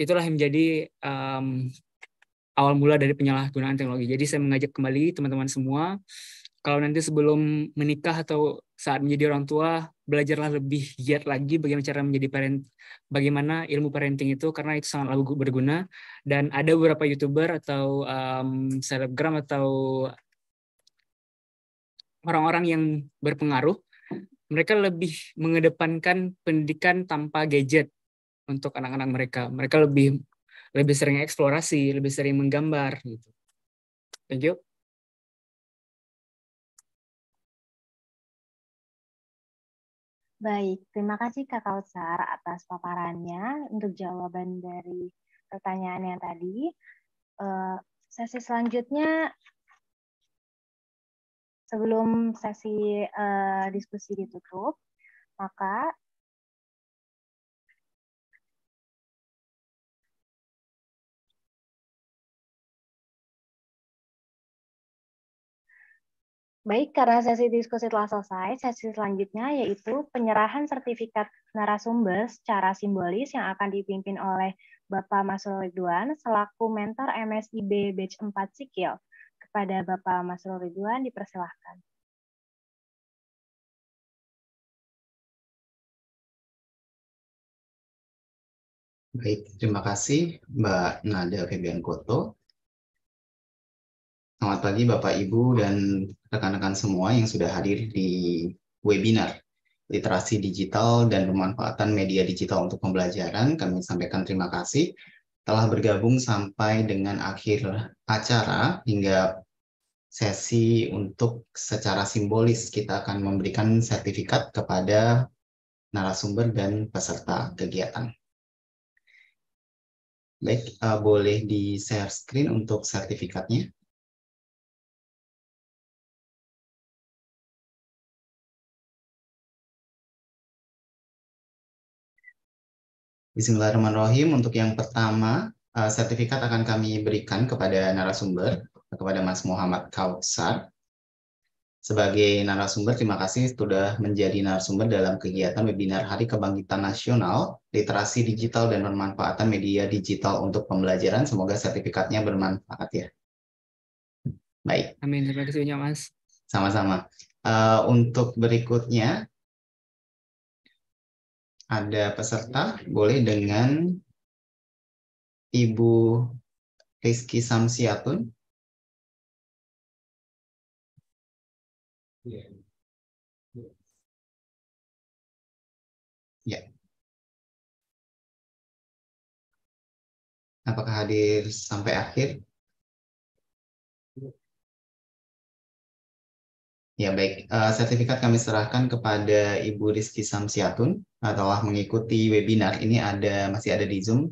itulah yang menjadi um, awal mula dari penyalahgunaan teknologi. Jadi saya mengajak kembali teman-teman semua kalau nanti sebelum menikah atau saat menjadi orang tua belajarlah lebih giat lagi bagaimana cara menjadi parent bagaimana ilmu parenting itu karena itu sangat berguna dan ada beberapa youtuber atau um, selebgram atau orang-orang yang berpengaruh mereka lebih mengedepankan pendidikan tanpa gadget untuk anak-anak mereka. Mereka lebih lebih sering eksplorasi, lebih sering menggambar gitu. Thank you. Baik, terima kasih Kak Kautsar atas paparannya untuk jawaban dari pertanyaan yang tadi. Eh, sesi selanjutnya, sebelum sesi eh, diskusi ditutup, maka Baik, karena sesi diskusi telah selesai, sesi selanjutnya yaitu penyerahan sertifikat narasumber secara simbolis yang akan dipimpin oleh Bapak Masrul Ridwan selaku mentor MSIB Batch 4 Sikil. Kepada Bapak Masrul Ridwan dipersilahkan. Baik, terima kasih Mbak Nada Febian Koto. Selamat pagi Bapak Ibu dan rekan-rekan semua yang sudah hadir di webinar literasi digital dan pemanfaatan media digital untuk pembelajaran. Kami sampaikan terima kasih telah bergabung sampai dengan akhir acara hingga sesi untuk secara simbolis kita akan memberikan sertifikat kepada narasumber dan peserta kegiatan. Baik, uh, boleh di-share screen untuk sertifikatnya. Bismillahirrahmanirrahim. Untuk yang pertama, eh, sertifikat akan kami berikan kepada narasumber, kepada Mas Muhammad Kausar. Sebagai narasumber, terima kasih sudah menjadi narasumber dalam kegiatan webinar Hari Kebangkitan Nasional, Literasi Digital dan Pemanfaatan Media Digital untuk Pembelajaran. Semoga sertifikatnya bermanfaat ya. Baik. Amin. Terima kasih banyak, Mas. Sama-sama. Uh, untuk berikutnya, ada peserta boleh dengan Ibu Rizky Samsiatun. Ya. ya. Apakah hadir sampai akhir? Ya baik, eh, sertifikat kami serahkan kepada Ibu Rizky Samsiatun telah mengikuti webinar ini ada masih ada di Zoom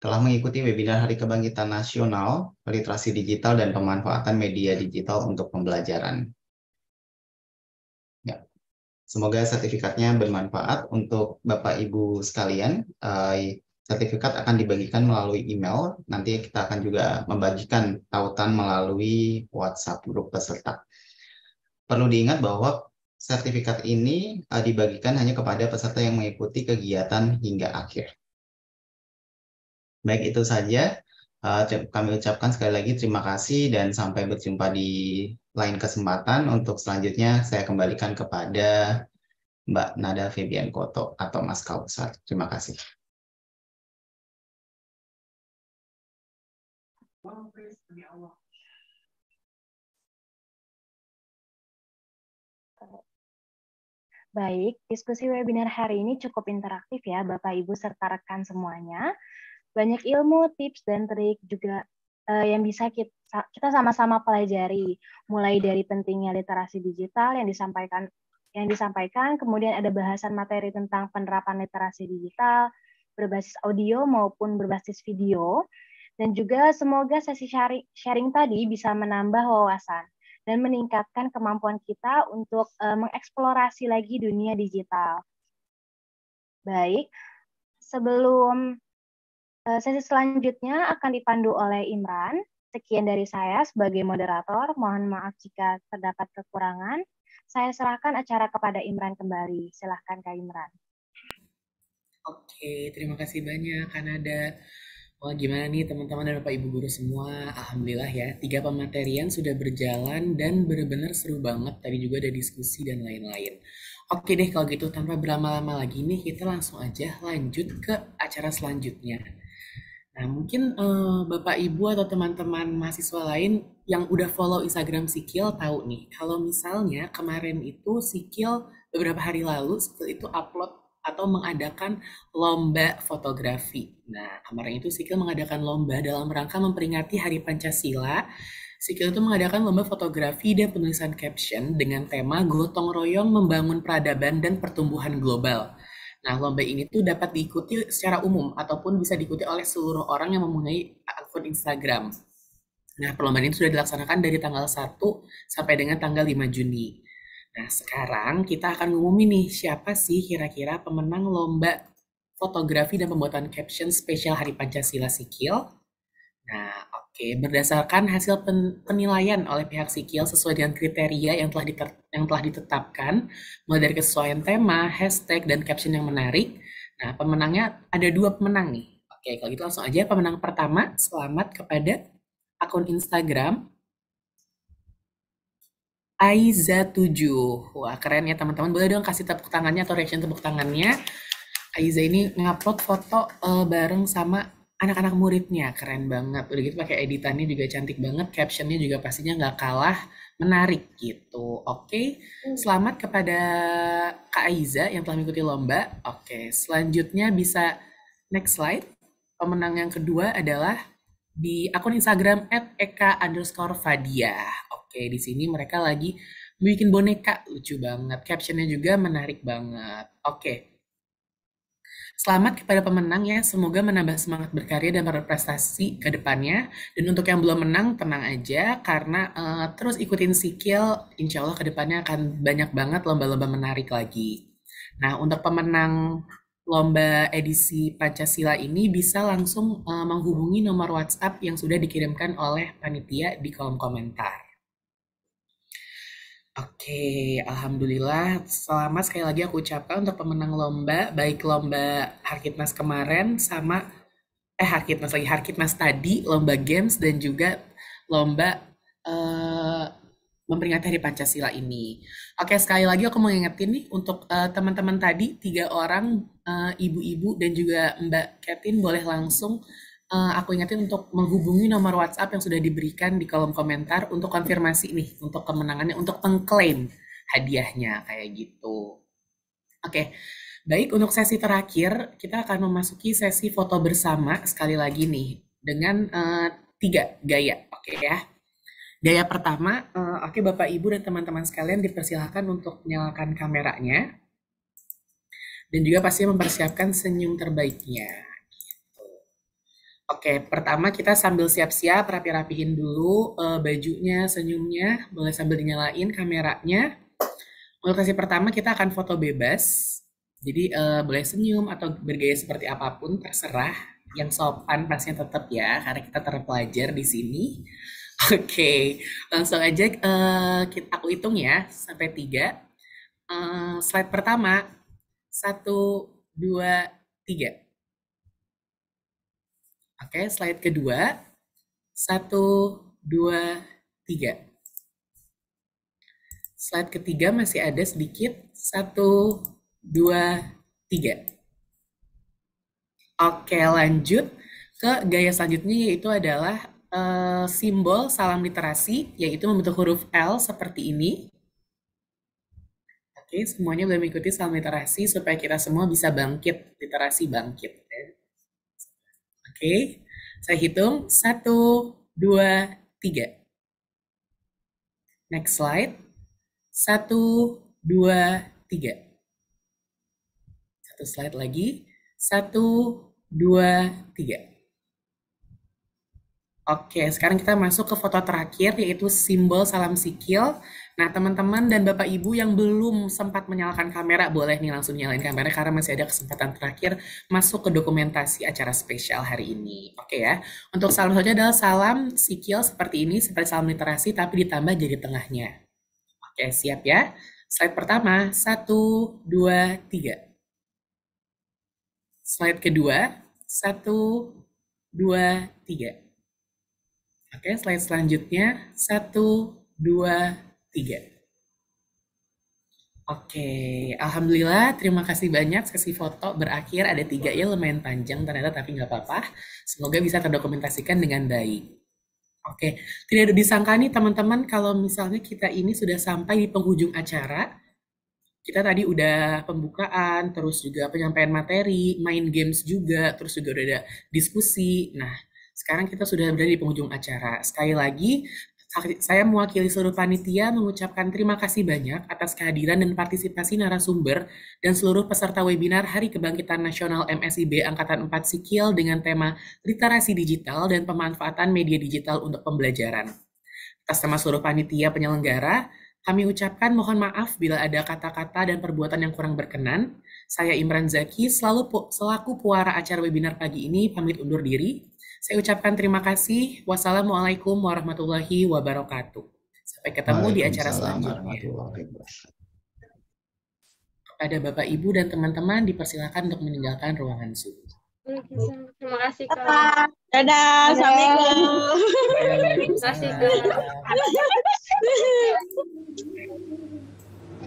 telah mengikuti webinar Hari Kebangkitan Nasional, Literasi Digital dan Pemanfaatan Media Digital untuk Pembelajaran. Ya. Semoga sertifikatnya bermanfaat untuk Bapak-Ibu sekalian. Eh, sertifikat akan dibagikan melalui email, nanti kita akan juga membagikan tautan melalui WhatsApp grup peserta. Perlu diingat bahwa sertifikat ini uh, dibagikan hanya kepada peserta yang mengikuti kegiatan hingga akhir. Baik, itu saja. Uh, kami ucapkan sekali lagi terima kasih dan sampai berjumpa di lain kesempatan. Untuk selanjutnya, saya kembalikan kepada Mbak Nada Febian Koto atau Mas Kausar. Terima kasih. Wow. Baik, diskusi webinar hari ini cukup interaktif ya Bapak Ibu serta rekan semuanya. Banyak ilmu, tips dan trik juga eh, yang bisa kita kita sama-sama pelajari mulai dari pentingnya literasi digital yang disampaikan yang disampaikan, kemudian ada bahasan materi tentang penerapan literasi digital berbasis audio maupun berbasis video dan juga semoga sesi sharing, sharing tadi bisa menambah wawasan dan meningkatkan kemampuan kita untuk uh, mengeksplorasi lagi dunia digital. Baik, sebelum uh, sesi selanjutnya akan dipandu oleh Imran. Sekian dari saya sebagai moderator. Mohon maaf jika terdapat kekurangan. Saya serahkan acara kepada Imran kembali. Silahkan Kak Imran. Oke, terima kasih banyak Kanada. Wah gimana nih teman-teman dan Bapak Ibu guru semua Alhamdulillah ya Tiga pematerian sudah berjalan dan benar-benar seru banget Tadi juga ada diskusi dan lain-lain Oke deh kalau gitu tanpa berlama-lama lagi nih Kita langsung aja lanjut ke acara selanjutnya Nah mungkin uh, Bapak Ibu atau teman-teman mahasiswa lain Yang udah follow Instagram Sikil tahu nih Kalau misalnya kemarin itu Sikil beberapa hari lalu Sikil itu upload atau mengadakan lomba fotografi. Nah, kemarin itu Sikil mengadakan lomba dalam rangka memperingati Hari Pancasila. Sikil itu mengadakan lomba fotografi dan penulisan caption dengan tema gotong royong membangun peradaban dan pertumbuhan global. Nah, lomba ini tuh dapat diikuti secara umum ataupun bisa diikuti oleh seluruh orang yang mempunyai akun Instagram. Nah, perlombaan ini sudah dilaksanakan dari tanggal 1 sampai dengan tanggal 5 Juni. Nah, sekarang kita akan ngumumin nih siapa sih kira-kira pemenang lomba fotografi dan pembuatan caption spesial Hari Pancasila Sikil. Nah, oke, okay. berdasarkan hasil pen penilaian oleh pihak Sikil sesuai dengan kriteria yang telah yang telah ditetapkan, mulai dari kesesuaian tema, hashtag dan caption yang menarik. Nah, pemenangnya ada dua pemenang nih. Oke, okay, kalau gitu langsung aja pemenang pertama, selamat kepada akun Instagram Aiza 7. Wah, keren ya teman-teman. Boleh dong kasih tepuk tangannya atau reaction tepuk tangannya. Aiza ini ngupload foto uh, bareng sama anak-anak muridnya. Keren banget. Udah gitu pakai editannya juga cantik banget. Captionnya juga pastinya nggak kalah menarik gitu. Oke, okay. Hmm. selamat kepada Kak Aiza yang telah mengikuti lomba. Oke, okay. selanjutnya bisa next slide. Pemenang yang kedua adalah di akun Instagram at underscore Fadia. Oke, di sini mereka lagi bikin boneka lucu banget. Captionnya juga menarik banget. Oke. Selamat kepada pemenang ya, semoga menambah semangat berkarya dan berprestasi ke depannya. Dan untuk yang belum menang, tenang aja, karena uh, terus ikutin Sikil, insya Allah ke depannya akan banyak banget lomba-lomba menarik lagi. Nah, untuk pemenang lomba edisi Pancasila ini bisa langsung uh, menghubungi nomor WhatsApp yang sudah dikirimkan oleh panitia di kolom komentar. Oke, alhamdulillah. Selamat sekali lagi aku ucapkan untuk pemenang lomba, baik lomba Harkitnas kemarin sama eh Harkitnas lagi Harkitnas tadi, lomba games dan juga lomba uh, memperingati Hari Pancasila ini. Oke, sekali lagi aku mau ngingetin nih untuk teman eh, teman-teman tadi tiga orang eh, ibu-ibu uh, dan juga Mbak Katin boleh langsung Eh, aku ingatin untuk menghubungi nomor WhatsApp yang sudah diberikan di kolom komentar untuk konfirmasi nih, untuk kemenangannya, untuk mengklaim hadiahnya kayak gitu. Oke, baik untuk sesi terakhir kita akan memasuki sesi foto bersama sekali lagi nih dengan uh, tiga gaya, oke ya. Gaya pertama, uh, oke Bapak Ibu dan teman-teman sekalian dipersilahkan untuk menyalakan kameranya dan juga pasti mempersiapkan senyum terbaiknya. Oke, pertama kita sambil siap-siap rapi-rapihin dulu uh, bajunya, senyumnya, boleh sambil dinyalain kameranya. sesi pertama kita akan foto bebas. Jadi uh, boleh senyum atau bergaya seperti apapun terserah. Yang sopan pastinya tetap ya karena kita terpelajar di sini. *laughs* Oke, langsung aja uh, kita, aku hitung ya sampai tiga. Uh, slide pertama satu dua tiga. Oke, slide kedua. Satu, dua, tiga. Slide ketiga masih ada sedikit. Satu, dua, tiga. Oke, lanjut ke gaya selanjutnya yaitu adalah uh, simbol salam literasi, yaitu membentuk huruf L seperti ini. Oke, semuanya boleh mengikuti salam literasi supaya kita semua bisa bangkit, literasi bangkit. Ya. Oke, saya hitung. Satu, dua, tiga. Next slide. Satu, dua, tiga. Satu slide lagi. Satu, dua, tiga. Oke, sekarang kita masuk ke foto terakhir, yaitu simbol salam sikil. Nah, teman-teman dan Bapak Ibu yang belum sempat menyalakan kamera, boleh nih langsung nyalain kamera karena masih ada kesempatan terakhir masuk ke dokumentasi acara spesial hari ini. Oke ya. Untuk salam saja adalah salam sikil seperti ini, seperti salam literasi tapi ditambah jadi tengahnya. Oke, siap ya. Slide pertama, 1, 2, 3. Slide kedua, 1, 2, 3. Oke, slide selanjutnya, 1, 2, tiga. Oke, alhamdulillah. Terima kasih banyak. Sesi foto berakhir ada tiga ya, lumayan panjang ternyata, tapi nggak apa-apa. Semoga bisa terdokumentasikan dengan baik. Oke, tidak ada disangka nih teman-teman kalau misalnya kita ini sudah sampai di penghujung acara. Kita tadi udah pembukaan, terus juga penyampaian materi, main games juga, terus juga udah ada diskusi. Nah, sekarang kita sudah berada di penghujung acara. Sekali lagi, saya mewakili seluruh panitia mengucapkan terima kasih banyak atas kehadiran dan partisipasi narasumber dan seluruh peserta webinar Hari Kebangkitan Nasional MSIB Angkatan 4 Sikil dengan tema Literasi Digital dan Pemanfaatan Media Digital untuk Pembelajaran. Atas nama seluruh panitia penyelenggara, kami ucapkan mohon maaf bila ada kata-kata dan perbuatan yang kurang berkenan. Saya Imran Zaki, selalu selaku puara acara webinar pagi ini pamit undur diri. Saya ucapkan terima kasih. Wassalamualaikum warahmatullahi wabarakatuh. Sampai ketemu di acara selanjutnya. Kepada Bapak, Ibu, dan teman-teman, dipersilakan untuk meninggalkan ruangan Zoom. Terima kasih, Kak. Dadah, Assalamualaikum. Terima kasih, Kak.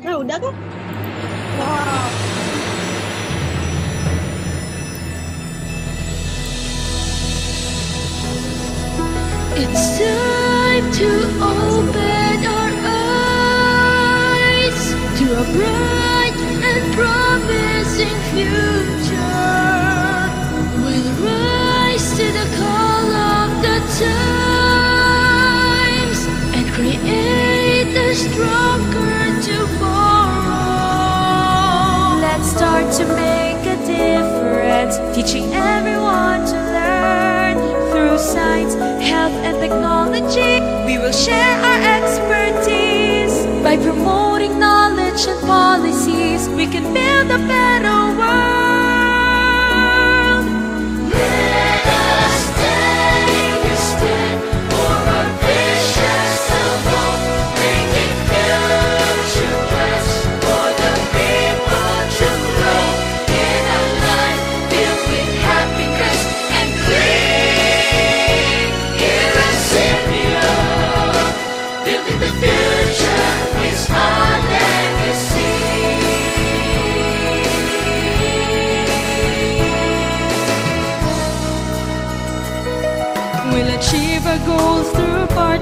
Nah, udah, Kak? Wow. It's time to open our eyes to a bright and promising future. We'll rise to the call of the times and create a stronger tomorrow. Let's start to make a difference, teaching everyone to science, health and technology. We will share our expertise by promoting knowledge and policies. We can build a better world. Yeah.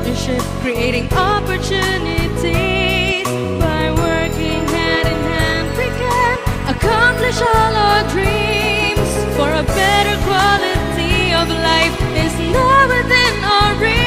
partnership, creating opportunities. By working hand in hand, we can accomplish all our dreams. For a better quality of life is now within our reach.